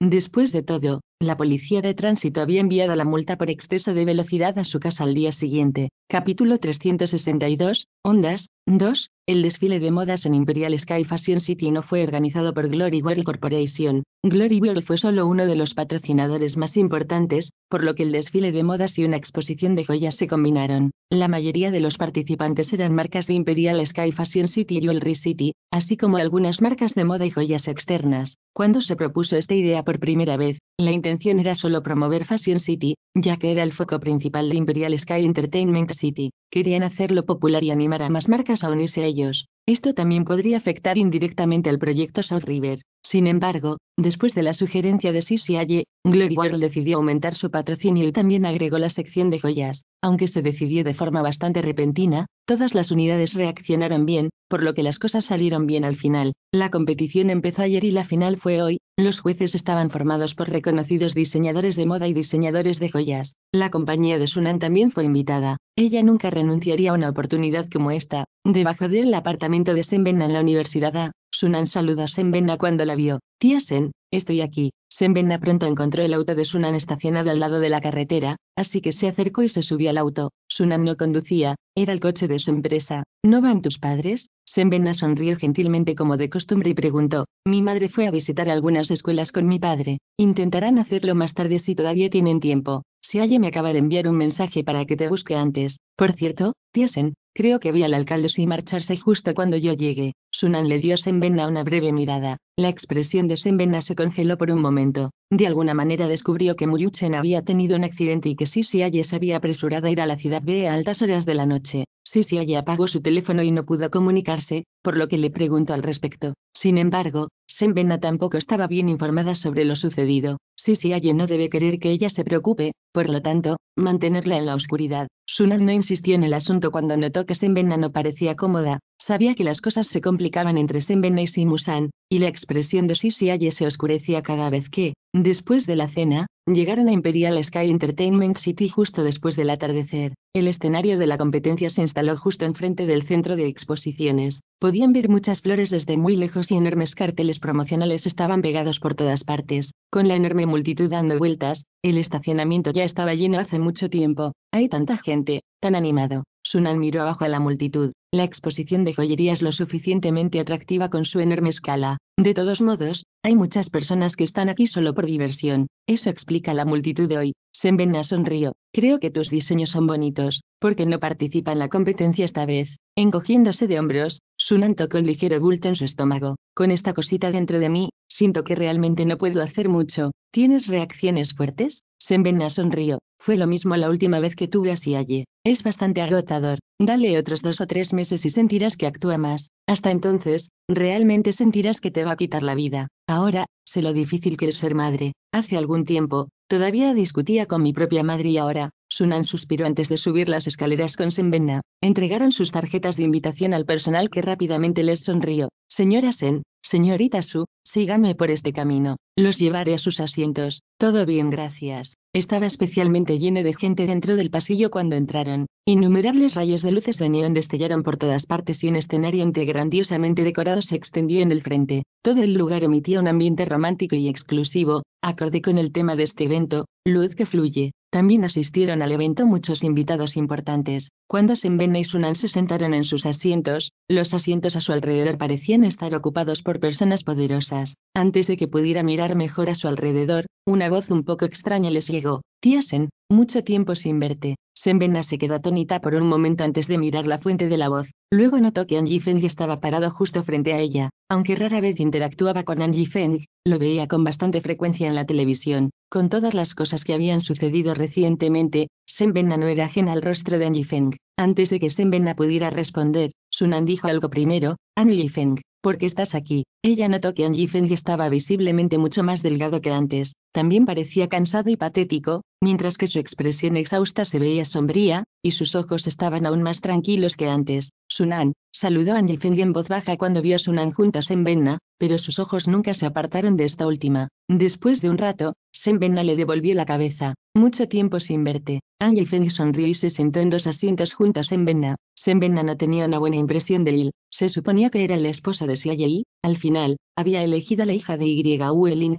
Después de todo, la policía de tránsito había enviado la multa por exceso de velocidad a su casa al día siguiente. Capítulo 362. Ondas. 2. El desfile de modas en Imperial Sky Fashion City no fue organizado por Glory World Corporation. Glory World fue solo uno de los patrocinadores más importantes, por lo que el desfile de modas y una exposición de joyas se combinaron. La mayoría de los participantes eran marcas de Imperial Sky Fashion City y Jewelry City, así como algunas marcas de moda y joyas externas. Cuando se propuso esta idea por primera vez, la intención era solo promover Fashion City, ya que era el foco principal de Imperial Sky Entertainment City, querían hacerlo popular y animar a más marcas a unirse a ellos. Esto también podría afectar indirectamente al proyecto South River. Sin embargo, después de la sugerencia de CCI, Glory World decidió aumentar su patrocinio y también agregó la sección de joyas. Aunque se decidió de forma bastante repentina, todas las unidades reaccionaron bien, por lo que las cosas salieron bien al final. La competición empezó ayer y la final fue hoy, los jueces estaban formados por reconocidos diseñadores de moda y diseñadores de joyas. La compañía de Sunan también fue invitada. Ella nunca renunciaría a una oportunidad como esta. Debajo del apartamento de Senbena en la universidad A, Sunan saludó a Senbena cuando la vio. Tía Sen, estoy aquí. Senbena pronto encontró el auto de Sunan estacionado al lado de la carretera, así que se acercó y se subió al auto. Sunan no conducía, era el coche de su empresa. ¿No van tus padres? Senbena sonrió gentilmente como de costumbre y preguntó, mi madre fue a visitar algunas escuelas con mi padre, intentarán hacerlo más tarde si todavía tienen tiempo. Si halle me acaba de enviar un mensaje para que te busque antes. Por cierto, Tiesen, creo que vi al alcalde sin marcharse justo cuando yo llegué. Sunan le dio a Senbena una breve mirada. La expresión de Senbena se congeló por un momento. De alguna manera descubrió que Muyuchen había tenido un accidente y que si se había apresurado a ir a la ciudad B a altas horas de la noche. Sisi apagó su teléfono y no pudo comunicarse, por lo que le preguntó al respecto. Sin embargo, Senbena tampoco estaba bien informada sobre lo sucedido. Sisi Aye no debe querer que ella se preocupe, por lo tanto, mantenerla en la oscuridad. Sunan no insistió en el asunto cuando notó que Senbena no parecía cómoda. Sabía que las cosas se complicaban entre Senbena y Simusan, y la expresión de Sisi Aye se oscurecía cada vez que, después de la cena, Llegaron a Imperial Sky Entertainment City justo después del atardecer. El escenario de la competencia se instaló justo enfrente del centro de exposiciones. Podían ver muchas flores desde muy lejos y enormes carteles promocionales estaban pegados por todas partes. Con la enorme multitud dando vueltas, el estacionamiento ya estaba lleno hace mucho tiempo. Hay tanta gente, tan animado. Sunan miró abajo a la multitud. La exposición de joyería es lo suficientemente atractiva con su enorme escala. De todos modos, hay muchas personas que están aquí solo por diversión. Eso explica la multitud de hoy. Senbena sonrió. Creo que tus diseños son bonitos, porque no participa en la competencia esta vez. Encogiéndose de hombros, Sunan tocó el ligero bulto en su estómago. Con esta cosita dentro de mí, siento que realmente no puedo hacer mucho. ¿Tienes reacciones fuertes? Senbena sonrió. Fue lo mismo la última vez que tuve así allí. Es bastante agotador. Dale otros dos o tres meses y sentirás que actúa más. Hasta entonces, realmente sentirás que te va a quitar la vida. Ahora, sé lo difícil que es ser madre. Hace algún tiempo, todavía discutía con mi propia madre y ahora, Sunan suspiró antes de subir las escaleras con Senbenna. Entregaron sus tarjetas de invitación al personal que rápidamente les sonrió. Señora Sen, señorita Su, síganme por este camino. Los llevaré a sus asientos. Todo bien, gracias. Estaba especialmente lleno de gente dentro del pasillo cuando entraron. Innumerables rayos de luces de neón destellaron por todas partes y un escenario entre grandiosamente decorado se extendió en el frente. Todo el lugar emitía un ambiente romántico y exclusivo, acorde con el tema de este evento, luz que fluye. También asistieron al evento muchos invitados importantes. Cuando Senbena y Sunan se sentaron en sus asientos, los asientos a su alrededor parecían estar ocupados por personas poderosas. Antes de que pudiera mirar mejor a su alrededor, una voz un poco extraña les llegó. Sen, mucho tiempo sin verte. Senbena se quedó atónita por un momento antes de mirar la fuente de la voz. Luego notó que Angie Feng estaba parado justo frente a ella. Aunque rara vez interactuaba con Angie Feng, lo veía con bastante frecuencia en la televisión. Con todas las cosas que habían sucedido recientemente, Senbena no era ajena al rostro de Angie Feng. Antes de que Senbena pudiera responder, Sunan dijo algo primero, Angie Feng, ¿por qué estás aquí? Ella notó que Angie Feng estaba visiblemente mucho más delgado que antes. También parecía cansado y patético, mientras que su expresión exhausta se veía sombría, y sus ojos estaban aún más tranquilos que antes. Sunan, saludó a Feng en voz baja cuando vio a Sunan juntas en Benna, pero sus ojos nunca se apartaron de esta última. Después de un rato, Benna le devolvió la cabeza. Mucho tiempo sin verte. An Feng sonrió y se sentó en dos asientos juntas en Benna. Senvena no tenía una buena impresión de Lil, se suponía que era la esposa de Xia al final, había elegido a la hija de Yu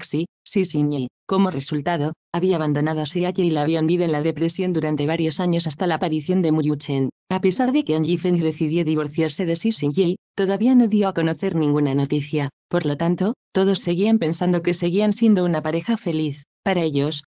Xi y Como resultado, había abandonado a Siaye y la habían vivido en la depresión durante varios años hasta la aparición de Muyuchen. A pesar de que Angie Feng decidió divorciarse de Yi, todavía no dio a conocer ninguna noticia. Por lo tanto, todos seguían pensando que seguían siendo una pareja feliz. Para ellos,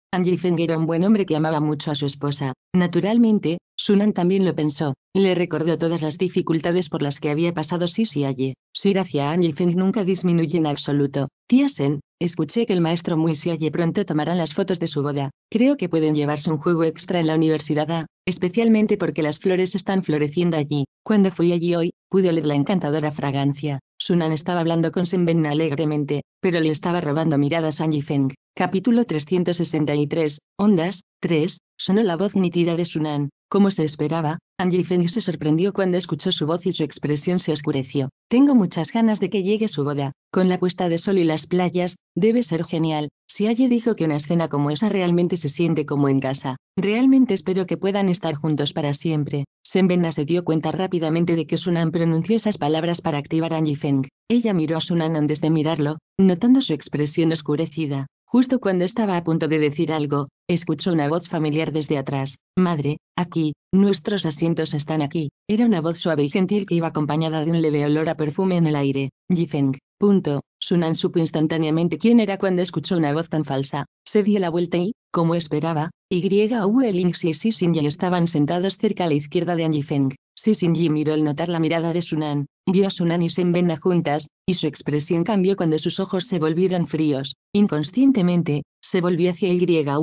Feng era un buen hombre que amaba mucho a su esposa. Naturalmente, Sunan también lo pensó. Le recordó todas las dificultades por las que había pasado si si allí. Su ir hacia Feng nunca disminuye en absoluto. Sen, escuché que el maestro Mu y pronto tomará las fotos de su boda. Creo que pueden llevarse un juego extra en la universidad A, ah, especialmente porque las flores están floreciendo allí. Cuando fui allí hoy, pude oler la encantadora fragancia. Sunan estaba hablando con ben alegremente, pero le estaba robando miradas a Angie Feng. Capítulo 363, Ondas, 3, sonó la voz nítida de Sunan. Como se esperaba, Angie Feng se sorprendió cuando escuchó su voz y su expresión se oscureció. Tengo muchas ganas de que llegue su boda. Con la puesta de sol y las playas, debe ser genial. Si Aye dijo que una escena como esa realmente se siente como en casa. Realmente espero que puedan estar juntos para siempre. Senbena se dio cuenta rápidamente de que Sunan pronunció esas palabras para activar a Feng. Ella miró a Sunan antes de mirarlo, notando su expresión oscurecida. Justo cuando estaba a punto de decir algo, escuchó una voz familiar desde atrás. Madre, aquí, nuestros asientos están aquí. Era una voz suave y gentil que iba acompañada de un leve olor a perfume en el aire. Yifeng. Punto. Sunan supo instantáneamente quién era cuando escuchó una voz tan falsa. Se dio la vuelta y, como esperaba, Yu Links y Sising estaban sentados cerca a la izquierda de Anjifeng. Sising miró al notar la mirada de Sunan. Vio a Sunan y Senbena juntas, y su expresión cambió cuando sus ojos se volvieron fríos. Inconscientemente, se volvió hacia el griega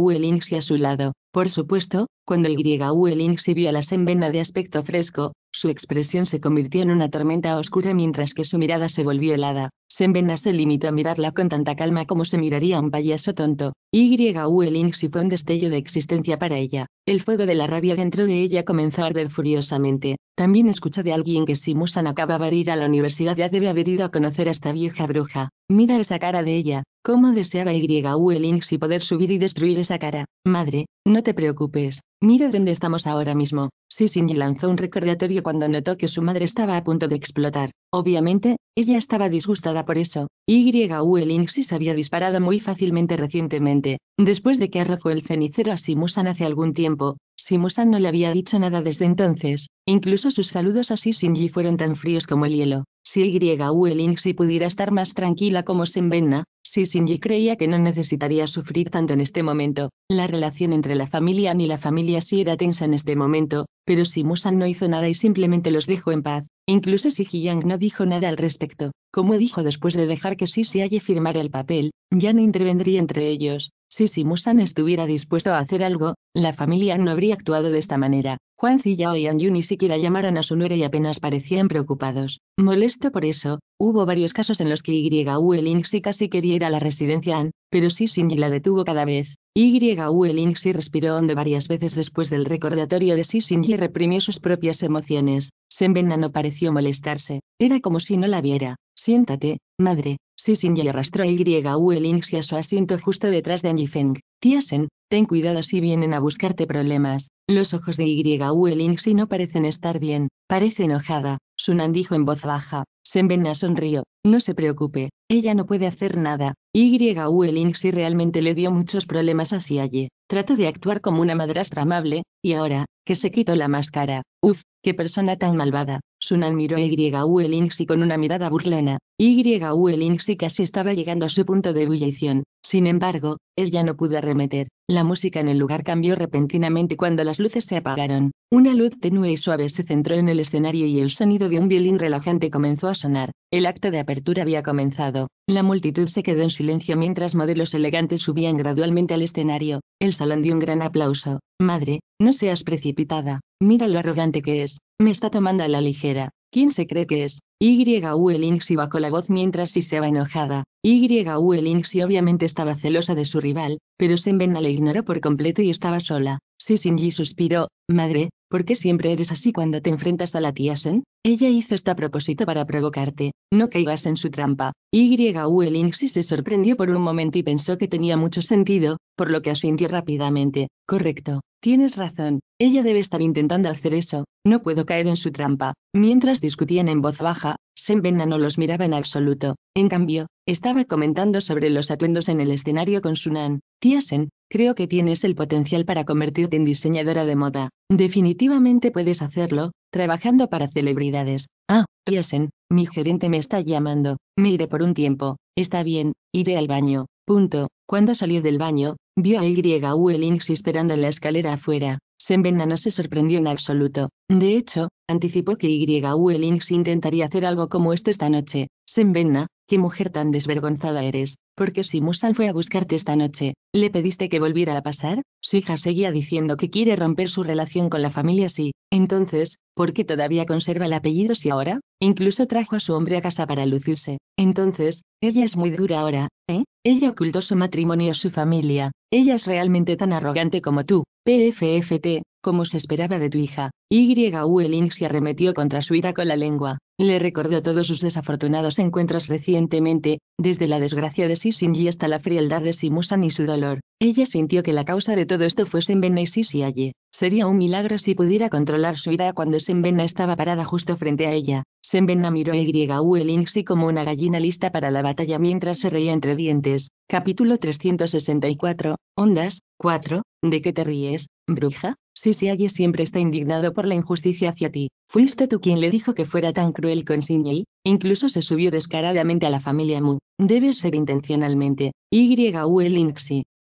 y a su lado. Por supuesto, cuando el griega se vio a la Senbena de aspecto fresco, su expresión se convirtió en una tormenta oscura mientras que su mirada se volvió helada. Senvena se limitó a mirarla con tanta calma como se miraría un payaso tonto. Y.U. y fue un destello de existencia para ella. El fuego de la rabia dentro de ella comenzó a arder furiosamente. También escuchó de alguien que si Musan acababa de ir a la universidad ya debe haber ido a conocer a esta vieja bruja. Mira esa cara de ella. ¿Cómo deseaba Y El y poder subir y destruir esa cara? Madre, no te preocupes. Mira dónde estamos ahora mismo. Sisini lanzó un recordatorio cuando notó que su madre estaba a punto de explotar. Obviamente, ella estaba disgustada por eso. y Y.U. se había disparado muy fácilmente recientemente, después de que arrojó el cenicero a Simusan hace algún tiempo. Simusan no le había dicho nada desde entonces, incluso sus saludos a Shinji fueron tan fríos como el hielo. Si Y.U. pudiera estar más tranquila como Senbenna, si creía que no necesitaría sufrir tanto en este momento, la relación entre la familia ni y la familia sí era tensa en este momento, pero si Musan no hizo nada y simplemente los dejó en paz, incluso si Jiang no dijo nada al respecto, como dijo después de dejar que Sisi halle firmara el papel, ya no intervendría entre ellos. Si Musan estuviera dispuesto a hacer algo, la familia no habría actuado de esta manera, Juan Zillao y Yu ni siquiera llamaron a su nuera y apenas parecían preocupados. Molesto por eso, hubo varios casos en los que Y.U. casi quería ir a la residencia An, pero Sishinji la detuvo cada vez. Y.U. respiró hondo varias veces después del recordatorio de Sissin y reprimió sus propias emociones. Senbenna no pareció molestarse. Era como si no la viera. Siéntate, madre. si arrastró a Y.U. a su asiento justo detrás de Tía Sen, ten cuidado si vienen a buscarte problemas. Los ojos de Y. si no parecen estar bien, parece enojada, Sunan dijo en voz baja. Senbena sonrió. No se preocupe, ella no puede hacer nada. Y. si realmente le dio muchos problemas a Siaye. Trató de actuar como una madrastra amable, y ahora, que se quitó la máscara. Uf, qué persona tan malvada. Sunan miró a y con una mirada burlona. Y.U. casi estaba llegando a su punto de ebullición. Sin embargo, él ya no pudo arremeter. La música en el lugar cambió repentinamente cuando las luces se apagaron. Una luz tenue y suave se centró en el escenario y el sonido de un violín relajante comenzó a sonar. El acto de apertura había comenzado. La multitud se quedó en silencio mientras modelos elegantes subían gradualmente al escenario. El salón dio un gran aplauso. Madre, no seas precipitada. Mira lo arrogante que es. Me está tomando a la ligera. ¿Quién se cree que es? Y.U. Links iba bajó la voz mientras si se va enojada. Y.U. y obviamente estaba celosa de su rival, pero Senbena le ignoró por completo y estaba sola. y suspiró, madre, ¿Por qué siempre eres así cuando te enfrentas a la tía Sen? Ella hizo esta propósito para provocarte, no caigas en su trampa. Y. Elingsi se sorprendió por un momento y pensó que tenía mucho sentido, por lo que asintió rápidamente. Correcto, tienes razón, ella debe estar intentando hacer eso, no puedo caer en su trampa. Mientras discutían en voz baja, Senbena no los miraba en absoluto. En cambio, estaba comentando sobre los atuendos en el escenario con Sunan. Tiasen, creo que tienes el potencial para convertirte en diseñadora de moda. Definitivamente puedes hacerlo, trabajando para celebridades. Ah, Tiasen, mi gerente me está llamando. Me iré por un tiempo. Está bien, iré al baño. Punto. Cuando salió del baño, vio a y Inx esperando en la escalera afuera no se sorprendió en absoluto. De hecho, anticipó que Y. Wellings intentaría hacer algo como esto esta noche. Senvenna, qué mujer tan desvergonzada eres. Porque si Musal fue a buscarte esta noche, ¿le pediste que volviera a pasar? Su hija seguía diciendo que quiere romper su relación con la familia sí. Entonces, ¿por qué todavía conserva el apellido si ahora? Incluso trajo a su hombre a casa para lucirse. Entonces, ella es muy dura ahora, ¿eh? Ella ocultó su matrimonio a su familia. Ella es realmente tan arrogante como tú. PFFT, como se esperaba de tu hija. Y. Yueling se arremetió contra su ira con la lengua. Le recordó todos sus desafortunados encuentros recientemente, desde la desgracia de sin y hasta la frialdad de Simusan y su dolor. Ella sintió que la causa de todo esto fuese Envena y Sisi Sería un milagro si pudiera controlar su ira cuando Senbena estaba parada justo frente a ella. Senbena miró a Y.U. inxi como una gallina lista para la batalla mientras se reía entre dientes. Capítulo 364, Ondas, 4, ¿de qué te ríes? Bruja, se halla siempre está indignado por la injusticia hacia ti. Fuiste tú quien le dijo que fuera tan cruel con Sinyi. incluso se subió descaradamente a la familia Mu. Debe ser intencionalmente. YU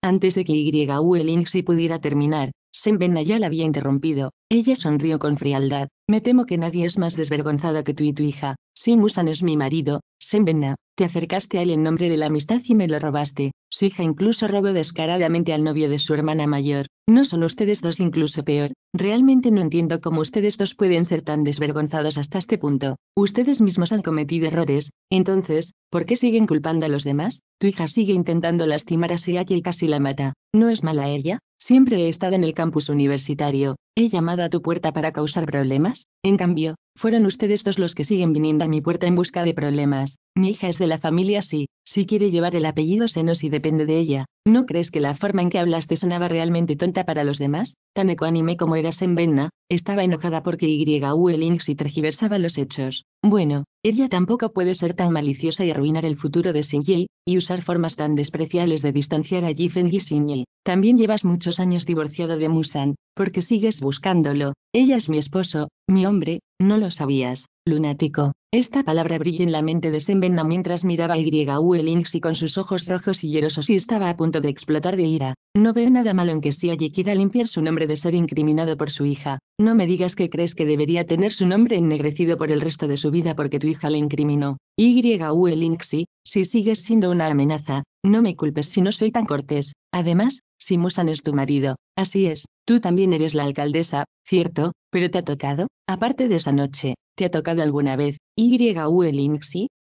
Antes de que YU pudiera terminar, Senben ya la había interrumpido. Ella sonrió con frialdad. Me temo que nadie es más desvergonzado que tú y tu hija. Musan es mi marido, venna te acercaste a él en nombre de la amistad y me lo robaste. Su hija incluso robó descaradamente al novio de su hermana mayor. No son ustedes dos, incluso peor. Realmente no entiendo cómo ustedes dos pueden ser tan desvergonzados hasta este punto. Ustedes mismos han cometido errores. Entonces, ¿por qué siguen culpando a los demás? Tu hija sigue intentando lastimar a Siaki y casi la mata. ¿No es mala ella? Siempre he estado en el campus universitario. ¿He llamado a tu puerta para causar problemas? En cambio, fueron ustedes dos los que siguen viniendo a mi puerta en busca de problemas. Mi hija es de la familia sí, si quiere llevar el apellido seno si depende de ella, ¿no crees que la forma en que hablaste sonaba realmente tonta para los demás? Tan ecuánime como eras en Venna, estaba enojada porque y Links y tergiversaba los hechos. Bueno, ella tampoco puede ser tan maliciosa y arruinar el futuro de Yi, y usar formas tan despreciables de distanciar a Jifen y Yi. También llevas muchos años divorciado de Musan, porque sigues buscándolo. Ella es mi esposo, mi hombre, no lo sabías. Lunático. Esta palabra brilla en la mente de Senbenna mientras miraba a Y.U. y con sus ojos rojos y llorosos y estaba a punto de explotar de ira. No veo nada malo en que si allí quiera limpiar su nombre de ser incriminado por su hija. No me digas que crees que debería tener su nombre ennegrecido por el resto de su vida porque tu hija le incriminó. Y.U. si sigues siendo una amenaza, no me culpes si no soy tan cortés. Además, si Musan es tu marido, así es, tú también eres la alcaldesa, cierto, pero te ha tocado, aparte de esa noche, te ha tocado alguna vez, Y.U.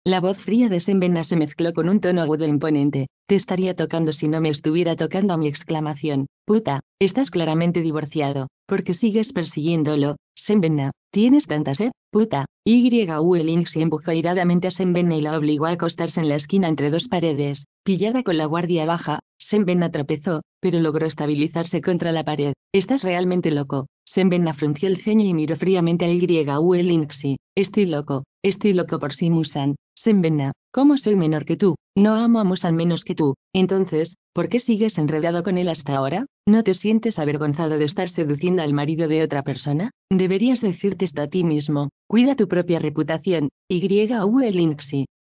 la voz fría de Sembena se mezcló con un tono agudo e imponente, te estaría tocando si no me estuviera tocando a mi exclamación, puta, estás claramente divorciado, porque sigues persiguiéndolo, Sembena, tienes tanta sed, ¿eh? puta, Y.U. empujó iradamente a Sembena y la obligó a acostarse en la esquina entre dos paredes, Pillada con la guardia baja, Senben tropezó, pero logró estabilizarse contra la pared. Estás realmente loco. Senben frunció el ceño y miró fríamente al YU Estoy loco, estoy loco por si Musan. Senbenna, ¿cómo soy menor que tú? No amo a Musan menos que tú. Entonces, ¿por qué sigues enredado con él hasta ahora? ¿No te sientes avergonzado de estar seduciendo al marido de otra persona? Deberías decirte esto a ti mismo. Cuida tu propia reputación, Y.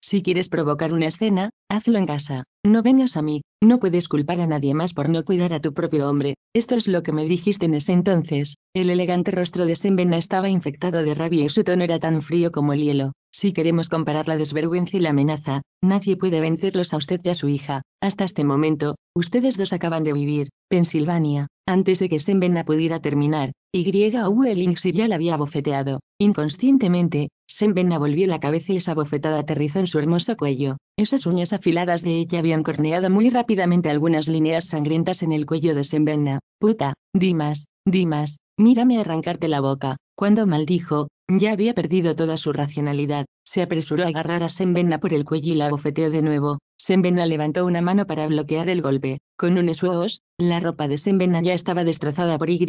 Si quieres provocar una escena, Hazlo en casa. No vengas a mí. No puedes culpar a nadie más por no cuidar a tu propio hombre. Esto es lo que me dijiste en ese entonces. El elegante rostro de Senbena estaba infectado de rabia y su tono era tan frío como el hielo. Si queremos comparar la desvergüenza y la amenaza, nadie puede vencerlos a usted y a su hija. Hasta este momento, ustedes dos acaban de vivir, Pensilvania. Antes de que Senbena pudiera terminar, y welling Wellings ya la había bofeteado. Inconscientemente, Senbena volvió la cabeza y esa bofetada aterrizó en su hermoso cuello. Esas uñas afiladas de ella habían corneado muy rápidamente algunas líneas sangrientas en el cuello de Senbena. Puta, Dimas, Dimas, mírame arrancarte la boca. Cuando maldijo, ya había perdido toda su racionalidad. Se apresuró a agarrar a Senbena por el cuello y la bofeteó de nuevo. Senbena levantó una mano para bloquear el golpe. Con un esuos, la ropa de Senbena ya estaba destrozada por y,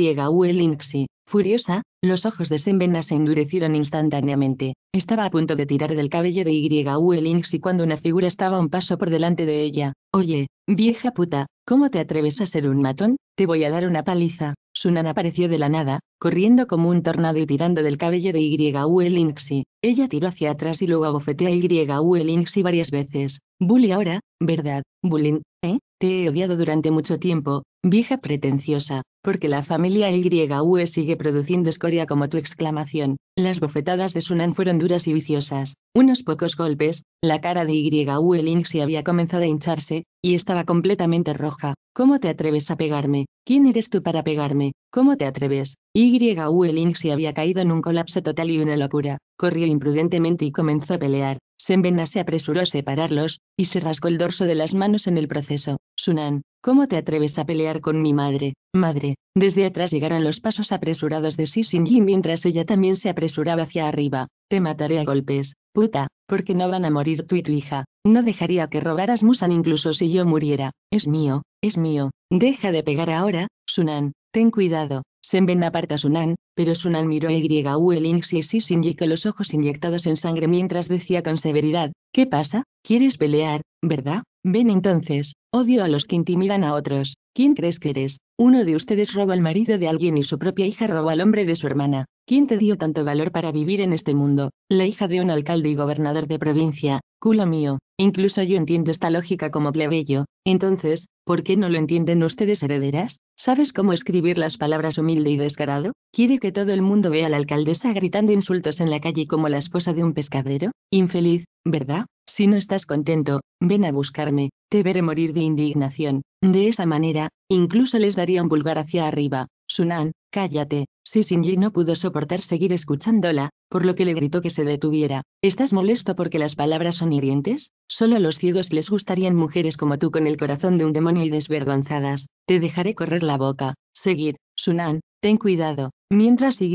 Furiosa, los ojos de Senbena se endurecieron instantáneamente. Estaba a punto de tirar del cabello de y cuando una figura estaba un paso por delante de ella. Oye, vieja puta, ¿cómo te atreves a ser un matón? Te voy a dar una paliza. Sunan apareció de la nada, corriendo como un tornado y tirando del cabello de YU Linksy. Ella tiró hacia atrás y luego abofeteó a YU Linksy varias veces. Bully ahora, ¿verdad, Bullying? ¿Eh? Te he odiado durante mucho tiempo, Vieja pretenciosa, porque la familia YUE sigue produciendo escoria como tu exclamación. Las bofetadas de Sunan fueron duras y viciosas. Unos pocos golpes, la cara de YUE Linxi había comenzado a hincharse, y estaba completamente roja. ¿Cómo te atreves a pegarme? ¿Quién eres tú para pegarme? ¿Cómo te atreves? YUE Lingxi había caído en un colapso total y una locura. Corrió imprudentemente y comenzó a pelear. Senbena se apresuró a separarlos, y se rascó el dorso de las manos en el proceso. Sunan, ¿Cómo te atreves a pelear con mi madre? Madre. Desde atrás llegaron los pasos apresurados de Sisinji mientras ella también se apresuraba hacia arriba. Te mataré a golpes. Puta, porque no van a morir tú y tu hija. No dejaría que robaras Musan incluso si yo muriera. Es mío, es mío. Deja de pegar ahora, Sunan. Ten cuidado. Senben aparta a Sunan, pero Sunan miró a Yu y Sisinji con los ojos inyectados en sangre mientras decía con severidad, ¿qué pasa? ¿Quieres pelear, verdad? Ven entonces, Odio a los que intimidan a otros. ¿Quién crees que eres? Uno de ustedes roba al marido de alguien y su propia hija roba al hombre de su hermana. ¿Quién te dio tanto valor para vivir en este mundo? La hija de un alcalde y gobernador de provincia. Culo mío. Incluso yo entiendo esta lógica como plebeyo. Entonces, ¿por qué no lo entienden ustedes herederas? ¿Sabes cómo escribir las palabras humilde y descarado? ¿Quiere que todo el mundo vea a la alcaldesa gritando insultos en la calle como la esposa de un pescadero? Infeliz, ¿verdad? Si no estás contento, ven a buscarme, te veré morir de indignación. De esa manera, incluso les daría un vulgar hacia arriba. Sunan, cállate. Si Sinji no pudo soportar seguir escuchándola, por lo que le gritó que se detuviera. ¿Estás molesto porque las palabras son hirientes? Solo a los ciegos les gustarían mujeres como tú con el corazón de un demonio y desvergonzadas. Te dejaré correr la boca. Seguir. Sunan, ten cuidado. Mientras y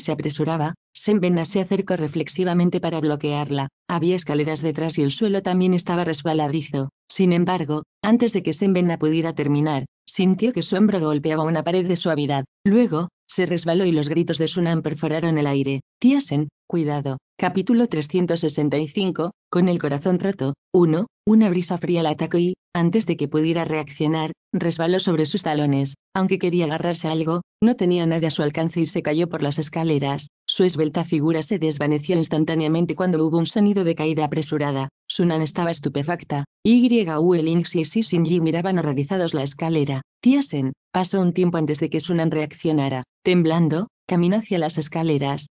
se apresuraba, Sembena se acercó reflexivamente para bloquearla. Había escaleras detrás y el suelo también estaba resbaladizo. Sin embargo, antes de que Senbenna pudiera terminar, Sintió que su hombro golpeaba una pared de suavidad. Luego, se resbaló y los gritos de Sunan perforaron el aire. Tiasen, cuidado. Capítulo 365, con el corazón roto, 1, una brisa fría la atacó y, antes de que pudiera reaccionar, resbaló sobre sus talones. Aunque quería agarrarse a algo, no tenía nada a su alcance y se cayó por las escaleras. Su esbelta figura se desvaneció instantáneamente cuando hubo un sonido de caída apresurada. Sunan estaba estupefacta. Y. Y.U. Links y Xinji miraban horrorizados la escalera. Sen, pasó un tiempo antes de que Sunan reaccionara. Temblando, caminó hacia las escaleras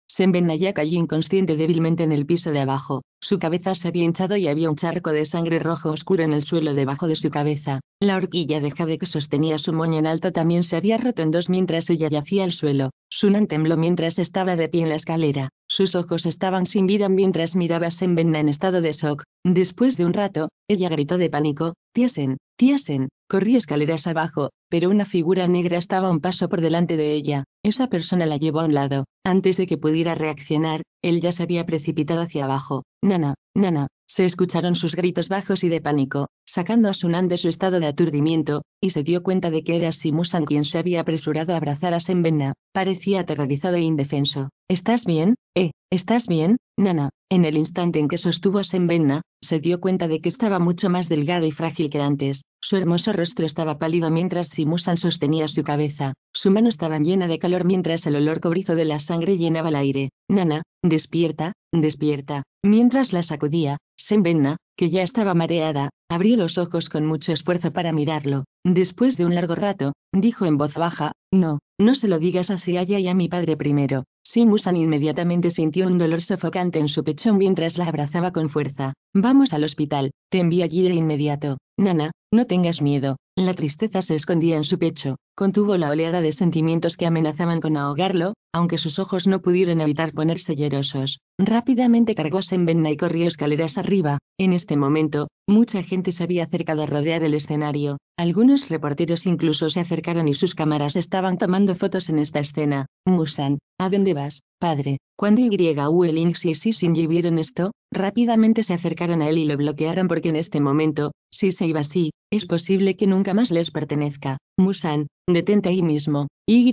ya cayó inconsciente débilmente en el piso de abajo. Su cabeza se había hinchado y había un charco de sangre rojo oscuro en el suelo debajo de su cabeza. La horquilla de jade que sostenía su moño en alto también se había roto en dos mientras ella yacía al suelo. Sunan tembló mientras estaba de pie en la escalera. Sus ojos estaban sin vida mientras miraba a Senbenna en estado de shock. Después de un rato, ella gritó de pánico, Tiesen, Tiesen, corrí escaleras abajo, pero una figura negra estaba un paso por delante de ella. Esa persona la llevó a un lado. Antes de que pudiera reaccionar, él ya se había precipitado hacia abajo. Nana, nana. Se escucharon sus gritos bajos y de pánico, sacando a Sunan de su estado de aturdimiento, y se dio cuenta de que era Simusan quien se había apresurado a abrazar a Senbenna. Parecía aterrorizado e indefenso. ¿Estás bien? Eh, ¿estás bien, Nana? En el instante en que sostuvo a Senbenna, se dio cuenta de que estaba mucho más delgado y frágil que antes. Su hermoso rostro estaba pálido mientras Simusan sostenía su cabeza. Su mano estaba llena de calor mientras el olor cobrizo de la sangre llenaba el aire. Nana, despierta, despierta. Mientras la sacudía, Senbenna, que ya estaba mareada, abrió los ojos con mucho esfuerzo para mirarlo. Después de un largo rato, dijo en voz baja, no, no se lo digas a Siaya y a mi padre primero. Simusan inmediatamente sintió un dolor sofocante en su pecho mientras la abrazaba con fuerza. Vamos al hospital, te envío allí de inmediato. Nana, no tengas miedo, la tristeza se escondía en su pecho, Contuvo la oleada de sentimientos que amenazaban con ahogarlo, aunque sus ojos no pudieron evitar ponerse llorosos. Rápidamente cargó en y corrió escaleras arriba. En este momento, mucha gente se había acercado a rodear el escenario. Algunos reporteros incluso se acercaron y sus cámaras estaban tomando fotos en esta escena. Musan, ¿a dónde vas, padre? Cuando YU, Links y Sisinji vieron esto, rápidamente se acercaron a él y lo bloquearon porque en este momento, si se iba así, es posible que nunca más les pertenezca. Musan, detente ahí mismo. Y.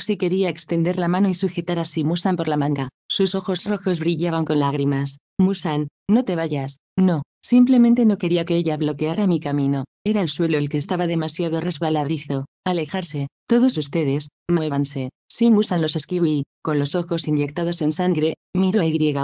si quería extender la mano y sujetar a Musan por la manga. Sus ojos rojos brillaban con lágrimas. Musan, no te vayas. No, simplemente no quería que ella bloqueara mi camino. Era el suelo el que estaba demasiado resbaladizo. Alejarse. Todos ustedes, muévanse. Simusan los esquivó y, con los ojos inyectados en sangre, miró a Y.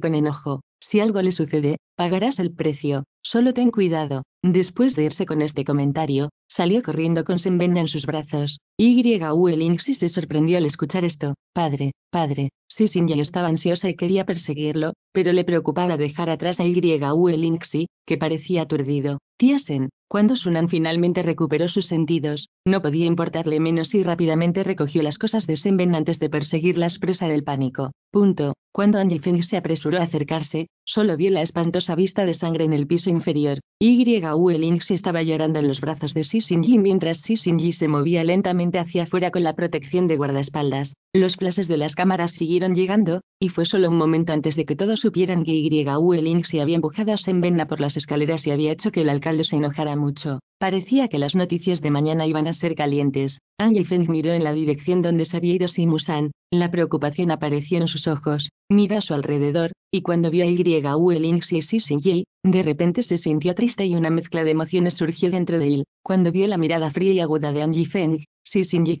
con enojo. Si algo le sucede, pagarás el precio. Solo ten cuidado. Después de irse con este comentario, salió corriendo con Senven en sus brazos. y Elingsi se sorprendió al escuchar esto. Padre, padre, Sí, ya estaba ansiosa y quería perseguirlo, pero le preocupaba dejar atrás a Y.U. que parecía aturdido. Sen, cuando Sunan finalmente recuperó sus sentidos, no podía importarle menos y rápidamente recogió las cosas de Senben antes de perseguirlas presa del pánico. Punto. Cuando Anjifeng se apresuró a acercarse, Solo vi la espantosa vista de sangre en el piso inferior. Y.U. Links estaba llorando en los brazos de Sisinji mientras Sisinji se movía lentamente hacia afuera con la protección de guardaespaldas. Los flashes de las cámaras siguieron llegando, y fue solo un momento antes de que todos supieran que Y Elling se había empujado a Senvenna por las escaleras y había hecho que el alcalde se enojara mucho. Parecía que las noticias de mañana iban a ser calientes. Angie Feng miró en la dirección donde se había ido Simusan, la preocupación apareció en sus ojos, miró a su alrededor, y cuando vio a Y.U. Elling y Sisingyi, de repente se sintió triste y una mezcla de emociones surgió dentro de él. Cuando vio la mirada fría y aguda de Angie Feng,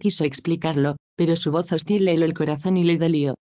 quiso explicarlo, pero su voz hostil le heló el corazón y le dolió.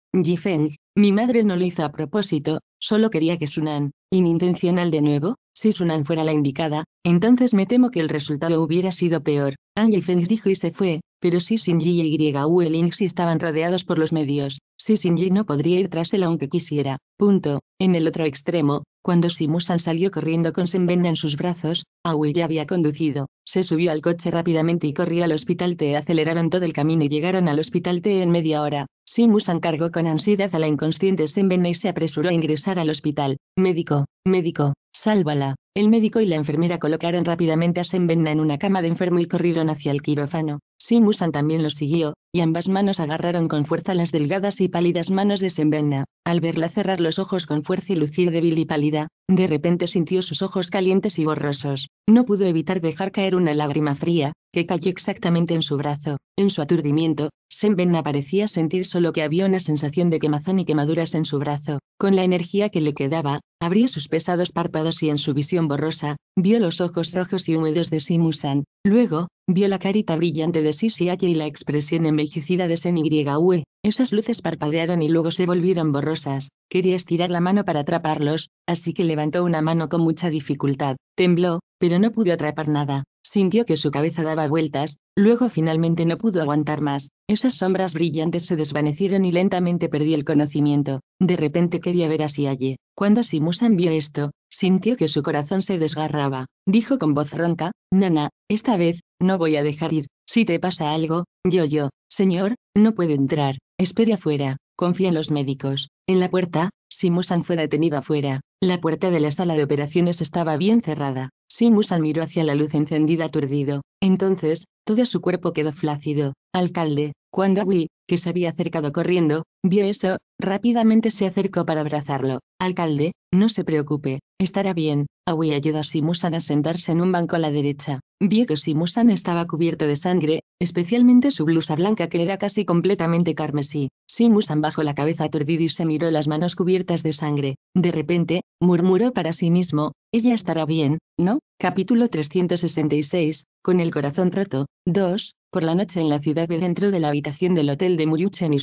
Feng, mi madre no lo hizo a propósito, solo quería que Sunan, inintencional de nuevo, si Sunan fuera la indicada, entonces me temo que el resultado hubiera sido peor. An ah, Feng dijo y se fue, pero si sin y Ling si estaban rodeados por los medios, si Ji no podría ir tras él aunque quisiera. Punto. En el otro extremo, cuando Simusan salió corriendo con Senben en sus brazos, Aoi ya había conducido. Se subió al coche rápidamente y corrió al hospital T. Aceleraron todo el camino y llegaron al hospital T en media hora. Simus encargó con ansiedad a la inconsciente Sembenna y se apresuró a ingresar al hospital. Médico, médico, sálvala. El médico y la enfermera colocaron rápidamente a Sembenna en una cama de enfermo y corrieron hacia el quirófano. Simusan también lo siguió, y ambas manos agarraron con fuerza las delgadas y pálidas manos de Sembenna. Al verla cerrar los ojos con fuerza y lucir débil y pálida, de repente sintió sus ojos calientes y borrosos. No pudo evitar dejar caer una lágrima fría, que cayó exactamente en su brazo. En su aturdimiento, Sembenna parecía sentir solo que había una sensación de quemazón y quemaduras en su brazo. Con la energía que le quedaba, abrió sus pesados párpados y en su visión borrosa, vio los ojos rojos y húmedos de Simusan. Luego, Vio la carita brillante de C.C.H. y la expresión envejecida de Yue, Esas luces parpadearon y luego se volvieron borrosas. Quería estirar la mano para atraparlos, así que levantó una mano con mucha dificultad. Tembló, pero no pudo atrapar nada. Sintió que su cabeza daba vueltas, luego finalmente no pudo aguantar más. Esas sombras brillantes se desvanecieron y lentamente perdí el conocimiento. De repente quería ver a Sialle. Cuando Simusan vio esto, sintió que su corazón se desgarraba. Dijo con voz ronca, Nana, esta vez, no voy a dejar ir. Si te pasa algo, yo yo, señor, no puede entrar. Espere afuera. Confía en los médicos. En la puerta, Simusan fue detenido afuera. La puerta de la sala de operaciones estaba bien cerrada. Simus miró hacia la luz encendida aturdido. Entonces, todo su cuerpo quedó flácido. Alcalde, cuando Wee, que se había acercado corriendo, vio eso, rápidamente se acercó para abrazarlo. Alcalde, no se preocupe, estará bien. Awi ayuda a Simusan a sentarse en un banco a la derecha. Vio que Simusan estaba cubierto de sangre, especialmente su blusa blanca que era casi completamente carmesí. Simusan bajó la cabeza aturdida y se miró las manos cubiertas de sangre. De repente, murmuró para sí mismo, ella estará bien, ¿no? Capítulo 366, con el corazón roto, 2, por la noche en la ciudad de dentro de la habitación del hotel de Muyuchen y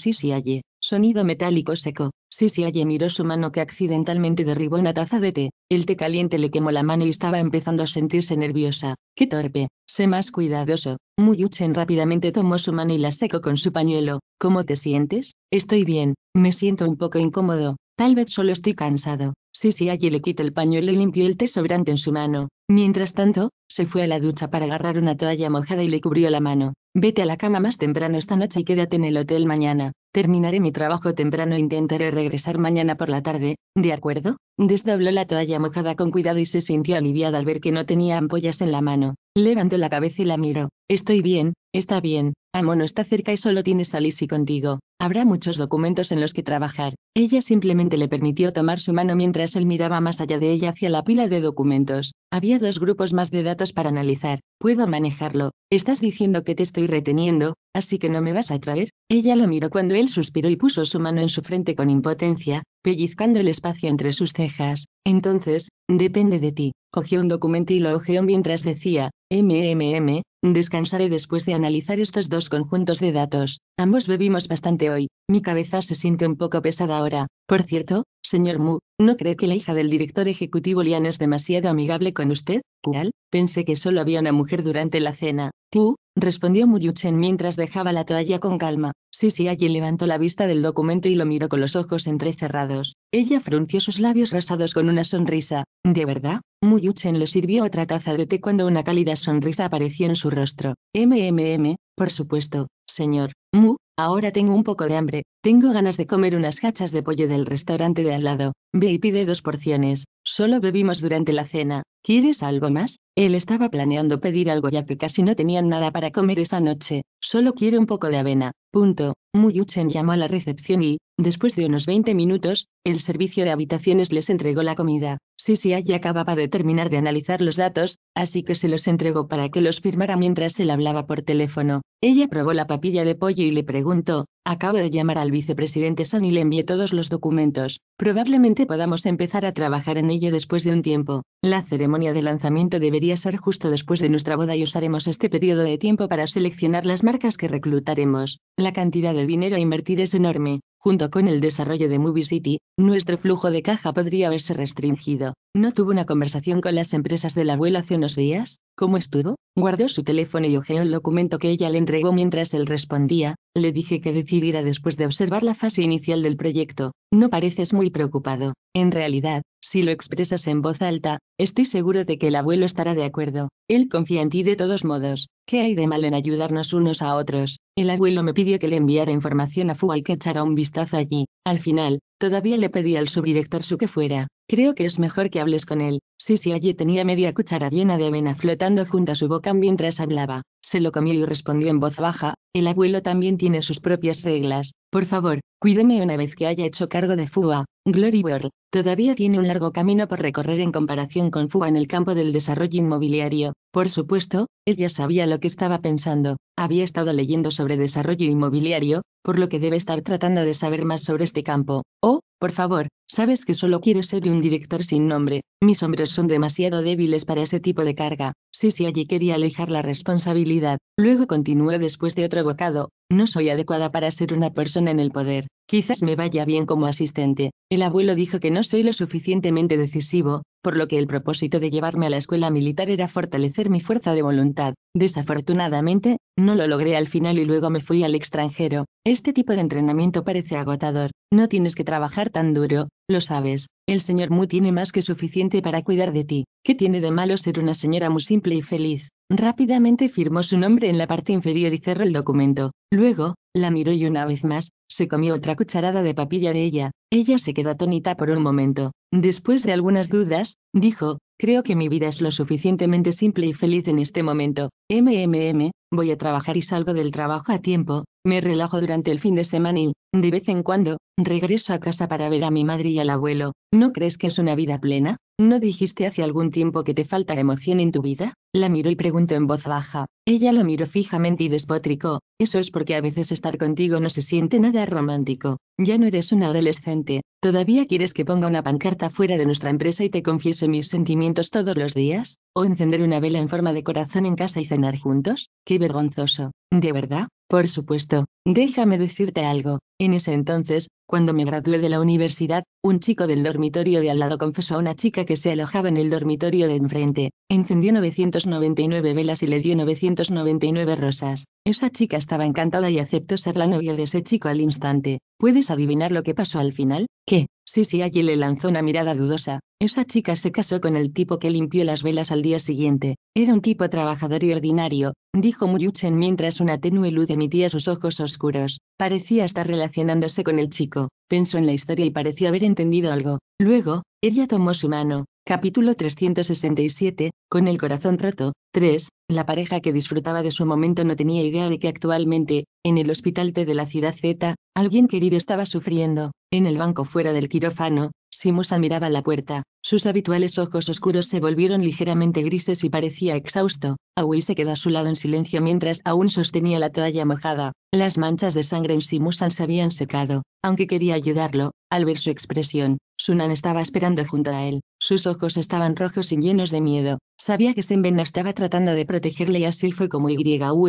Sonido metálico seco. Sisi miró su mano que accidentalmente derribó una taza de té. El té caliente le quemó la mano y estaba empezando a sentirse nerviosa. ¡Qué torpe! Sé más cuidadoso. Muyuchen rápidamente tomó su mano y la secó con su pañuelo. ¿Cómo te sientes? Estoy bien. Me siento un poco incómodo. Tal vez solo estoy cansado. Sisi le quitó el pañuelo y limpió el té sobrante en su mano. Mientras tanto, se fue a la ducha para agarrar una toalla mojada y le cubrió la mano. Vete a la cama más temprano esta noche y quédate en el hotel mañana. Terminaré mi trabajo temprano e intentaré regresar mañana por la tarde, ¿de acuerdo? Desdobló la toalla mojada con cuidado y se sintió aliviada al ver que no tenía ampollas en la mano. Levantó la cabeza y la miró. Estoy bien, está bien, Amo no está cerca y solo tienes a Lizzie contigo. Habrá muchos documentos en los que trabajar. Ella simplemente le permitió tomar su mano mientras él miraba más allá de ella hacia la pila de documentos. Había dos grupos más de datos para analizar. Puedo manejarlo. ¿Estás diciendo que te estoy reteniendo? Así que no me vas a traer. Ella lo miró cuando él suspiró y puso su mano en su frente con impotencia, pellizcando el espacio entre sus cejas. Entonces, depende de ti. Cogió un documento y lo ojeó mientras decía, MMM, descansaré después de analizar estos dos conjuntos de datos. Ambos bebimos bastante hoy. Mi cabeza se siente un poco pesada ahora. Por cierto, señor Mu, ¿no cree que la hija del director ejecutivo Lian es demasiado amigable con usted? ¿Cuál? Pensé que solo había una mujer durante la cena. Tú, respondió Muyuchen mientras dejaba la toalla con calma. Sí, sí, allí levantó la vista del documento y lo miró con los ojos entrecerrados. Ella frunció sus labios rosados con una sonrisa. ¿De verdad? Muyuchen le sirvió otra taza de té cuando una cálida sonrisa apareció en su rostro. MMM, por supuesto, señor. Mu, ahora tengo un poco de hambre. Tengo ganas de comer unas hachas de pollo del restaurante de al lado. Ve y pide dos porciones. Solo bebimos durante la cena. ¿Quieres algo más? Él estaba planeando pedir algo ya que casi no tenían nada para comer esa noche. Solo quiero un poco de avena. Punto. Muyuchen llamó a la recepción y, después de unos 20 minutos, el servicio de habitaciones les entregó la comida. Sisi ya acababa de terminar de analizar los datos, así que se los entregó para que los firmara mientras él hablaba por teléfono. Ella probó la papilla de pollo y le preguntó, acabo de llamar al vicepresidente San y le envié todos los documentos, probablemente podamos empezar a trabajar en ello después de un tiempo. La ceremonia de lanzamiento debería ser justo después de nuestra boda y usaremos este periodo de tiempo para seleccionar las marcas que reclutaremos. La cantidad de dinero a invertir es enorme, Junto con el desarrollo de Movie City, nuestro flujo de caja podría haberse restringido. ¿No tuvo una conversación con las empresas del abuelo hace unos días? ¿Cómo estuvo? Guardó su teléfono y hojeó el documento que ella le entregó mientras él respondía. Le dije que decidiera después de observar la fase inicial del proyecto. No pareces muy preocupado. En realidad, si lo expresas en voz alta, estoy seguro de que el abuelo estará de acuerdo. Él confía en ti de todos modos. ¿Qué hay de mal en ayudarnos unos a otros? El abuelo me pidió que le enviara información a Fu y que echara un vistazo allí. Al final, todavía le pedí al subdirector su que fuera. Creo que es mejor que hables con él si allí tenía media cuchara llena de avena flotando junto a su boca mientras hablaba. Se lo comió y respondió en voz baja, el abuelo también tiene sus propias reglas. Por favor, cuídeme una vez que haya hecho cargo de Fua. Glory World todavía tiene un largo camino por recorrer en comparación con Fua en el campo del desarrollo inmobiliario. Por supuesto, ella sabía lo que estaba pensando. Había estado leyendo sobre desarrollo inmobiliario, por lo que debe estar tratando de saber más sobre este campo. Oh, por favor, sabes que solo quiero ser un director sin nombre, mis hombros son demasiado débiles para ese tipo de carga. Sí, sí, allí quería alejar la responsabilidad. Luego continuó después de otro bocado, no soy adecuada para ser una persona en el poder. Quizás me vaya bien como asistente. El abuelo dijo que no soy lo suficientemente decisivo, por lo que el propósito de llevarme a la escuela militar era fortalecer mi fuerza de voluntad. Desafortunadamente, no lo logré al final y luego me fui al extranjero. Este tipo de entrenamiento parece agotador. No tienes que trabajar tan duro, lo sabes. El señor Mu tiene más que suficiente para cuidar de ti. ¿Qué tiene de malo ser una señora muy simple y feliz? Rápidamente firmó su nombre en la parte inferior y cerró el documento. Luego, la miró y una vez más, se comió otra cucharada de papilla de ella. Ella se quedó atónita por un momento. Después de algunas dudas, dijo, creo que mi vida es lo suficientemente simple y feliz en este momento. MMM, voy a trabajar y salgo del trabajo a tiempo, me relajo durante el fin de semana y, de vez en cuando, regreso a casa para ver a mi madre y al abuelo. ¿No crees que es una vida plena? ¿No dijiste hace algún tiempo que te falta emoción en tu vida? La miro y pregunto en voz baja. Ella lo miró fijamente y despotricó. Eso es porque a veces estar contigo no se siente nada romántico. Ya no eres una adolescente. ¿Todavía quieres que ponga una pancarta fuera de nuestra empresa y te confiese mis sentimientos todos los días? ¿O encender una vela en forma de corazón en casa y cenar juntos? ¡Qué vergonzoso! ¿De verdad? Por supuesto, déjame decirte algo. En ese entonces, cuando me gradué de la universidad, un chico del dormitorio de al lado confesó a una chica que se alojaba en el dormitorio de enfrente, encendió 999 velas y le dio 999 rosas. Esa chica estaba encantada y aceptó ser la novia de ese chico al instante. ¿Puedes adivinar lo que pasó al final? ¿Qué? sí, Allí le lanzó una mirada dudosa. Esa chica se casó con el tipo que limpió las velas al día siguiente. Era un tipo trabajador y ordinario, dijo Muyuchen mientras una tenue luz emitía sus ojos oscuros. Parecía estar relacionándose con el chico. Pensó en la historia y pareció haber entendido algo. Luego, ella tomó su mano. Capítulo 367, con el corazón roto. 3. La pareja que disfrutaba de su momento no tenía idea de que actualmente, en el hospital T de la ciudad Z, alguien querido estaba sufriendo. En el banco fuera del quirófano, Simusa miraba la puerta, sus habituales ojos oscuros se volvieron ligeramente grises y parecía exhausto. Aui se quedó a su lado en silencio mientras aún sostenía la toalla mojada. Las manchas de sangre en Simusan se habían secado, aunque quería ayudarlo, al ver su expresión, Sunan estaba esperando junto a él. Sus ojos estaban rojos y llenos de miedo. Sabía que Senben estaba tratando de protegerle y así fue como Yu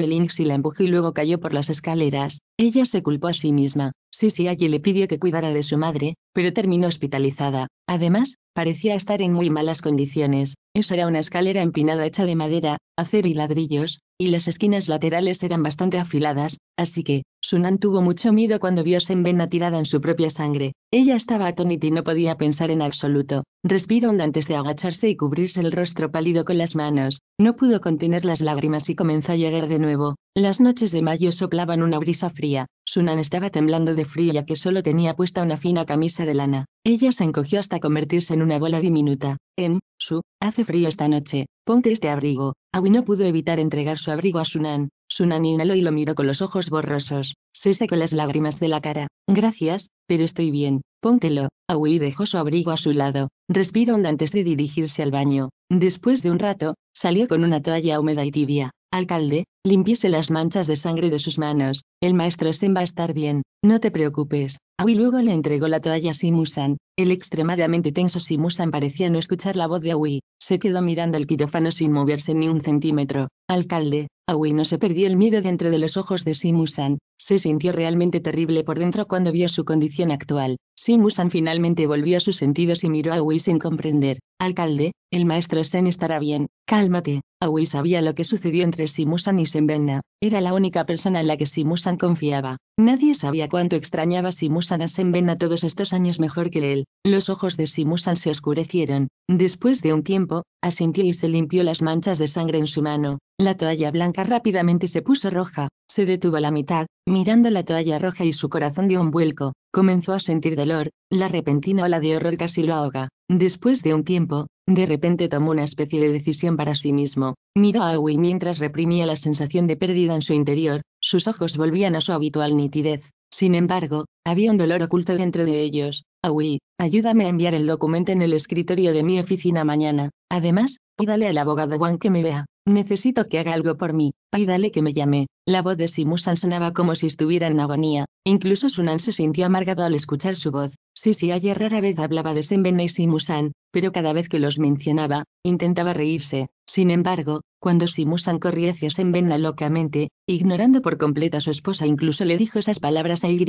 Links y la empujó y luego cayó por las escaleras. Ella se culpó a sí misma. Sisi allí le pidió que cuidara de su madre, pero terminó hospitalizada. Además, parecía estar en muy malas condiciones. Esa era una escalera empinada hecha de madera, acero y ladrillos, y las esquinas laterales eran bastante afiladas, así que, Sunan tuvo mucho miedo cuando vio Senbena tirada en su propia sangre. Ella estaba atónita y no podía pensar en absoluto. Respiró antes de agacharse y cubrirse el rostro pálido con las manos. No pudo contener las lágrimas y comenzó a llorar de nuevo. Las noches de mayo soplaban una brisa fría. Sunan estaba temblando de frío ya que solo tenía puesta una fina camisa de lana. Ella se encogió hasta convertirse en una bola diminuta. En, su, hace frío esta noche, ponte este abrigo. Awi no pudo evitar entregar su abrigo a Sunan. Sunan inhaló y lo miró con los ojos borrosos. Se secó las lágrimas de la cara. Gracias, pero estoy bien. Póntelo. Awi dejó su abrigo a su lado. Respiró antes de dirigirse al baño. Después de un rato, salió con una toalla húmeda y tibia. Alcalde, limpiese las manchas de sangre de sus manos. El maestro Sen va a estar bien, no te preocupes. Aui luego le entregó la toalla a Simusan. El extremadamente tenso Simusan parecía no escuchar la voz de Aui, Se quedó mirando al quirófano sin moverse ni un centímetro. Alcalde, Aui no se perdió el miedo dentro de los ojos de Simusan. Se sintió realmente terrible por dentro cuando vio su condición actual. Simusan finalmente volvió a sus sentidos y miró a Wei sin comprender. Alcalde, el maestro Sen estará bien. Cálmate. Aoi sabía lo que sucedió entre Simusan y Senbenna. Era la única persona en la que Simusan confiaba. Nadie sabía cuánto extrañaba Simusan a Senbenna todos estos años mejor que él. Los ojos de Simusan se oscurecieron. Después de un tiempo, asintió y se limpió las manchas de sangre en su mano. La toalla blanca rápidamente se puso roja. Se detuvo a la mitad, mirando la toalla roja y su corazón dio un vuelco, comenzó a sentir dolor, la repentina ola de horror casi lo ahoga. Después de un tiempo, de repente tomó una especie de decisión para sí mismo, miró a Aui mientras reprimía la sensación de pérdida en su interior, sus ojos volvían a su habitual nitidez. Sin embargo, había un dolor oculto dentro de ellos. Aui, ayúdame a enviar el documento en el escritorio de mi oficina mañana. Además, pídale al abogado Wang que me vea. Necesito que haga algo por mí. Ay, dale que me llamé. La voz de Simusan sonaba como si estuviera en agonía. Incluso Sunan se sintió amargado al escuchar su voz. sí, ayer rara vez hablaba de Senben y Simusan, pero cada vez que los mencionaba, intentaba reírse. Sin embargo, cuando Simusan hacia Senbenna locamente, ignorando por completo a su esposa, incluso le dijo esas palabras a Y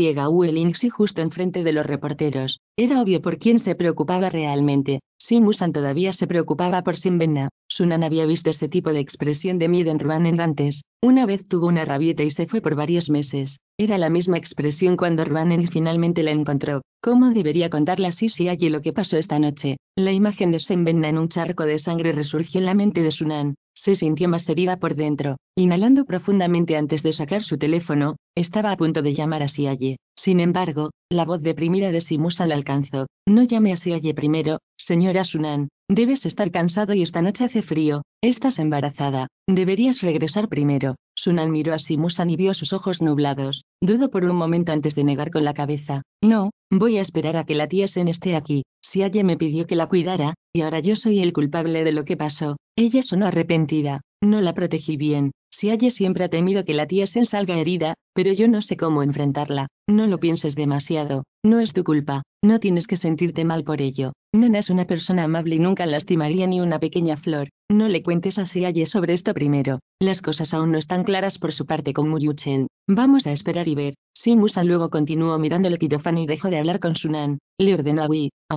justo enfrente de los reporteros. Era obvio por quién se preocupaba realmente. Simusan todavía se preocupaba por Sinvenna. Sunan había visto ese tipo de expresión de miedo en Ruanen antes. Una vez tuvo una rabieta y se fue por varios meses. Era la misma expresión cuando Ruanen finalmente la encontró. ¿Cómo debería contarla Sisi allí lo que pasó esta noche? La imagen de Senvenna en un charco de sangre resurgió en la mente de Sunan. Se sintió más herida por dentro. Inhalando profundamente antes de sacar su teléfono, estaba a punto de llamar a Siaye. Sin embargo, la voz deprimida de Simusa la alcanzó. No llame a Siaye primero, señora Sunan. Debes estar cansado y esta noche hace frío. Estás embarazada. Deberías regresar primero. Sunan miró a Simusan y vio sus ojos nublados. Dudo por un momento antes de negar con la cabeza. No, voy a esperar a que la tía Sen esté aquí. Si me pidió que la cuidara, y ahora yo soy el culpable de lo que pasó. Ella sonó arrepentida. No la protegí bien. Si halle siempre ha temido que la tía se salga herida, pero yo no sé cómo enfrentarla. No lo pienses demasiado. No es tu culpa. No tienes que sentirte mal por ello. Nana es una persona amable y nunca lastimaría ni una pequeña flor. No le cuentes a Siaye sobre esto primero. Las cosas aún no están claras por su parte con Muyuchen. Vamos a esperar y ver. Si luego continuó mirando el quirófano y dejó de hablar con Sunan. Le ordenó a Wii. A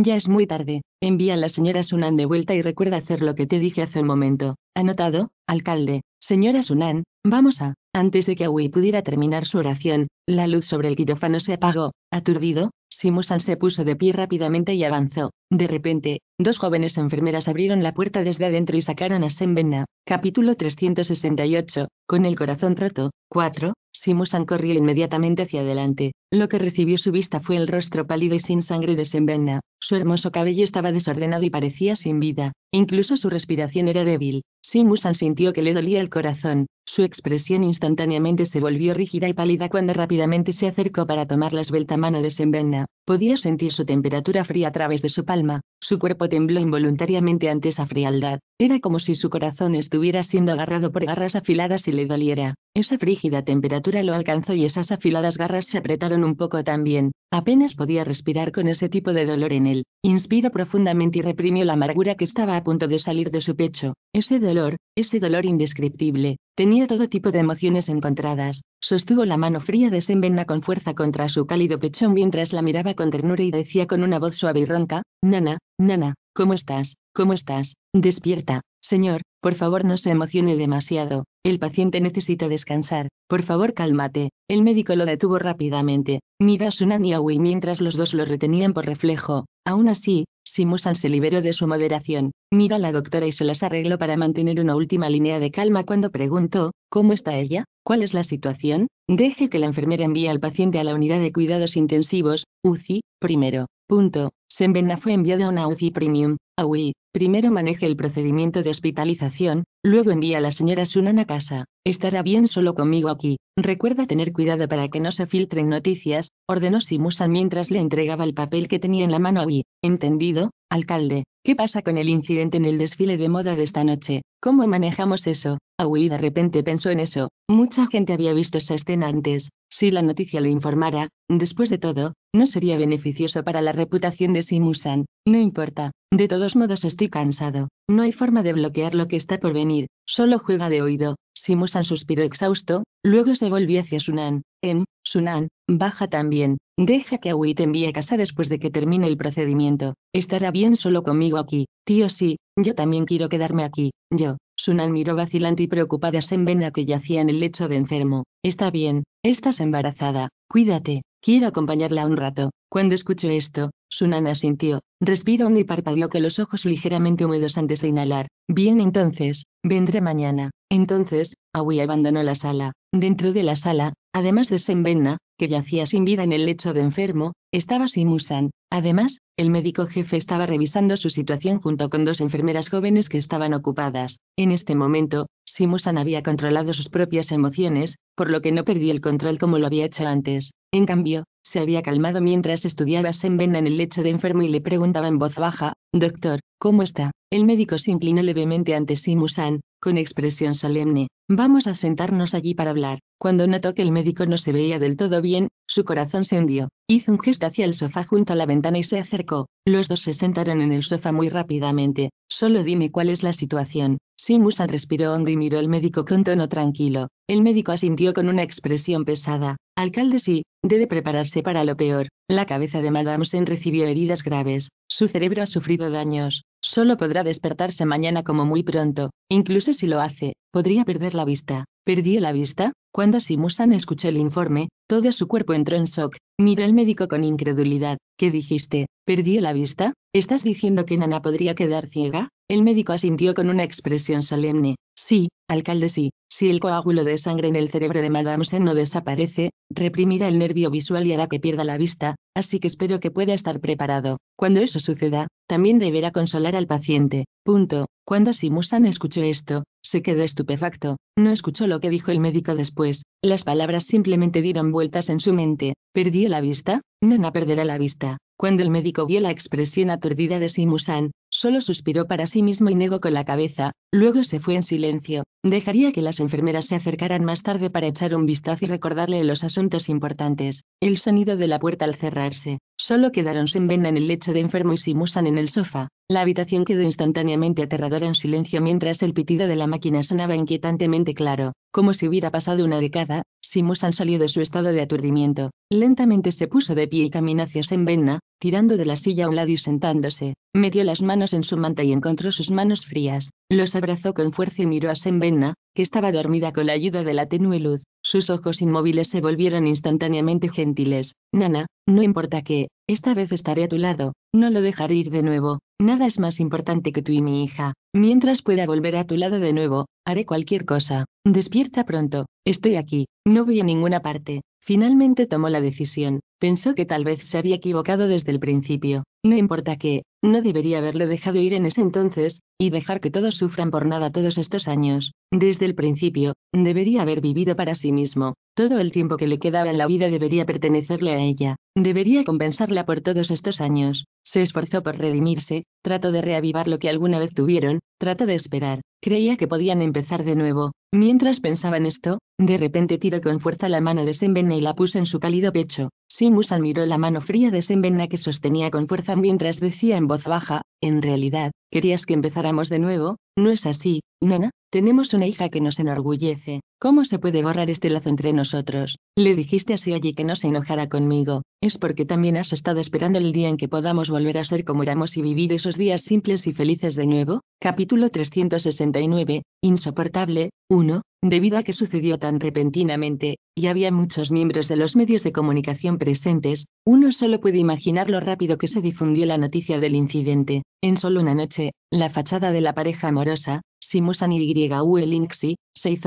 ya es muy tarde. Envía a la señora Sunan de vuelta y recuerda hacer lo que te dije hace un momento. ¿Anotado, alcalde? Señora Sunan, vamos a. Antes de que Awi pudiera terminar su oración, la luz sobre el quirófano se apagó. Aturdido, Simusan se puso de pie rápidamente y avanzó. De repente, dos jóvenes enfermeras abrieron la puerta desde adentro y sacaron a Senbenna. Capítulo 368. Con el corazón roto. 4. Simusan corrió inmediatamente hacia adelante. Lo que recibió su vista fue el rostro pálido y sin sangre de Senbenna. Su hermoso cabello estaba desordenado y parecía sin vida. Incluso su respiración era débil. Simusan sintió que le dolía el corazón. Su expresión instantáneamente se volvió rígida y pálida cuando rápidamente se acercó para tomar la esbelta mano de Sembenna. Podía sentir su temperatura fría a través de su palma. Su cuerpo tembló involuntariamente ante esa frialdad. Era como si su corazón estuviera siendo agarrado por garras afiladas y le doliera. Esa frígida temperatura lo alcanzó y esas afiladas garras se apretaron un poco también. Apenas podía respirar con ese tipo de dolor en él. Inspiró profundamente y reprimió la amargura que estaba a punto de salir de su pecho. Ese dolor, ese dolor indescriptible, Tenía todo tipo de emociones encontradas, sostuvo la mano fría de Sembenna con fuerza contra su cálido pecho mientras la miraba con ternura y decía con una voz suave y ronca, Nana, Nana, ¿cómo estás? ¿Cómo estás? Despierta, señor, por favor no se emocione demasiado, el paciente necesita descansar, por favor cálmate. El médico lo detuvo rápidamente, mira a Sunan y mientras los dos lo retenían por reflejo. Aún así, si se liberó de su moderación, miró a la doctora y se las arregló para mantener una última línea de calma cuando preguntó, ¿cómo está ella? ¿Cuál es la situación? Deje que la enfermera envíe al paciente a la unidad de cuidados intensivos, UCI, primero. Punto. Sembena fue enviada a una UCI Premium, ah, UI, Primero maneje el procedimiento de hospitalización, Luego envía a la señora Sunan a casa. Estará bien solo conmigo aquí. Recuerda tener cuidado para que no se filtren noticias, ordenó Simusan mientras le entregaba el papel que tenía en la mano a Ui. entendido, alcalde, ¿qué pasa con el incidente en el desfile de moda de esta noche? ¿Cómo manejamos eso? Aui de repente pensó en eso. Mucha gente había visto esa escena antes. Si la noticia lo informara, después de todo, no sería beneficioso para la reputación de Simusan. No importa, de todos modos estoy cansado. No hay forma de bloquear lo que está por venir. Solo juega de oído. Simusan suspiró exhausto, luego se volvió hacia Sunan. En, Sunan, baja también. Deja que Awi te envíe a casa después de que termine el procedimiento. Estará bien solo conmigo aquí. Tío sí, yo también quiero quedarme aquí. Yo. Sunan miró vacilante y preocupada a Senbena que yacía en el lecho de enfermo. Está bien, estás embarazada. Cuídate. Quiero acompañarla un rato. Cuando escuchó esto, su nana sintió, respiró y parpadeó con los ojos ligeramente húmedos antes de inhalar. Bien entonces, vendré mañana. Entonces, Awi abandonó la sala. Dentro de la sala, además de Senbenna, que yacía sin vida en el lecho de enfermo, estaba Simusan. Además, el médico jefe estaba revisando su situación junto con dos enfermeras jóvenes que estaban ocupadas. En este momento, Simusan había controlado sus propias emociones, por lo que no perdía el control como lo había hecho antes. En cambio, se había calmado mientras estudiaba Senben en el lecho de enfermo y le preguntaba en voz baja, Doctor, ¿cómo está? El médico se inclinó levemente ante Simusan, con expresión solemne. Vamos a sentarnos allí para hablar. Cuando notó que el médico no se veía del todo bien, su corazón se hundió. Hizo un gesto hacia el sofá junto a la ventana y se acercó. Los dos se sentaron en el sofá muy rápidamente. Solo dime cuál es la situación. Simusan respiró hondo y miró al médico con tono tranquilo. El médico asintió con una expresión pesada. Alcalde sí, debe prepararse para lo peor. La cabeza de Madame Sen recibió heridas graves. Su cerebro ha sufrido daños, solo podrá despertarse mañana como muy pronto, incluso si lo hace, podría perder la vista. Perdí la vista, cuando Simusan escuchó el informe, todo su cuerpo entró en shock, miró al médico con incredulidad. ¿Qué dijiste? ¿Perdí la vista? ¿Estás diciendo que Nana podría quedar ciega? El médico asintió con una expresión solemne. Sí, Alcalde sí, si el coágulo de sangre en el cerebro de Madame Sen no desaparece, reprimirá el nervio visual y hará que pierda la vista, así que espero que pueda estar preparado. Cuando eso suceda, también deberá consolar al paciente. Punto. Cuando Simusan escuchó esto, se quedó estupefacto, no escuchó lo que dijo el médico después, las palabras simplemente dieron vueltas en su mente. ¿Perdió la vista? Nana perderá la vista. Cuando el médico vio la expresión aturdida de Simusan, Solo suspiró para sí mismo y negó con la cabeza, luego se fue en silencio. Dejaría que las enfermeras se acercaran más tarde para echar un vistazo y recordarle los asuntos importantes. El sonido de la puerta al cerrarse. Solo quedaron Sembena en el lecho de enfermo y Simusan en el sofá. La habitación quedó instantáneamente aterradora en silencio mientras el pitido de la máquina sonaba inquietantemente claro, como si hubiera pasado una década, Simus han salió de su estado de aturdimiento. Lentamente se puso de pie y caminó hacia Senvenna, tirando de la silla a un lado y sentándose. Metió las manos en su manta y encontró sus manos frías. Los abrazó con fuerza y miró a Senvenna, que estaba dormida con la ayuda de la tenue luz. Sus ojos inmóviles se volvieron instantáneamente gentiles. Nana, no importa qué, esta vez estaré a tu lado, no lo dejaré ir de nuevo, nada es más importante que tú y mi hija. Mientras pueda volver a tu lado de nuevo, haré cualquier cosa. Despierta pronto, estoy aquí, no voy a ninguna parte. Finalmente tomó la decisión, pensó que tal vez se había equivocado desde el principio, no importa qué, no debería haberle dejado ir en ese entonces, y dejar que todos sufran por nada todos estos años, desde el principio, debería haber vivido para sí mismo, todo el tiempo que le quedaba en la vida debería pertenecerle a ella, debería compensarla por todos estos años, se esforzó por redimirse, trató de reavivar lo que alguna vez tuvieron, trató de esperar, creía que podían empezar de nuevo. Mientras pensaba en esto, de repente tiró con fuerza la mano de Senvena y la puso en su cálido pecho. Simus admiró la mano fría de Sembenna que sostenía con fuerza mientras decía en voz baja, en realidad, ¿querías que empezáramos de nuevo? ¿No es así, nana? Tenemos una hija que nos enorgullece. ¿Cómo se puede borrar este lazo entre nosotros? Le dijiste así allí que no se enojara conmigo. Es porque también has estado esperando el día en que podamos volver a ser como éramos y vivir esos días simples y felices de nuevo. Capítulo 369. Insoportable. 1. Debido a que sucedió tan repentinamente, y había muchos miembros de los medios de comunicación presentes, uno solo puede imaginar lo rápido que se difundió la noticia del incidente. En solo una noche, la fachada de la pareja amorosa, Simusan y Uelinxi, seis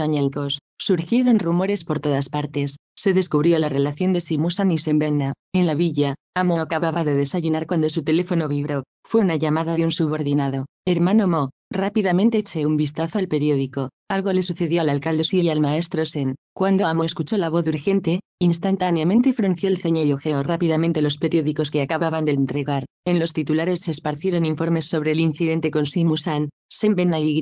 surgieron rumores por todas partes, se descubrió la relación de Simusan y Sembenna. En la villa, Amo acababa de desayunar cuando su teléfono vibró. Fue una llamada de un subordinado. Hermano Mo, rápidamente eché un vistazo al periódico. Algo le sucedió al alcalde Si y al maestro Sen. Cuando Amo escuchó la voz urgente, instantáneamente frunció el ceño y ojeó rápidamente los periódicos que acababan de entregar. En los titulares se esparcieron informes sobre el incidente con Simusan, Sembena y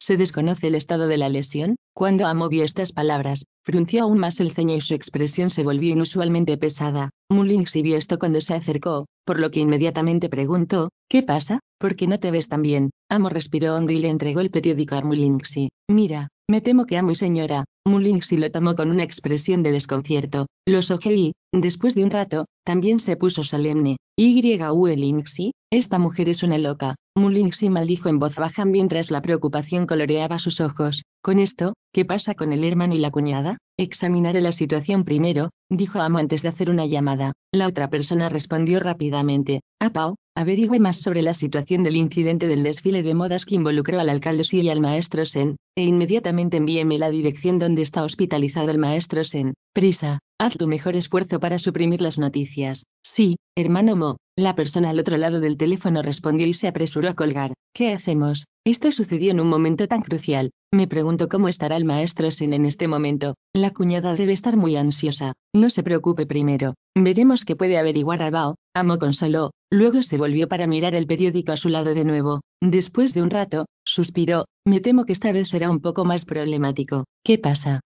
se desconoce el estado de la lesión, cuando Amo vio estas palabras, frunció aún más el ceño y su expresión se volvió inusualmente pesada. Mulinxi vio esto cuando se acercó, por lo que inmediatamente preguntó, ¿qué pasa? ¿Por qué no te ves tan bien? Amo respiró hondo y le entregó el periódico a Mulinxi. Mira, me temo que amo y señora. Mulinxi lo tomó con una expresión de desconcierto. Los ojeó y, después de un rato, también se puso solemne. ¿Y Linxi? Esta mujer es una loca. Mullings dijo en voz baja mientras la preocupación coloreaba sus ojos. Con esto, ¿qué pasa con el hermano y la cuñada? Examinaré la situación primero, dijo Amo antes de hacer una llamada. La otra persona respondió rápidamente. A ah, Pau, averigüe más sobre la situación del incidente del desfile de modas que involucró al alcalde Si y al maestro Sen, e inmediatamente envíeme la dirección donde está hospitalizado el maestro Sen. Prisa. Haz tu mejor esfuerzo para suprimir las noticias. Sí, hermano Mo, la persona al otro lado del teléfono respondió y se apresuró a colgar. ¿Qué hacemos? Esto sucedió en un momento tan crucial. Me pregunto cómo estará el maestro Sin en este momento. La cuñada debe estar muy ansiosa. No se preocupe primero. Veremos qué puede averiguar Bao, Amo consoló. Luego se volvió para mirar el periódico a su lado de nuevo. Después de un rato, suspiró. Me temo que esta vez será un poco más problemático. ¿Qué pasa?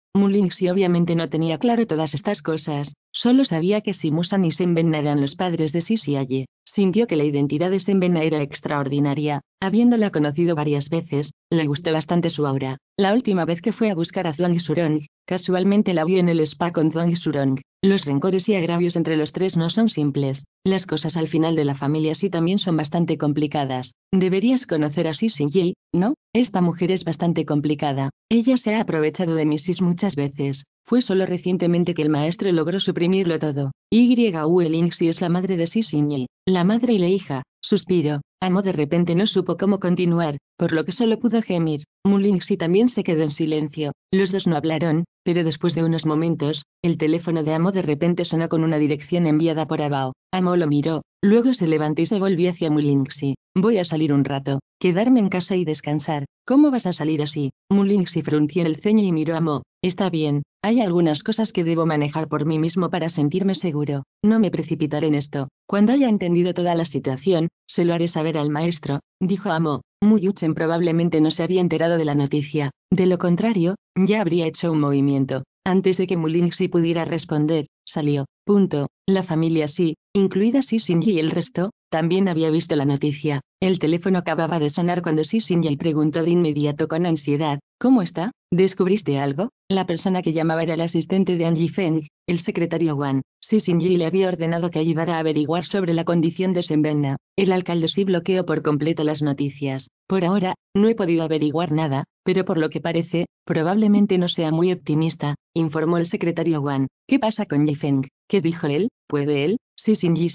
si obviamente no tenía claro todas estas cosas. Solo sabía que si Musan y Senben eran los padres de Sisiaye, sintió que la identidad de Senben era extraordinaria, habiéndola conocido varias veces, le gustó bastante su aura. La última vez que fue a buscar a Zhuang Surong, casualmente la vio en el spa con Zhuang Surong. Los rencores y agravios entre los tres no son simples, las cosas al final de la familia sí también son bastante complicadas. Deberías conocer a Yi, ¿no? Esta mujer es bastante complicada, ella se ha aprovechado de misis muchas veces, fue solo recientemente que el maestro logró suprimirlo todo. y Y si es la madre de Sisiñi. la madre y la hija, suspiró. Amo de repente no supo cómo continuar, por lo que solo pudo gemir. Mulinxi también se quedó en silencio. Los dos no hablaron, pero después de unos momentos, el teléfono de Amo de repente sonó con una dirección enviada por Abao. Amo lo miró, luego se levantó y se volvió hacia Mulinxi. Voy a salir un rato, quedarme en casa y descansar. ¿Cómo vas a salir así? Mulinxi frunció el ceño y miró a Amo. Está bien, hay algunas cosas que debo manejar por mí mismo para sentirme seguro. No me precipitaré en esto. Cuando haya entendido toda la situación, se lo haré saber al maestro, dijo Amo. Muyuchen probablemente no se había enterado de la noticia. De lo contrario, ya habría hecho un movimiento. Antes de que si pudiera responder, salió. Punto. La familia sí, incluida Sising y el resto, también había visto la noticia. El teléfono acababa de sonar cuando Sisinger preguntó de inmediato con ansiedad, ¿Cómo está? ¿Descubriste algo? La persona que llamaba era el asistente de Angie Feng, el secretario Wan. Sissinji le había ordenado que ayudara a averiguar sobre la condición de Sembenna. El alcalde sí bloqueó por completo las noticias. Por ahora, no he podido averiguar nada, pero por lo que parece, probablemente no sea muy optimista, informó el secretario Wang. ¿Qué pasa con Yifeng? ¿Qué dijo él? ¿Puede él? Sí, sin Yi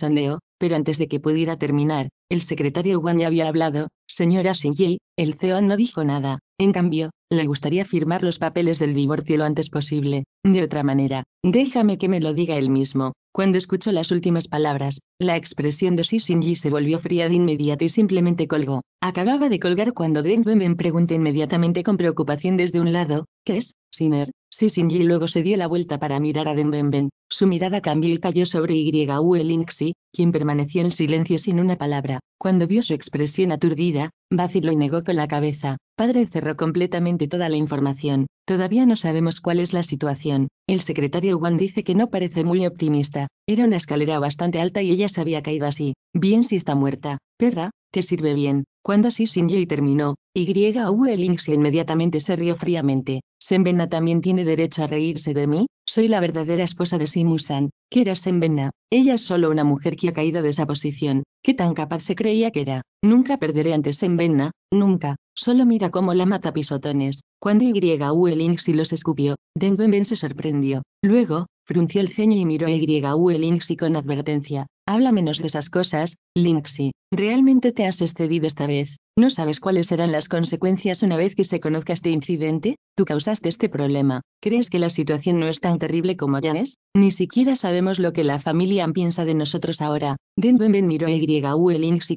pero antes de que pudiera terminar, el secretario Wang ya había hablado. Señora Xinyi, el CEO no dijo nada. En cambio, le gustaría firmar los papeles del divorcio lo antes posible. De otra manera, déjame que me lo diga él mismo. Cuando escuchó las últimas palabras, la expresión de Shinji se volvió fría de inmediato y simplemente colgó. Acababa de colgar cuando Deng pregunta preguntó inmediatamente con preocupación desde un lado, ¿qué es, Sinner? Sisingi luego se dio la vuelta para mirar a Denbenben. Su mirada cambió y cayó sobre u Linxi, quien permaneció en silencio sin una palabra. Cuando vio su expresión aturdida, vaciló y negó con la cabeza. Padre cerró completamente toda la información. Todavía no sabemos cuál es la situación. El secretario Wan dice que no parece muy optimista. Era una escalera bastante alta y ella se había caído así. Bien si está muerta. Perra, te sirve bien. Cuando Sisingi terminó, u Linxi inmediatamente se rió fríamente. ¿Sembena también tiene derecho a reírse de mí, soy la verdadera esposa de Simusan. ¿Qué era Sembena? Ella es solo una mujer que ha caído de esa posición. ¿Qué tan capaz se creía que era? Nunca perderé ante Sembena, nunca. Solo mira cómo la mata pisotones. Cuando Y.U. los escupió, Denbenben se sorprendió. Luego, frunció el ceño y miró a Y.U. con advertencia. Habla menos de esas cosas, Linxi. Realmente te has excedido esta vez. ¿No sabes cuáles serán las consecuencias una vez que se conozca este incidente? Tú causaste este problema. ¿Crees que la situación no es tan terrible como ya es? Ni siquiera sabemos lo que la familia piensa de nosotros ahora. Den Benben miró a Y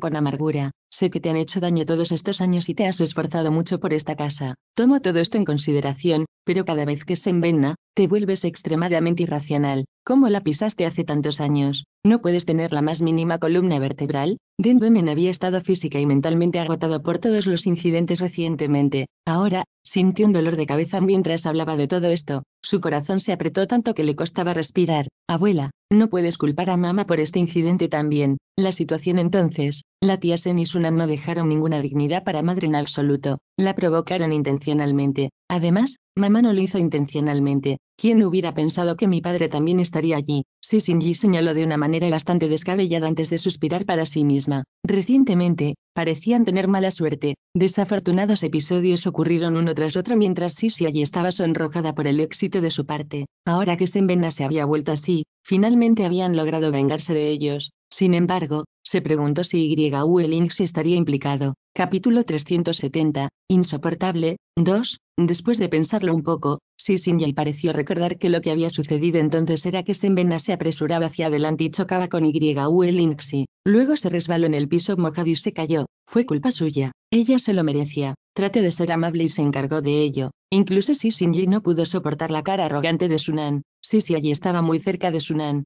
con amargura. Sé que te han hecho daño todos estos años y te has esforzado mucho por esta casa. Tomo todo esto en consideración, pero cada vez que se envenna...» Te vuelves extremadamente irracional. ¿Cómo la pisaste hace tantos años? No puedes tener la más mínima columna vertebral. Den había estado física y mentalmente agotado por todos los incidentes recientemente. Ahora, sintió un dolor de cabeza mientras hablaba de todo esto. Su corazón se apretó tanto que le costaba respirar. Abuela, no puedes culpar a mamá por este incidente también. La situación entonces, la tía Sen y Sunan no dejaron ninguna dignidad para madre en absoluto. La provocaron intencionalmente. Además, mamá no lo hizo intencionalmente. ¿Quién hubiera pensado que mi padre también estaría allí? Sisinji señaló de una manera bastante descabellada antes de suspirar para sí misma. Recientemente, parecían tener mala suerte. Desafortunados episodios ocurrieron uno tras otro mientras Sisi allí estaba sonrojada por el éxito de su parte. Ahora que Senbena se había vuelto así, finalmente habían logrado vengarse de ellos. Sin embargo, se preguntó si Yueling estaría implicado. Capítulo 370, Insoportable, 2. Después de pensarlo un poco, Sisinjay pareció recordar que lo que había sucedido entonces era que Sembena se apresuraba hacia adelante y chocaba con YUL Inxi. Luego se resbaló en el piso mojado y se cayó. Fue culpa suya. Ella se lo merecía. Trate de ser amable y se encargó de ello. Incluso Sisinjay no pudo soportar la cara arrogante de Sunan. Sisi allí estaba muy cerca de Sunan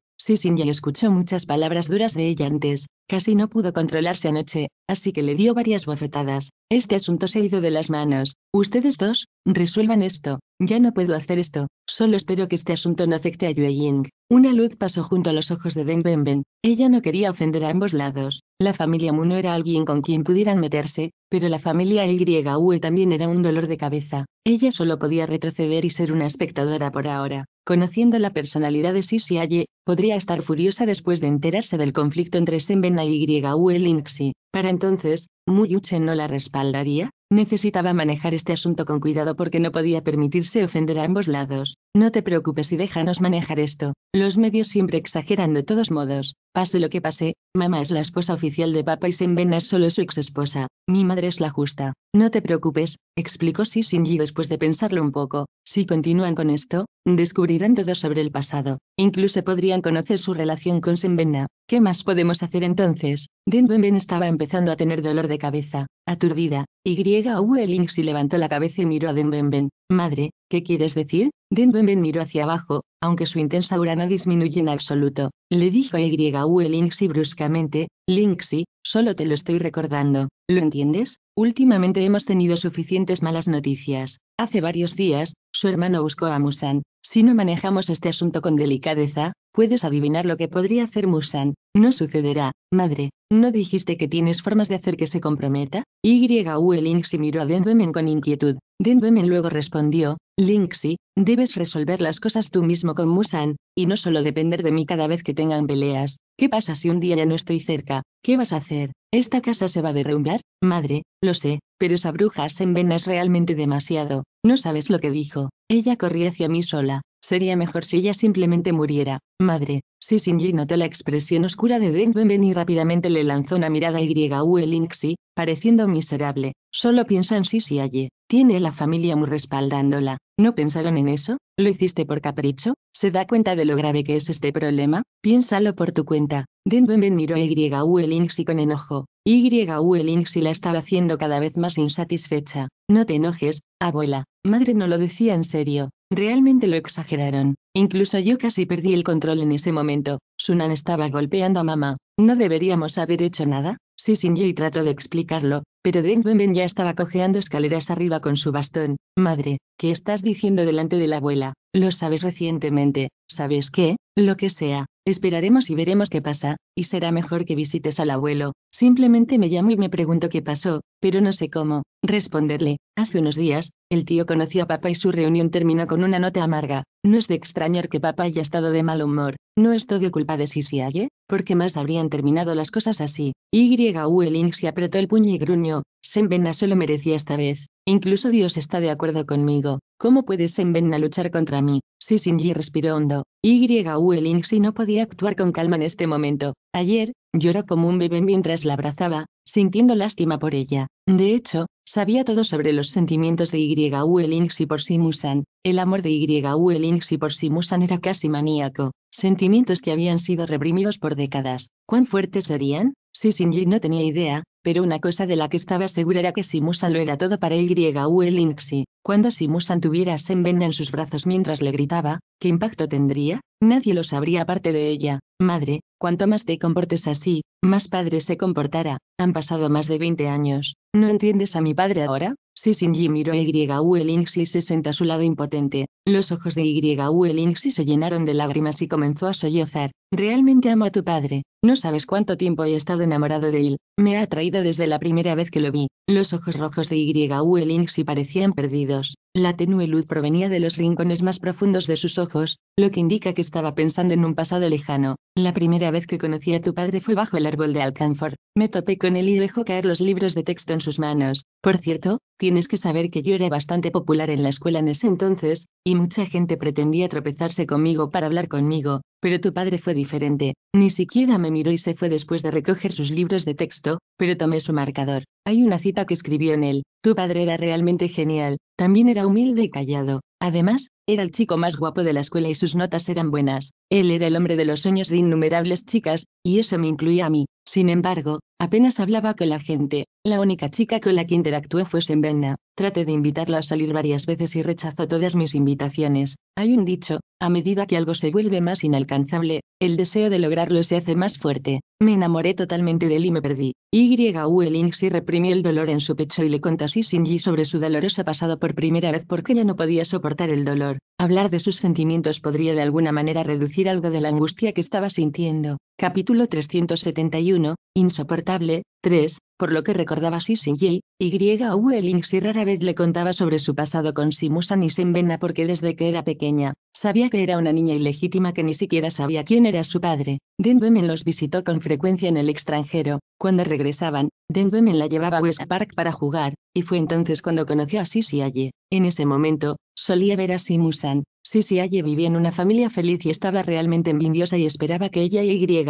ya escuchó muchas palabras duras de ella antes, casi no pudo controlarse anoche, así que le dio varias bofetadas. Este asunto se ha ido de las manos. Ustedes dos, resuelvan esto. Ya no puedo hacer esto, solo espero que este asunto no afecte a Yueying. Una luz pasó junto a los ojos de Den ben, Ella no quería ofender a ambos lados. La familia Mu no era alguien con quien pudieran meterse, pero la familia YUE también era un dolor de cabeza. Ella solo podía retroceder y ser una espectadora por ahora. Conociendo la personalidad de Sisi Aye, podría estar furiosa después de enterarse del conflicto entre Senben y YUE Linxi. Para entonces, Mu no la respaldaría. Necesitaba manejar este asunto con cuidado porque no podía permitirse ofender a ambos lados. No te preocupes y déjanos manejar esto. Los medios siempre exageran de todos modos. Pase lo que pase, mamá es la esposa oficial de papá y Senvenna es solo su ex esposa. Mi madre es la justa. No te preocupes, explicó Sissinji después de pensarlo un poco. Si continúan con esto, descubrirán todo sobre el pasado. Incluso podrían conocer su relación con Sembena. ¿Qué más podemos hacer entonces? Denbenben estaba empezando a tener dolor de cabeza. Aturdida, Y. y levantó la cabeza y miró a Denbenben. Madre, ¿qué quieres decir? Denbenben miró hacia abajo, aunque su intensa aura no disminuye en absoluto, le dijo Y.U. Linksy bruscamente, Linksy, solo te lo estoy recordando, ¿lo entiendes? Últimamente hemos tenido suficientes malas noticias. Hace varios días, su hermano buscó a Musan. Si no manejamos este asunto con delicadeza, puedes adivinar lo que podría hacer Musan. No sucederá, madre. ¿No dijiste que tienes formas de hacer que se comprometa? Y.U. Linksy miró a Denwemen con inquietud. Denwemen luego respondió, Linksy, debes resolver las cosas tú mismo con Musan, y no solo depender de mí cada vez que tengan peleas. ¿Qué pasa si un día ya no estoy cerca? ¿Qué vas a hacer? ¿Esta casa se va a derrumbar? Madre, lo sé, pero esa bruja es es realmente demasiado. No sabes lo que dijo. Ella corría hacia mí sola. Sería mejor si ella simplemente muriera. Madre, si Shinji notó la expresión oscura de Deng y rápidamente le lanzó una mirada y Yuelinxi, pareciendo miserable. Solo piensa en Sisi allí. Tiene la familia muy respaldándola. ¿No pensaron en eso? ¿Lo hiciste por capricho? ¿Se da cuenta de lo grave que es este problema? Piénsalo por tu cuenta. Deng miró a el con enojo. el la estaba haciendo cada vez más insatisfecha. No te enojes, abuela. Madre no lo decía en serio. Realmente lo exageraron. Incluso yo casi perdí el control en ese momento. Sunan estaba golpeando a mamá. ¿No deberíamos haber hecho nada? Sí, sin yo y de explicarlo, pero Deng ya estaba cojeando escaleras arriba con su bastón. Madre, ¿qué estás diciendo delante de la abuela? Lo sabes recientemente. ¿Sabes qué? Lo que sea. Esperaremos y veremos qué pasa, y será mejor que visites al abuelo. Simplemente me llamo y me pregunto qué pasó, pero no sé cómo responderle. Hace unos días, el tío conoció a papá y su reunión terminó con una nota amarga. No es de extrañar que papá haya estado de mal humor. No es todo culpa de halle ¿eh? porque más habrían terminado las cosas así. Y. Ueling se apretó el puño y gruñó. Senbena solo merecía esta vez. Incluso Dios está de acuerdo conmigo. ¿Cómo puede envenenar luchar contra mí? Si Sinji respiró hondo, y si no podía actuar con calma en este momento. Ayer, lloró como un bebé mientras la abrazaba, sintiendo lástima por ella. De hecho, sabía todo sobre los sentimientos de Y. por Simusan. El amor de Y. por Simusan era casi maníaco. Sentimientos que habían sido reprimidos por décadas. ¿Cuán fuertes serían? Si Shinji no tenía idea, pero una cosa de la que estaba segura era que Simusan lo era todo para el Inxi. Cuando Simusan tuviera a Senben en sus brazos mientras le gritaba, ¿qué impacto tendría? Nadie lo sabría aparte de ella. Madre, cuanto más te comportes así, más padre se comportará. Han pasado más de 20 años. ¿No entiendes a mi padre ahora? Sisin miró a Y.U. y se sentó a su lado impotente. Los ojos de Y.U. se llenaron de lágrimas y comenzó a sollozar. Realmente amo a tu padre. No sabes cuánto tiempo he estado enamorado de él. Me ha atraído desde la primera vez que lo vi. Los ojos rojos de Y.U. parecían perdidos. La tenue luz provenía de los rincones más profundos de sus ojos, lo que indica que estaba pensando en un pasado lejano. La primera vez que conocí a tu padre fue bajo el árbol de Alcanfor. Me topé con él y dejó caer los libros de texto en sus manos. Por cierto, Tienes que saber que yo era bastante popular en la escuela en ese entonces, y mucha gente pretendía tropezarse conmigo para hablar conmigo, pero tu padre fue diferente, ni siquiera me miró y se fue después de recoger sus libros de texto, pero tomé su marcador. Hay una cita que escribió en él, tu padre era realmente genial, también era humilde y callado. Además, era el chico más guapo de la escuela y sus notas eran buenas. Él era el hombre de los sueños de innumerables chicas, y eso me incluía a mí. Sin embargo, Apenas hablaba con la gente, la única chica con la que interactué fue Sembenna. Traté de invitarla a salir varias veces y rechazó todas mis invitaciones. Hay un dicho, a medida que algo se vuelve más inalcanzable, el deseo de lograrlo se hace más fuerte. Me enamoré totalmente de él y me perdí. Y.U. y reprimió el dolor en su pecho y le contó a Shinji sobre su doloroso pasado por primera vez porque ya no podía soportar el dolor. Hablar de sus sentimientos podría de alguna manera reducir algo de la angustia que estaba sintiendo. Capítulo 371, Insoportable, 3, por lo que recordaba Sissy y. rara vez le contaba sobre su pasado con Simusan y vena porque desde que era pequeña, sabía que era una niña ilegítima que ni siquiera sabía quién era su padre. Den los visitó con frecuencia en el extranjero. Cuando regresaban, Den la llevaba a West Park para jugar, y fue entonces cuando conoció a Sisi En ese momento, solía ver a Simusan. Sisi vivía en una familia feliz y estaba realmente envidiosa y esperaba que ella y Y.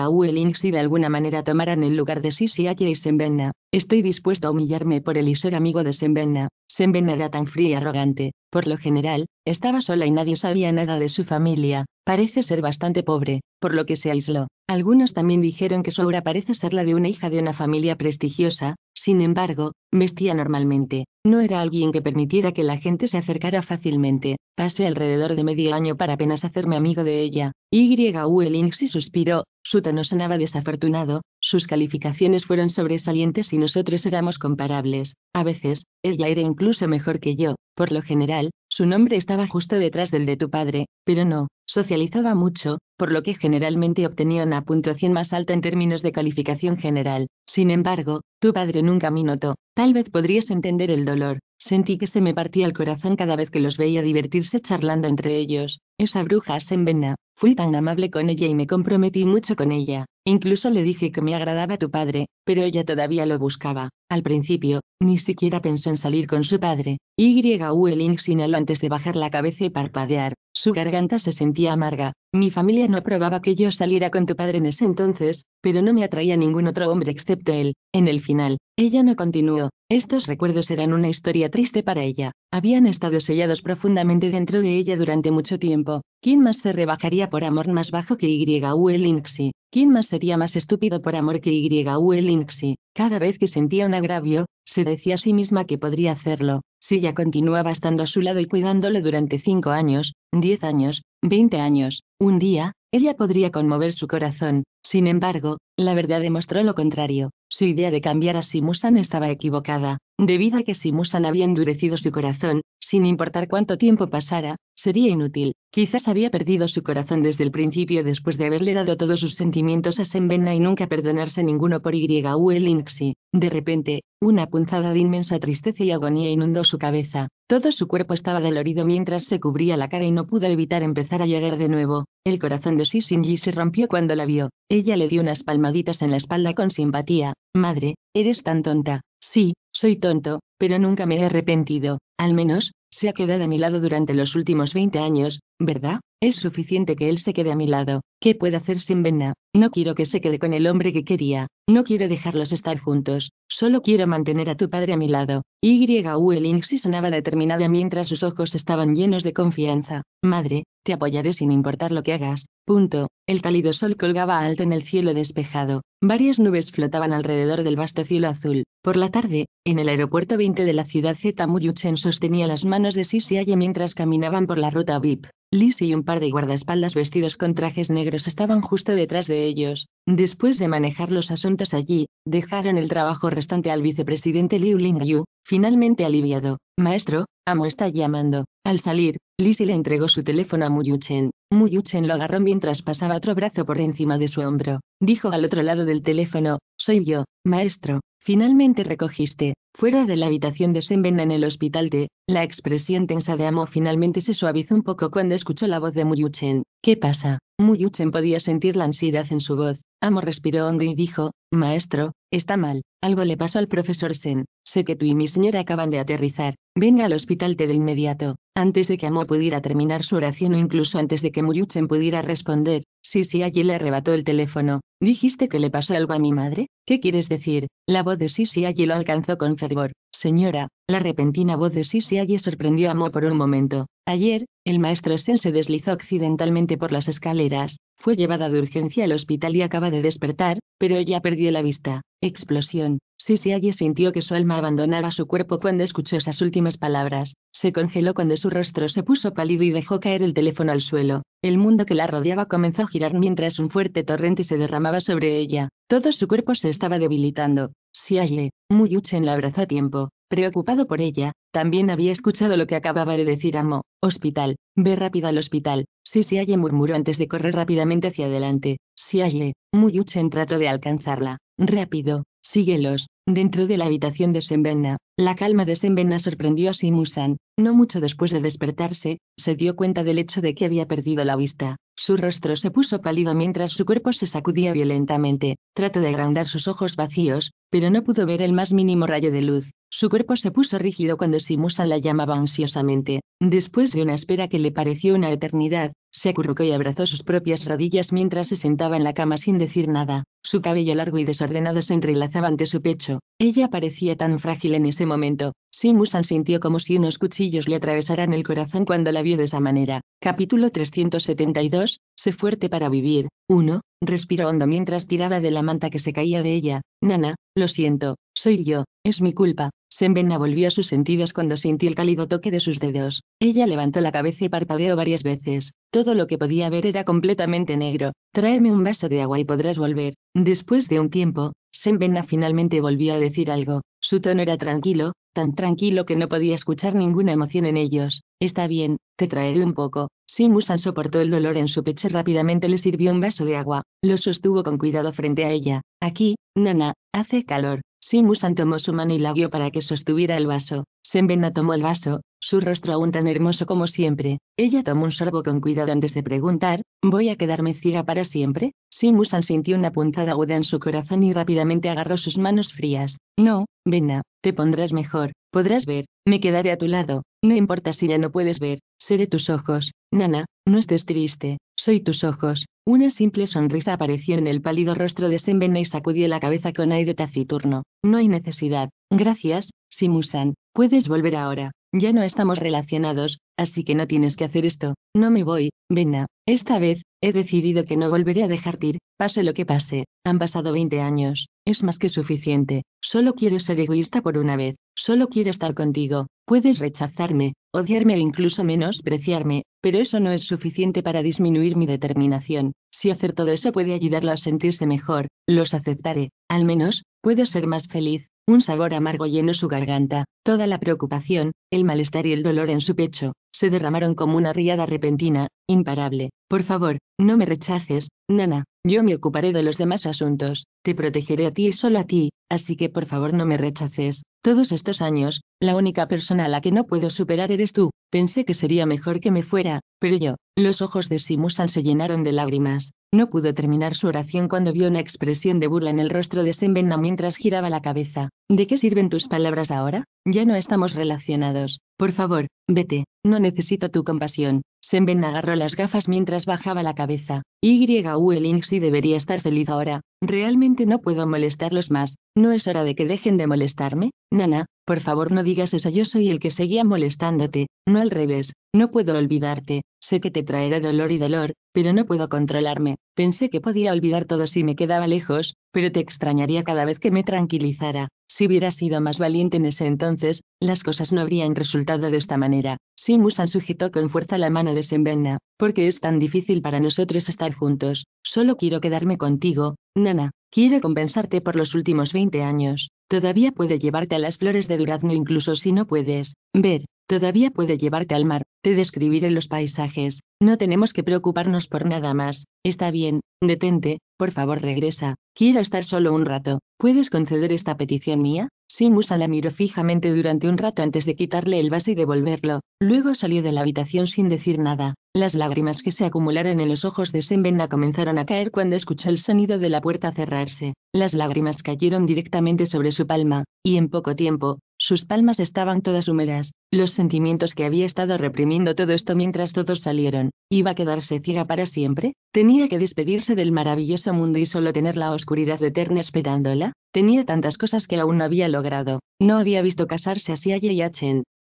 de alguna manera tomaran el lugar de Sisi y Senvena. Estoy dispuesto a humillarme por él y ser amigo de Sembenna. Sembenna era tan fría y arrogante. Por lo general, estaba sola y nadie sabía nada de su familia. Parece ser bastante pobre, por lo que se aisló. Algunos también dijeron que su obra parece ser la de una hija de una familia prestigiosa, sin embargo, vestía normalmente. No era alguien que permitiera que la gente se acercara fácilmente. Pasé alrededor de medio año para apenas hacerme amigo de ella. Y. U. se suspiró, su tono sonaba desafortunado, sus calificaciones fueron sobresalientes y nosotros éramos comparables. A veces, ella era incluso mejor que yo. Por lo general, su nombre estaba justo detrás del de tu padre, pero no, socializaba mucho, por lo que generalmente obtenía una puntuación más alta en términos de calificación general. Sin embargo, tu padre nunca me notó. Tal vez podrías entender el dolor, Sentí que se me partía el corazón cada vez que los veía divertirse charlando entre ellos. Esa bruja vena fui tan amable con ella y me comprometí mucho con ella. Incluso le dije que me agradaba tu padre, pero ella todavía lo buscaba. Al principio, ni siquiera pensó en salir con su padre. Y. link inhaló antes de bajar la cabeza y parpadear. Su garganta se sentía amarga. Mi familia no aprobaba que yo saliera con tu padre en ese entonces, pero no me atraía ningún otro hombre excepto él. En el final, ella no continuó. Estos recuerdos eran una historia triste para ella. Habían estado sellados profundamente dentro de ella durante mucho tiempo. ¿Quién más se rebajaría por amor más bajo que Y.U. inxi? ¿Quién más sería más estúpido por amor que Y.U. Cada vez que sentía un agravio, se decía a sí misma que podría hacerlo. Si ella continuaba estando a su lado y cuidándole durante cinco años, diez años, veinte años. Un día, ella podría conmover su corazón. Sin embargo, la verdad demostró lo contrario. Su idea de cambiar a Simusan estaba equivocada. Debido a que Simusan había endurecido su corazón, sin importar cuánto tiempo pasara, sería inútil. Quizás había perdido su corazón desde el principio después de haberle dado todos sus sentimientos a Senbena y nunca perdonarse ninguno por Yulinxi. De repente, una punzada de inmensa tristeza y agonía inundó su cabeza. Todo su cuerpo estaba dolorido mientras se cubría la cara y no pudo evitar empezar a llorar de nuevo. El corazón de Sissinji se rompió cuando la vio. Ella le dio unas palmaditas en la espalda con simpatía. Madre, eres tan tonta. Sí, soy tonto, pero nunca me he arrepentido. Al menos, se ha quedado a mi lado durante los últimos 20 años, ¿verdad? Es suficiente que él se quede a mi lado. ¿Qué puede hacer sin Benna? No quiero que se quede con el hombre que quería. No quiero dejarlos estar juntos. Solo quiero mantener a tu padre a mi lado. Y Uelinxi sonaba determinada mientras sus ojos estaban llenos de confianza. Madre, te apoyaré sin importar lo que hagas. Punto. El cálido sol colgaba alto en el cielo despejado. Varias nubes flotaban alrededor del vasto cielo azul. Por la tarde, en el aeropuerto 20 de la ciudad Z. Muyuchen sostenía las manos de Aye mientras caminaban por la ruta VIP. Lisi y un par de guardaespaldas vestidos con trajes negros estaban justo detrás de ellos. Después de manejar los asuntos allí, dejaron el trabajo restante al vicepresidente Liu Lingyu, finalmente aliviado. Maestro, amo está llamando. Al salir, Lisi le entregó su teléfono a Muyuchen. Muyuchen lo agarró mientras pasaba otro brazo por encima de su hombro. Dijo al otro lado del teléfono, soy yo, maestro. Finalmente recogiste, fuera de la habitación de Senben en el hospital de, la expresión tensa de Amo finalmente se suavizó un poco cuando escuchó la voz de Muyuchen. ¿Qué pasa? Muyuchen podía sentir la ansiedad en su voz, Amo respiró hondo y dijo, Maestro, está mal, algo le pasó al profesor Sen, sé que tú y mi señora acaban de aterrizar, venga al hospital de inmediato, antes de que Amo pudiera terminar su oración o incluso antes de que Muyuchen pudiera responder, sí sí allí le arrebató el teléfono, ¿dijiste que le pasó algo a mi madre? ¿Qué quieres decir? La voz de Sisi Allí lo alcanzó con fervor. Señora, la repentina voz de sí Allí sorprendió a Amo por un momento. Ayer, el maestro Sen se deslizó accidentalmente por las escaleras, fue llevada de urgencia al hospital y acaba de despertar, pero ya perdió la vista. Explosión. Siaye sintió que su alma abandonaba su cuerpo cuando escuchó esas últimas palabras. Se congeló cuando su rostro se puso pálido y dejó caer el teléfono al suelo. El mundo que la rodeaba comenzó a girar mientras un fuerte torrente se derramaba sobre ella. Todo su cuerpo se estaba debilitando. Siaye, Muyuchen la abrazó a tiempo. Preocupado por ella, también había escuchado lo que acababa de decir Amo. Hospital, ve rápido al hospital. Si se halle murmuró antes de correr rápidamente hacia adelante. Si halle, Muyuchen trató de alcanzarla. Rápido, síguelos. Dentro de la habitación de Senbena, la calma de Senbena sorprendió a Simusan. No mucho después de despertarse, se dio cuenta del hecho de que había perdido la vista. Su rostro se puso pálido mientras su cuerpo se sacudía violentamente. Trató de agrandar sus ojos vacíos, pero no pudo ver el más mínimo rayo de luz. Su cuerpo se puso rígido cuando Simusan la llamaba ansiosamente. Después de una espera que le pareció una eternidad, se acurrucó y abrazó sus propias rodillas mientras se sentaba en la cama sin decir nada. Su cabello largo y desordenado se entrelazaba ante su pecho. Ella parecía tan frágil en ese momento. Simusan sintió como si unos cuchillos le atravesaran el corazón cuando la vio de esa manera. Capítulo 372. Se fuerte para vivir. 1. Respiró hondo mientras tiraba de la manta que se caía de ella. Nana, lo siento, soy yo, es mi culpa, Senbenna volvió a sus sentidos cuando sintió el cálido toque de sus dedos. Ella levantó la cabeza y parpadeó varias veces. Todo lo que podía ver era completamente negro. Tráeme un vaso de agua y podrás volver. Después de un tiempo, Senbenna finalmente volvió a decir algo. Su tono era tranquilo, tan tranquilo que no podía escuchar ninguna emoción en ellos. Está bien, te traeré un poco. Simusan soportó el dolor en su pecho rápidamente le sirvió un vaso de agua. Lo sostuvo con cuidado frente a ella. Aquí, Nana, hace calor. Simusan tomó su mano y la guió para que sostuviera el vaso. Senvena tomó el vaso, su rostro aún tan hermoso como siempre. Ella tomó un sorbo con cuidado antes de preguntar, ¿voy a quedarme ciega para siempre? Simusan sintió una puntada aguda en su corazón y rápidamente agarró sus manos frías. No, Vena, te pondrás mejor, podrás ver, me quedaré a tu lado, no importa si ya no puedes ver, seré tus ojos. Nana, no estés triste, soy tus ojos. Una simple sonrisa apareció en el pálido rostro de Senbena y sacudió la cabeza con aire taciturno. No hay necesidad. Gracias, Simusan. Puedes volver ahora. Ya no estamos relacionados, así que no tienes que hacer esto. No me voy, Vena. Esta vez, he decidido que no volveré a dejarte ir, pase lo que pase. Han pasado 20 años. Es más que suficiente. Solo quiero ser egoísta por una vez. Solo quiero estar contigo. Puedes rechazarme, odiarme o incluso menospreciarme, pero eso no es suficiente para disminuir mi determinación. Si hacer todo eso puede ayudarlo a sentirse mejor, los aceptaré. Al menos, puedo ser más feliz. Un sabor amargo llenó su garganta. Toda la preocupación, el malestar y el dolor en su pecho, se derramaron como una riada repentina, imparable. Por favor, no me rechaces, nana. Yo me ocuparé de los demás asuntos. Te protegeré a ti y solo a ti, así que por favor no me rechaces. Todos estos años, la única persona a la que no puedo superar eres tú. Pensé que sería mejor que me fuera, pero yo, los ojos de Simusan se llenaron de lágrimas. No pudo terminar su oración cuando vio una expresión de burla en el rostro de Senbenna mientras giraba la cabeza. ¿De qué sirven tus palabras ahora? Ya no estamos relacionados. Por favor, vete. No necesito tu compasión. Senben agarró las gafas mientras bajaba la cabeza. YU si debería estar feliz ahora. Realmente no puedo molestarlos más. ¿No es hora de que dejen de molestarme? Nana, por favor no digas eso, yo soy el que seguía molestándote, no al revés, no puedo olvidarte, sé que te traerá dolor y dolor, pero no puedo controlarme, pensé que podía olvidar todo si me quedaba lejos, pero te extrañaría cada vez que me tranquilizara, si hubiera sido más valiente en ese entonces, las cosas no habrían resultado de esta manera. Simusan sujetó con fuerza la mano de Sembenna, porque es tan difícil para nosotros estar juntos, solo quiero quedarme contigo, Nana, quiero compensarte por los últimos 20 años, Todavía puede llevarte a las flores de durazno incluso si no puedes ver. Todavía puede llevarte al mar. Te describiré los paisajes. No tenemos que preocuparnos por nada más. Está bien, detente, por favor regresa, quiero estar solo un rato, ¿puedes conceder esta petición mía? Simusa la miró fijamente durante un rato antes de quitarle el vaso y devolverlo, luego salió de la habitación sin decir nada. Las lágrimas que se acumularon en los ojos de Senbenda comenzaron a caer cuando escuchó el sonido de la puerta cerrarse. Las lágrimas cayeron directamente sobre su palma, y en poco tiempo, sus palmas estaban todas húmedas, los sentimientos que había estado reprimiendo todo esto mientras todos salieron, iba a quedarse ciega para siempre, tenía que despedirse del maravilloso mundo y solo tener la oscuridad eterna esperándola, tenía tantas cosas que aún no había logrado, no había visto casarse a y a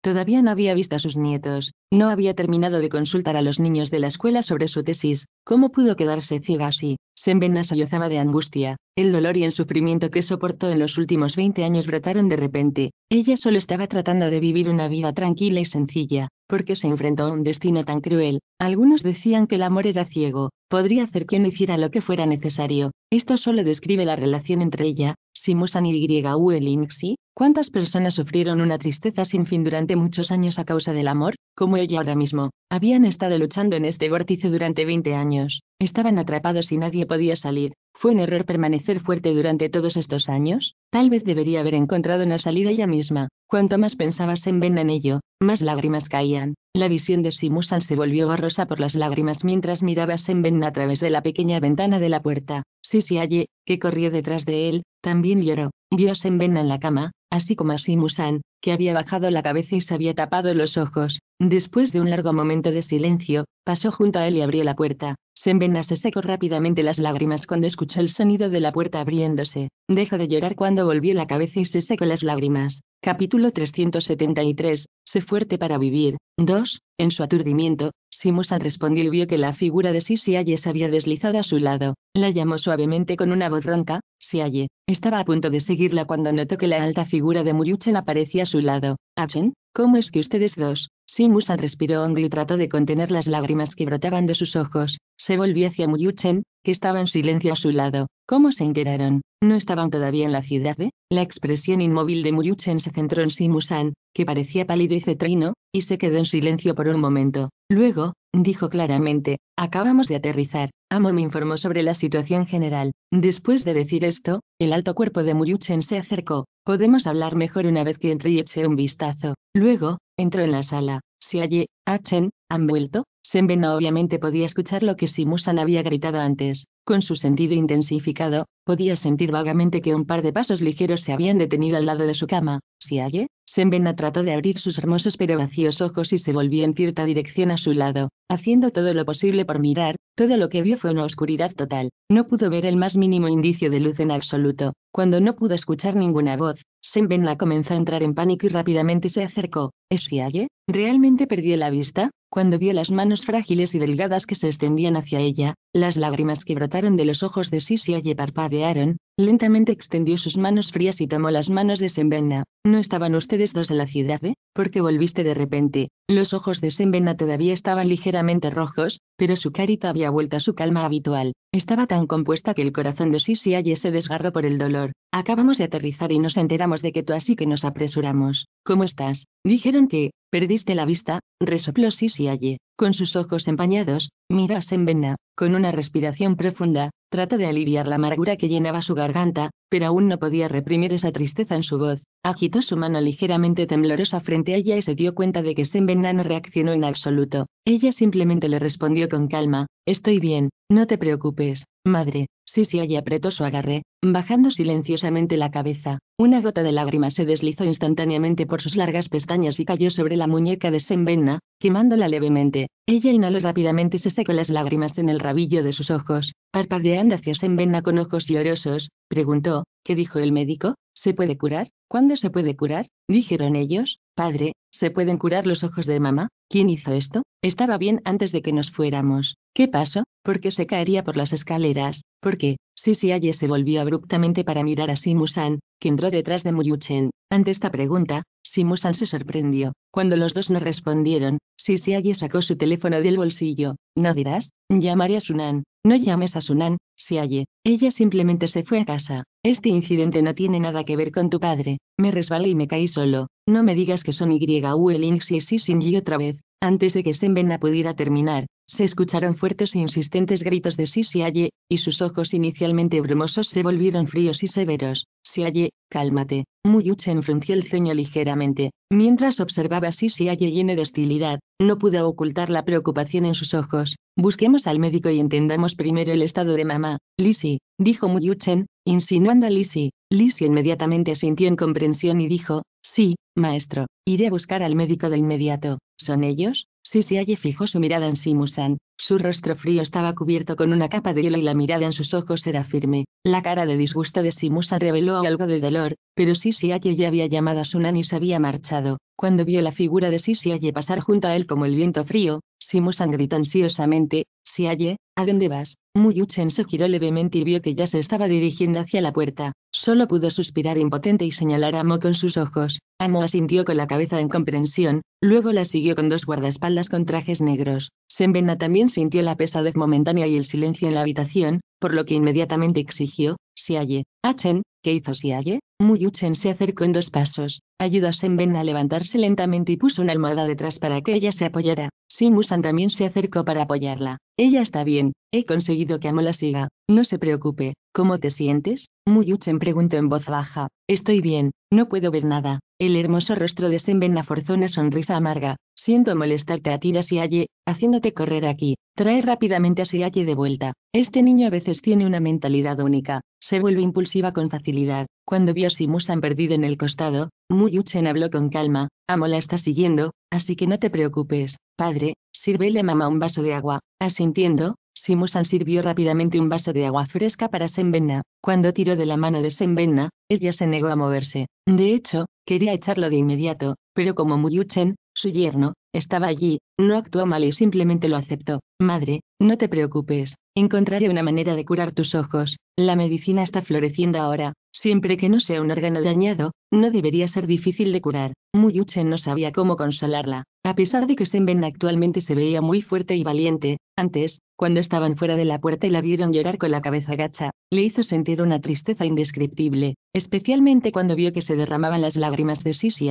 todavía no había visto a sus nietos, no había terminado de consultar a los niños de la escuela sobre su tesis, ¿cómo pudo quedarse ciega así? Senbena sollozaba de angustia, el dolor y el sufrimiento que soportó en los últimos 20 años brotaron de repente, ella solo estaba tratando de vivir una vida tranquila y sencilla, porque se enfrentó a un destino tan cruel, algunos decían que el amor era ciego, podría hacer que no hiciera lo que fuera necesario, esto solo describe la relación entre ella, Simusan y Yuelinxi. ¿Cuántas personas sufrieron una tristeza sin fin durante muchos años a causa del amor, como ella ahora mismo? Habían estado luchando en este vórtice durante 20 años, estaban atrapados y nadie podía salir. ¿Fue un error permanecer fuerte durante todos estos años? Tal vez debería haber encontrado una salida ella misma. Cuanto más pensabas en Ben en ello, más lágrimas caían. La visión de Simusan se volvió borrosa por las lágrimas mientras miraba a Senben a través de la pequeña ventana de la puerta. Sisi Aye, que corrió detrás de él, también lloró. Vio a Senben en la cama, así como a Simusan, que había bajado la cabeza y se había tapado los ojos. Después de un largo momento de silencio, pasó junto a él y abrió la puerta. Senbenna se secó rápidamente las lágrimas cuando escuchó el sonido de la puerta abriéndose. Dejó de llorar cuando volvió la cabeza y se secó las lágrimas. Capítulo 373. Se fuerte para vivir. 2. En su aturdimiento, Simusan respondió y vio que la figura de se había deslizado a su lado. La llamó suavemente con una voz ronca, Siaye. Estaba a punto de seguirla cuando notó que la alta figura de Muyuchen aparecía a su lado. ¿Achen? ¿Cómo es que ustedes dos? Simusan respiró hondo y trató de contener las lágrimas que brotaban de sus ojos. Se volvió hacia Muyuchen que estaba en silencio a su lado. ¿Cómo se enteraron? ¿No estaban todavía en la ciudad La expresión inmóvil de Muyuchen se centró en Simusan, que parecía pálido y cetrino, y se quedó en silencio por un momento. Luego, dijo claramente, acabamos de aterrizar. Amo me informó sobre la situación general. Después de decir esto, el alto cuerpo de Muyuchen se acercó. Podemos hablar mejor una vez que entre y eche un vistazo. Luego, entró en la sala. Si allí, Achen, ¿han vuelto? Senbena obviamente podía escuchar lo que Simusan había gritado antes. Con su sentido intensificado, podía sentir vagamente que un par de pasos ligeros se habían detenido al lado de su cama. ¿Si halle? Senbena trató de abrir sus hermosos pero vacíos ojos y se volvió en cierta dirección a su lado, haciendo todo lo posible por mirar, todo lo que vio fue una oscuridad total. No pudo ver el más mínimo indicio de luz en absoluto. Cuando no pudo escuchar ninguna voz, la comenzó a entrar en pánico y rápidamente se acercó. ¿Es Fialle? ¿Realmente perdió la vista? Cuando vio las manos frágiles y delgadas que se extendían hacia ella, las lágrimas que brotaron de los ojos de Sisia y parpadearon, lentamente extendió sus manos frías y tomó las manos de Sembenna. ¿No estaban ustedes dos en la ciudad, eh? ¿Por qué volviste de repente? Los ojos de Sembenna todavía estaban ligeramente rojos, pero su carita había vuelto a su calma habitual. Estaba tan compuesta que el corazón de Sisia se desgarró por el dolor. Acabamos de aterrizar y nos enteramos de que tú así que nos apresuramos. ¿Cómo estás? Dijeron que, perdiste la vista, resopló Sisi allí, con sus ojos empañados, mira a vena, con una respiración profunda, trató de aliviar la amargura que llenaba su garganta, pero aún no podía reprimir esa tristeza en su voz. Agitó su mano ligeramente temblorosa frente a ella y se dio cuenta de que Senvenna no reaccionó en absoluto. Ella simplemente le respondió con calma, Estoy bien, no te preocupes. Madre, si se halla» apretó su agarre, bajando silenciosamente la cabeza. Una gota de lágrimas se deslizó instantáneamente por sus largas pestañas y cayó sobre la muñeca de Sembenna, quemándola levemente. Ella inhaló rápidamente y se secó las lágrimas en el rabillo de sus ojos. Parpadeando hacia Sembenna con ojos llorosos, preguntó, ¿qué dijo el médico? ¿Se puede curar? ¿Cuándo se puede curar? Dijeron ellos. Padre, ¿se pueden curar los ojos de mamá? ¿Quién hizo esto? Estaba bien antes de que nos fuéramos. ¿Qué pasó? ¿Por qué se caería por las escaleras? ¿Por qué? Si Aye se volvió abruptamente para mirar a Simusan, que entró detrás de Muyuchen. Ante esta pregunta, Simusan se sorprendió. Cuando los dos no respondieron, Si Aye sacó su teléfono del bolsillo. ¿No dirás? Llamaré a Sunan. No llames a Sunan, Siaye. Ella simplemente se fue a casa. Este incidente no tiene nada que ver con tu padre. Me resbalé y me caí solo. No me digas que son Y. el y sí sin y otra vez. Antes de que Sembena pudiera terminar, se escucharon fuertes e insistentes gritos de Sisi allí, y sus ojos inicialmente brumosos se volvieron fríos y severos. Sisiaye, cálmate. Muyuchen frunció el ceño ligeramente, mientras observaba a Sisiaye lleno de hostilidad. No pudo ocultar la preocupación en sus ojos. Busquemos al médico y entendamos primero el estado de mamá. Lisi, dijo Muyuchen, insinuando a Lisi. Lisi inmediatamente sintió comprensión y dijo, sí, maestro, iré a buscar al médico de inmediato. ¿Son ellos? Sisiaye fijó su mirada en Simusan. Su rostro frío estaba cubierto con una capa de hielo y la mirada en sus ojos era firme. La cara de disgusto de Simusa reveló algo de dolor, pero Aye ya había llamado a Sunan y se había marchado. Cuando vio la figura de Sisiaye pasar junto a él como el viento frío, Simusan gritó ansiosamente, Siaye, ¿a dónde vas? Muyuchen se giró levemente y vio que ya se estaba dirigiendo hacia la puerta. Solo pudo suspirar impotente y señalar a Amo con sus ojos. Amo asintió con la cabeza en comprensión, luego la siguió con dos guardaespaldas con trajes negros. Senbena también sintió la pesadez momentánea y el silencio en la habitación, por lo que inmediatamente exigió, Siaye, Achen, ¿qué hizo Siaye? Muyuchen se acercó en dos pasos, ayudó a Senbena a levantarse lentamente y puso una almohada detrás para que ella se apoyara. Simusan también se acercó para apoyarla. Ella está bien, he conseguido que Amola siga. No se preocupe, ¿cómo te sientes? Muyuchen preguntó en voz baja. Estoy bien, no puedo ver nada. El hermoso rostro de la forzó una sonrisa amarga. Siento molestarte a ti, Asiaye, haciéndote correr aquí. Trae rápidamente a Asiaye de vuelta. Este niño a veces tiene una mentalidad única. Se vuelve impulsiva con facilidad. Cuando vio a Simusan perdido en el costado, Muyuchen habló con calma. Amola está siguiendo, Así que no te preocupes, padre, sirvele a mamá un vaso de agua. Asintiendo, Simusan sirvió rápidamente un vaso de agua fresca para Senbenna. Cuando tiró de la mano de Senbenna, ella se negó a moverse. De hecho, quería echarlo de inmediato, pero como Muyuchen, su yerno, estaba allí, no actuó mal y simplemente lo aceptó. Madre, no te preocupes, encontraré una manera de curar tus ojos. La medicina está floreciendo ahora. Siempre que no sea un órgano dañado, no debería ser difícil de curar. Muyuchen no sabía cómo consolarla. A pesar de que Senben actualmente se veía muy fuerte y valiente, antes, cuando estaban fuera de la puerta y la vieron llorar con la cabeza gacha, le hizo sentir una tristeza indescriptible, especialmente cuando vio que se derramaban las lágrimas de Sisi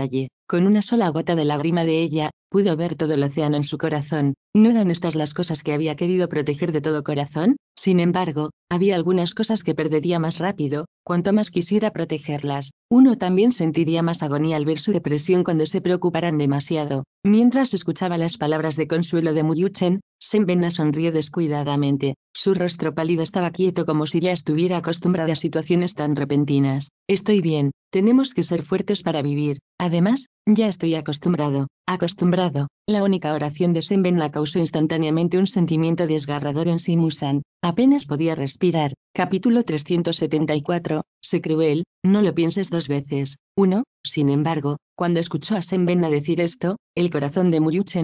Con una sola gota de lágrima de ella, pudo ver todo el océano en su corazón. ¿No eran estas las cosas que había querido proteger de todo corazón? Sin embargo, había algunas cosas que perdería más rápido, cuanto más quisiera protegerlas. Uno también sentiría más agonía al ver su depresión cuando se preocuparan demasiado. Mientras escuchaba las palabras de consuelo de Muyuchen, Senbena sonrió descuidadamente. Su rostro pálido estaba quieto como si ya estuviera acostumbrada a situaciones tan repentinas. Estoy bien, tenemos que ser fuertes para vivir. Además, ya estoy acostumbrado, acostumbrado. La única oración de la causó instantáneamente un sentimiento desgarrador en Simusan. Apenas podía respirar. Capítulo 374. Sé cruel, no lo pienses dos veces. Uno, Sin embargo, cuando escuchó a a decir esto, el corazón de Muyu se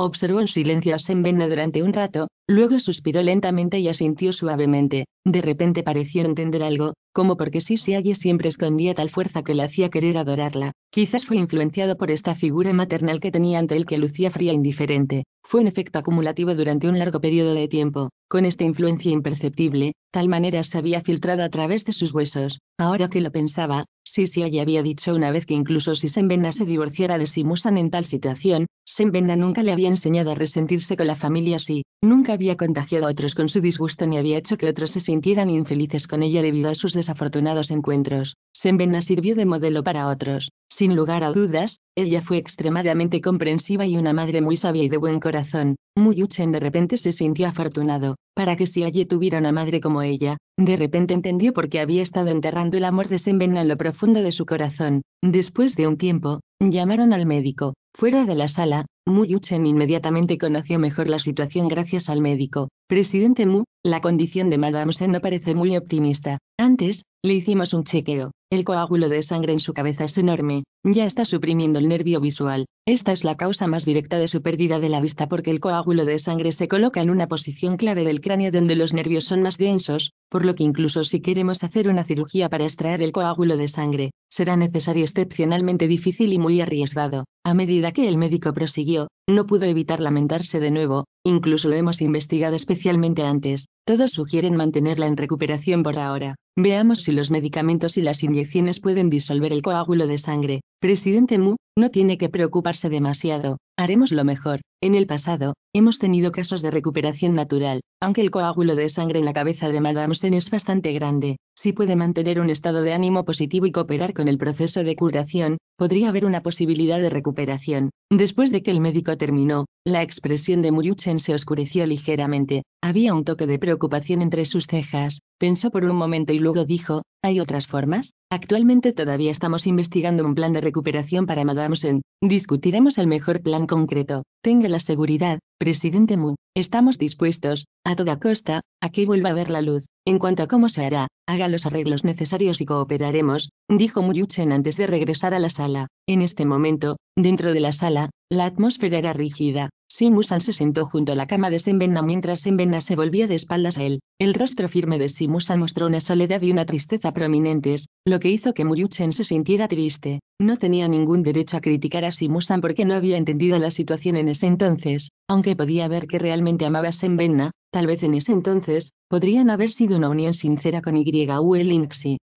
Observó en silencio a Senbene durante un rato, luego suspiró lentamente y asintió suavemente. De repente pareció entender algo, como porque halle siempre escondía tal fuerza que le hacía querer adorarla. Quizás fue influenciado por esta figura maternal que tenía ante él que lucía fría e indiferente fue un efecto acumulativo durante un largo periodo de tiempo. Con esta influencia imperceptible, tal manera se había filtrado a través de sus huesos. Ahora que lo pensaba, si ya había dicho una vez que incluso si Senvenna se divorciara de Simusan en tal situación, Senvenna nunca le había enseñado a resentirse con la familia si nunca había contagiado a otros con su disgusto ni había hecho que otros se sintieran infelices con ella debido a sus desafortunados encuentros. Sembena sirvió de modelo para otros. Sin lugar a dudas, ella fue extremadamente comprensiva y una madre muy sabia y de buen corazón. Muyuchen de repente se sintió afortunado, para que si allí tuviera una madre como ella, de repente entendió por qué había estado enterrando el amor de Sembena en lo profundo de su corazón. Después de un tiempo, llamaron al médico. Fuera de la sala, Muyuchen inmediatamente conoció mejor la situación gracias al médico. Presidente Mu, la condición de Madame Sen no parece muy optimista. Antes, le hicimos un chequeo. El coágulo de sangre en su cabeza es enorme, ya está suprimiendo el nervio visual. Esta es la causa más directa de su pérdida de la vista porque el coágulo de sangre se coloca en una posición clave del cráneo donde los nervios son más densos, por lo que incluso si queremos hacer una cirugía para extraer el coágulo de sangre, será necesario excepcionalmente difícil y muy arriesgado. A medida que el médico prosiguió, no pudo evitar lamentarse de nuevo, Incluso lo hemos investigado especialmente antes. Todos sugieren mantenerla en recuperación por ahora. Veamos si los medicamentos y las inyecciones pueden disolver el coágulo de sangre. Presidente Mu, no tiene que preocuparse demasiado. Haremos lo mejor. En el pasado, hemos tenido casos de recuperación natural, aunque el coágulo de sangre en la cabeza de Madame Sen es bastante grande. Si puede mantener un estado de ánimo positivo y cooperar con el proceso de curación, podría haber una posibilidad de recuperación. Después de que el médico terminó, la expresión de Muyuchen se oscureció ligeramente. Había un toque de preocupación entre sus cejas. Pensó por un momento y luego dijo, ¿hay otras formas? Actualmente todavía estamos investigando un plan de recuperación para Madame Sen. Discutiremos el mejor plan concreto. Tenga la seguridad, presidente Mu. Estamos dispuestos, a toda costa, a que vuelva a ver la luz. En cuanto a cómo se hará, haga los arreglos necesarios y cooperaremos, dijo Muyuchen antes de regresar a la sala. En este momento, dentro de la sala, la atmósfera era rígida. Simusan se sentó junto a la cama de Senbenna mientras Senbenna se volvía de espaldas a él. El rostro firme de Simusan mostró una soledad y una tristeza prominentes, lo que hizo que Muyuchen se sintiera triste. No tenía ningún derecho a criticar a Simusan porque no había entendido la situación en ese entonces, aunque podía ver que realmente amaba a Senbenna, tal vez en ese entonces, podrían haber sido una unión sincera con YUL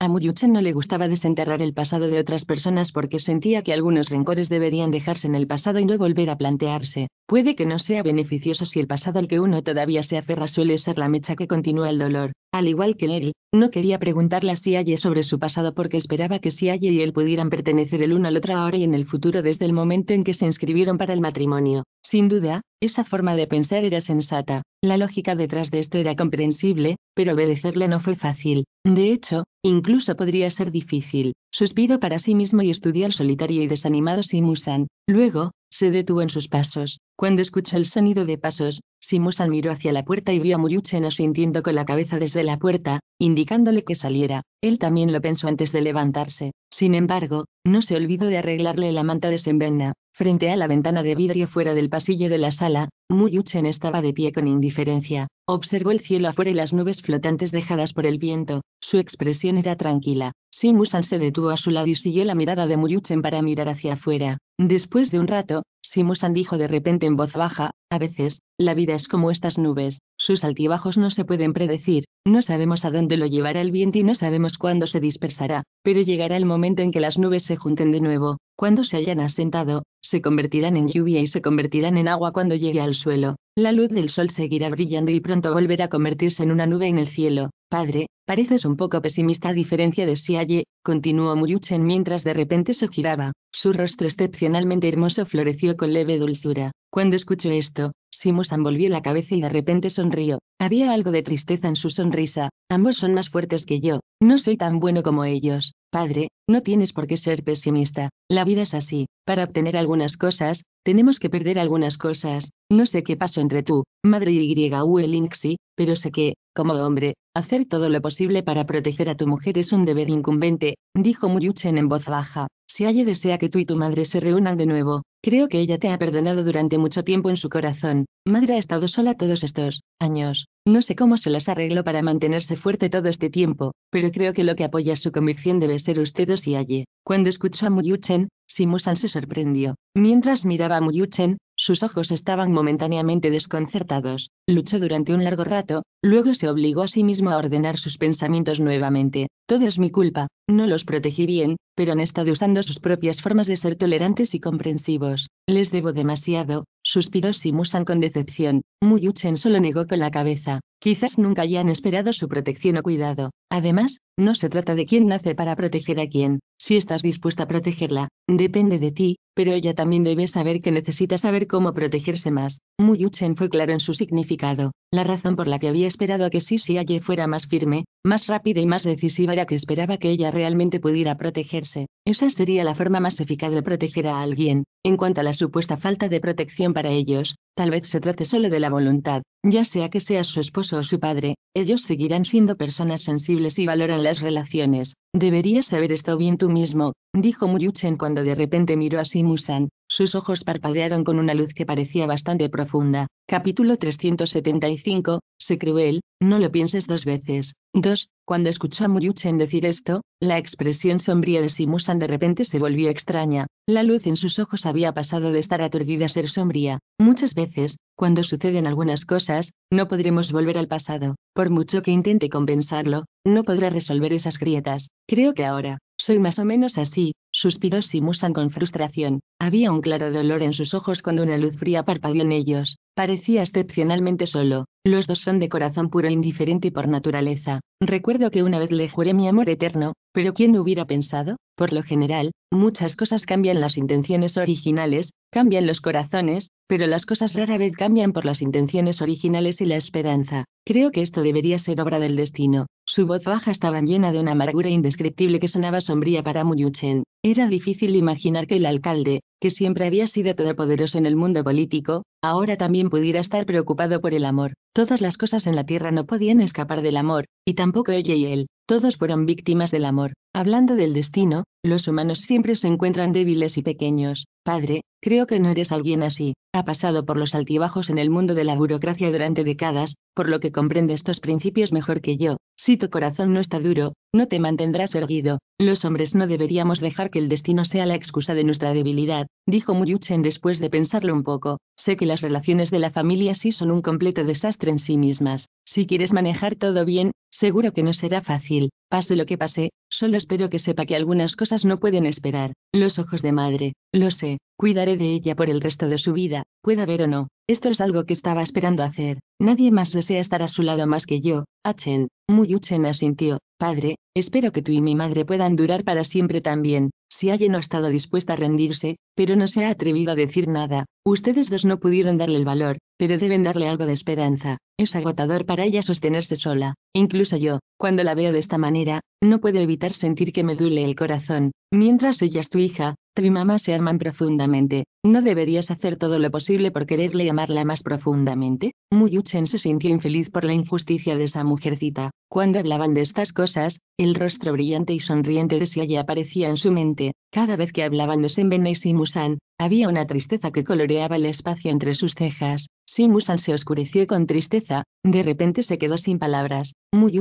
a Muyuchen no le gustaba desenterrar el pasado de otras personas porque sentía que algunos rencores deberían dejarse en el pasado y no volver a plantearse. Puede que no sea beneficioso si el pasado al que uno todavía se aferra suele ser la mecha que continúa el dolor. Al igual que él, no quería preguntarle a Siaye sobre su pasado porque esperaba que Siaye y él pudieran pertenecer el uno al otro ahora y en el futuro desde el momento en que se inscribieron para el matrimonio. Sin duda, esa forma de pensar era sensata. La lógica detrás de esto era comprensible, pero obedecerle no fue fácil. De hecho, Incluso podría ser difícil, suspiró para sí mismo y estudió al solitario y desanimado Simusan. Luego, se detuvo en sus pasos. Cuando escuchó el sonido de pasos, Simusan miró hacia la puerta y vio a no sintiendo con la cabeza desde la puerta, indicándole que saliera. Él también lo pensó antes de levantarse. Sin embargo, no se olvidó de arreglarle la manta de Senbenna, Frente a la ventana de vidrio fuera del pasillo de la sala, Muyuchen estaba de pie con indiferencia, observó el cielo afuera y las nubes flotantes dejadas por el viento, su expresión era tranquila. Simusan se detuvo a su lado y siguió la mirada de Muyuchen para mirar hacia afuera. Después de un rato, Simusan dijo de repente en voz baja, a veces, la vida es como estas nubes, sus altibajos no se pueden predecir, no sabemos a dónde lo llevará el viento y no sabemos cuándo se dispersará, pero llegará el momento en que las nubes se junten de nuevo, cuando se hayan asentado, se convertirán en lluvia y se convertirán en agua cuando llegue al suelo. La luz del sol seguirá brillando y pronto volverá a convertirse en una nube en el cielo. Padre, pareces un poco pesimista a diferencia de Siaye, continuó Muyuchen mientras de repente se giraba. Su rostro excepcionalmente hermoso floreció con leve dulzura. Cuando escuchó esto, Simusan volvió la cabeza y de repente sonrió. Había algo de tristeza en su sonrisa. Ambos son más fuertes que yo. No soy tan bueno como ellos. Padre, no tienes por qué ser pesimista, la vida es así, para obtener algunas cosas, tenemos que perder algunas cosas, no sé qué pasó entre tú, madre y inxi e pero sé que, como hombre, hacer todo lo posible para proteger a tu mujer es un deber incumbente, dijo Muyuchen en voz baja. Si Aye desea que tú y tu madre se reúnan de nuevo, creo que ella te ha perdonado durante mucho tiempo en su corazón. Madre ha estado sola todos estos años. No sé cómo se las arregló para mantenerse fuerte todo este tiempo, pero creo que lo que apoya su convicción debe ser o si Aye. Cuando escuchó a Muyuchen, Simusan se sorprendió. Mientras miraba a Muyuchen, sus ojos estaban momentáneamente desconcertados, luchó durante un largo rato, luego se obligó a sí mismo a ordenar sus pensamientos nuevamente. Todo es mi culpa, no los protegí bien, pero han estado usando sus propias formas de ser tolerantes y comprensivos. Les debo demasiado, suspiró Simusan con decepción. Muyuchen solo negó con la cabeza. Quizás nunca hayan esperado su protección o cuidado. Además, no se trata de quién nace para proteger a quién. Si estás dispuesta a protegerla, depende de ti, pero ella también debe saber que necesita saber cómo protegerse más. Muyuchen fue claro en su significado. La razón por la que había esperado a que Sisi Aye fuera más firme, más rápida y más decisiva era que esperaba que ella realmente pudiera protegerse. Esa sería la forma más eficaz de proteger a alguien. En cuanto a la supuesta falta de protección para ellos, tal vez se trate solo de la voluntad, ya sea que sea su esposo o su padre, ellos seguirán siendo personas sensibles y valoran las relaciones. Deberías saber esto bien tú mismo, dijo Muyuchen cuando de repente miró a Shimu-san. Sus ojos parpadearon con una luz que parecía bastante profunda. Capítulo 375. Sé cruel, no lo pienses dos veces. Dos, Cuando escuchó a Muyuchen decir esto, la expresión sombría de Simusan de repente se volvió extraña. La luz en sus ojos había pasado de estar aturdida a ser sombría. Muchas veces, cuando suceden algunas cosas, no podremos volver al pasado. Por mucho que intente compensarlo, no podrá resolver esas grietas. Creo que ahora, soy más o menos así, Suspiró Simusan con frustración. Había un claro dolor en sus ojos cuando una luz fría parpadeó en ellos. Parecía excepcionalmente solo. Los dos son de corazón puro e indiferente por naturaleza. Recuerdo que una vez le juré mi amor eterno, pero ¿quién hubiera pensado? Por lo general, muchas cosas cambian las intenciones originales, cambian los corazones, pero las cosas rara vez cambian por las intenciones originales y la esperanza. Creo que esto debería ser obra del destino. Su voz baja estaba llena de una amargura indescriptible que sonaba sombría para Muyuchen. Era difícil imaginar que el alcalde, que siempre había sido todopoderoso en el mundo político, ahora también pudiera estar preocupado por el amor. Todas las cosas en la tierra no podían escapar del amor, y tampoco ella y él, todos fueron víctimas del amor. Hablando del destino, los humanos siempre se encuentran débiles y pequeños. Padre, creo que no eres alguien así. Ha pasado por los altibajos en el mundo de la burocracia durante décadas, por lo que comprende estos principios mejor que yo. Si tu corazón no está duro, no te mantendrás erguido. Los hombres no deberíamos dejar que el destino sea la excusa de nuestra debilidad, dijo Muyuchen después de pensarlo un poco. Sé que las relaciones de la familia sí son un completo desastre en sí mismas. Si quieres manejar todo bien, seguro que no será fácil. Pase lo que pase, solo espero que sepa que algunas cosas no pueden esperar. Los ojos de madre, lo sé, cuidaré de ella por el resto de su vida, pueda ver o no. Esto es algo que estaba esperando hacer. Nadie más desea estar a su lado más que yo. Achen, Muyuchen asintió, Padre, espero que tú y mi madre puedan durar para siempre también, si alguien no ha estado dispuesta a rendirse, pero no se ha atrevido a decir nada, ustedes dos no pudieron darle el valor, pero deben darle algo de esperanza, es agotador para ella sostenerse sola, incluso yo, cuando la veo de esta manera, no puedo evitar sentir que me duele el corazón, mientras ella es tu hija, tu y mamá se aman profundamente, ¿No deberías hacer todo lo posible por quererle y amarla más profundamente? Muyuchen se sintió infeliz por la injusticia de esa mujercita. Cuando hablaban de estas cosas, el rostro brillante y sonriente de ya aparecía en su mente. Cada vez que hablaban de Senbenes y Musan, había una tristeza que coloreaba el espacio entre sus cejas. Shimu-san se oscureció con tristeza, de repente se quedó sin palabras.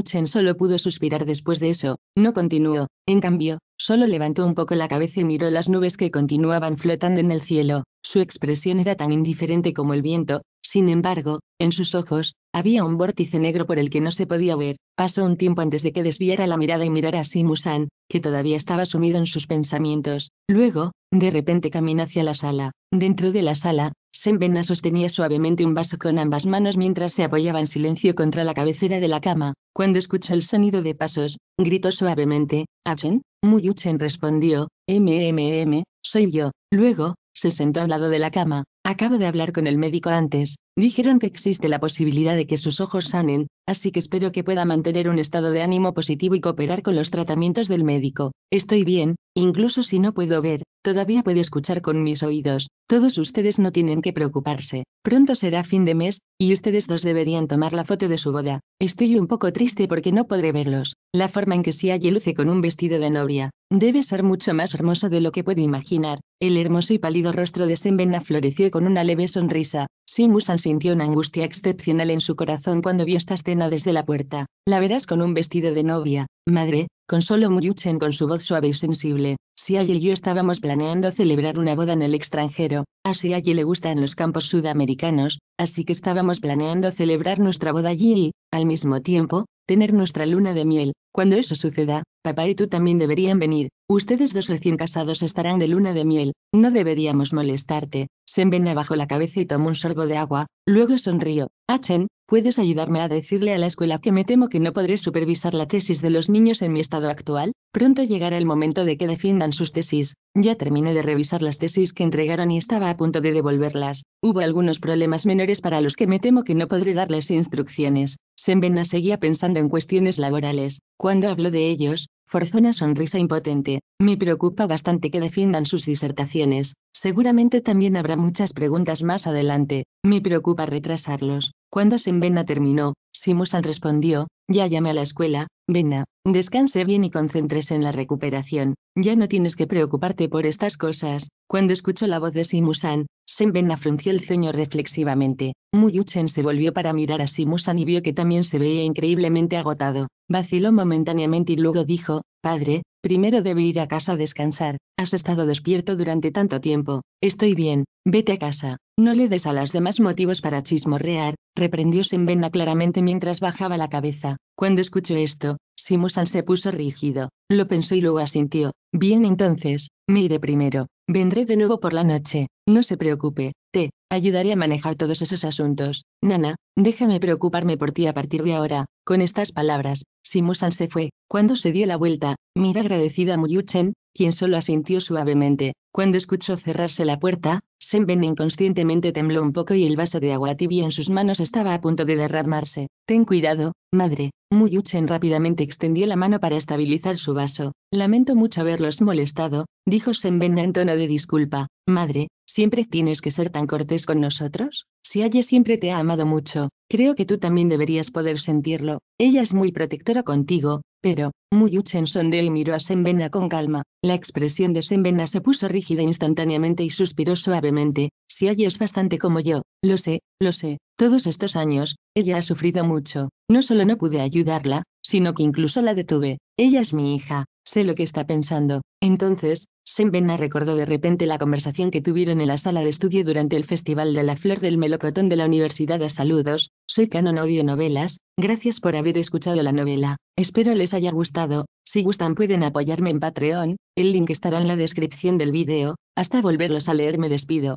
Chen solo pudo suspirar después de eso, no continuó, en cambio, solo levantó un poco la cabeza y miró las nubes que continuaban flotando en el cielo. Su expresión era tan indiferente como el viento, sin embargo, en sus ojos, había un vórtice negro por el que no se podía ver. Pasó un tiempo antes de que desviara la mirada y mirara a Shimu-san, que todavía estaba sumido en sus pensamientos. Luego, de repente caminó hacia la sala. Dentro de la sala, Senbena sostenía suavemente un vaso con ambas manos mientras se apoyaba en silencio contra la cabecera de la cama. Cuando escuchó el sonido de pasos, gritó suavemente, Achen, Muyuchen respondió, MMM, soy yo. Luego, se sentó al lado de la cama, Acabo de hablar con el médico antes, dijeron que existe la posibilidad de que sus ojos sanen, así que espero que pueda mantener un estado de ánimo positivo y cooperar con los tratamientos del médico. Estoy bien, incluso si no puedo ver, todavía puedo escuchar con mis oídos, todos ustedes no tienen que preocuparse. Pronto será fin de mes, y ustedes dos deberían tomar la foto de su boda. Estoy un poco triste porque no podré verlos. La forma en que halle luce con un vestido de novia, debe ser mucho más hermosa de lo que puedo imaginar. El hermoso y pálido rostro de Senben floreció con una leve sonrisa. Simusan sintió una angustia excepcional en su corazón cuando vio esta escena desde la puerta. La verás con un vestido de novia, madre, consoló Muyuchen con su voz suave y sensible. Si y yo estábamos planeando celebrar una boda en el extranjero, a allí le gustan los campos sudamericanos, así que estábamos planeando celebrar nuestra boda allí y, al mismo tiempo, tener nuestra luna de miel. Cuando eso suceda, papá y tú también deberían venir. Ustedes dos recién casados estarán de luna de miel. No deberíamos molestarte. Senben abajo la cabeza y tomó un sorbo de agua. Luego sonrió. Achen, ¿Puedes ayudarme a decirle a la escuela que me temo que no podré supervisar la tesis de los niños en mi estado actual? Pronto llegará el momento de que defiendan sus tesis. Ya terminé de revisar las tesis que entregaron y estaba a punto de devolverlas. Hubo algunos problemas menores para los que me temo que no podré darles instrucciones. Sembena seguía pensando en cuestiones laborales. Cuando habló de ellos, Forzó una sonrisa impotente. Me preocupa bastante que defiendan sus disertaciones. Seguramente también habrá muchas preguntas más adelante. Me preocupa retrasarlos. Cuando Senvena terminó, Simusan respondió, ya llame a la escuela, Vena, descanse bien y concéntrese en la recuperación. Ya no tienes que preocuparte por estas cosas. Cuando escuchó la voz de Simusan, Senbena frunció el ceño reflexivamente. Muyuchen se volvió para mirar a Simusan y vio que también se veía increíblemente agotado. Vaciló momentáneamente y luego dijo, Padre, primero debe ir a casa a descansar. Has estado despierto durante tanto tiempo. Estoy bien, vete a casa. No le des a las demás motivos para chismorrear, reprendió Senbena claramente mientras bajaba la cabeza. Cuando escuchó esto, Simusan se puso rígido. Lo pensó y luego asintió. Bien entonces, me iré primero. Vendré de nuevo por la noche. No se preocupe, te ayudaré a manejar todos esos asuntos. Nana, déjame preocuparme por ti a partir de ahora. Con estas palabras, Simusan se fue. Cuando se dio la vuelta, mira agradecida a Muyuchen, quien solo asintió suavemente. Cuando escuchó cerrarse la puerta, Senben inconscientemente tembló un poco y el vaso de agua tibia en sus manos estaba a punto de derramarse. Ten cuidado, madre. Muyuchen rápidamente extendió la mano para estabilizar su vaso. Lamento mucho haberlos molestado, dijo Senben en tono de disculpa. Madre, ¿siempre tienes que ser tan cortés con nosotros? Si Aye siempre te ha amado mucho, creo que tú también deberías poder sentirlo. Ella es muy protectora contigo, pero, muy él miró a Senbena con calma. La expresión de Senbena se puso rígida instantáneamente y suspiró suavemente. Si hay es bastante como yo, lo sé, lo sé. Todos estos años, ella ha sufrido mucho. No solo no pude ayudarla, sino que incluso la detuve. Ella es mi hija. Sé lo que está pensando. Entonces, Sembena recordó de repente la conversación que tuvieron en la sala de estudio durante el Festival de la Flor del Melocotón de la Universidad de Saludos. Soy Canon Odio Novelas, gracias por haber escuchado la novela. Espero les haya gustado. Si gustan pueden apoyarme en Patreon, el link estará en la descripción del vídeo. Hasta volverlos a leer me despido.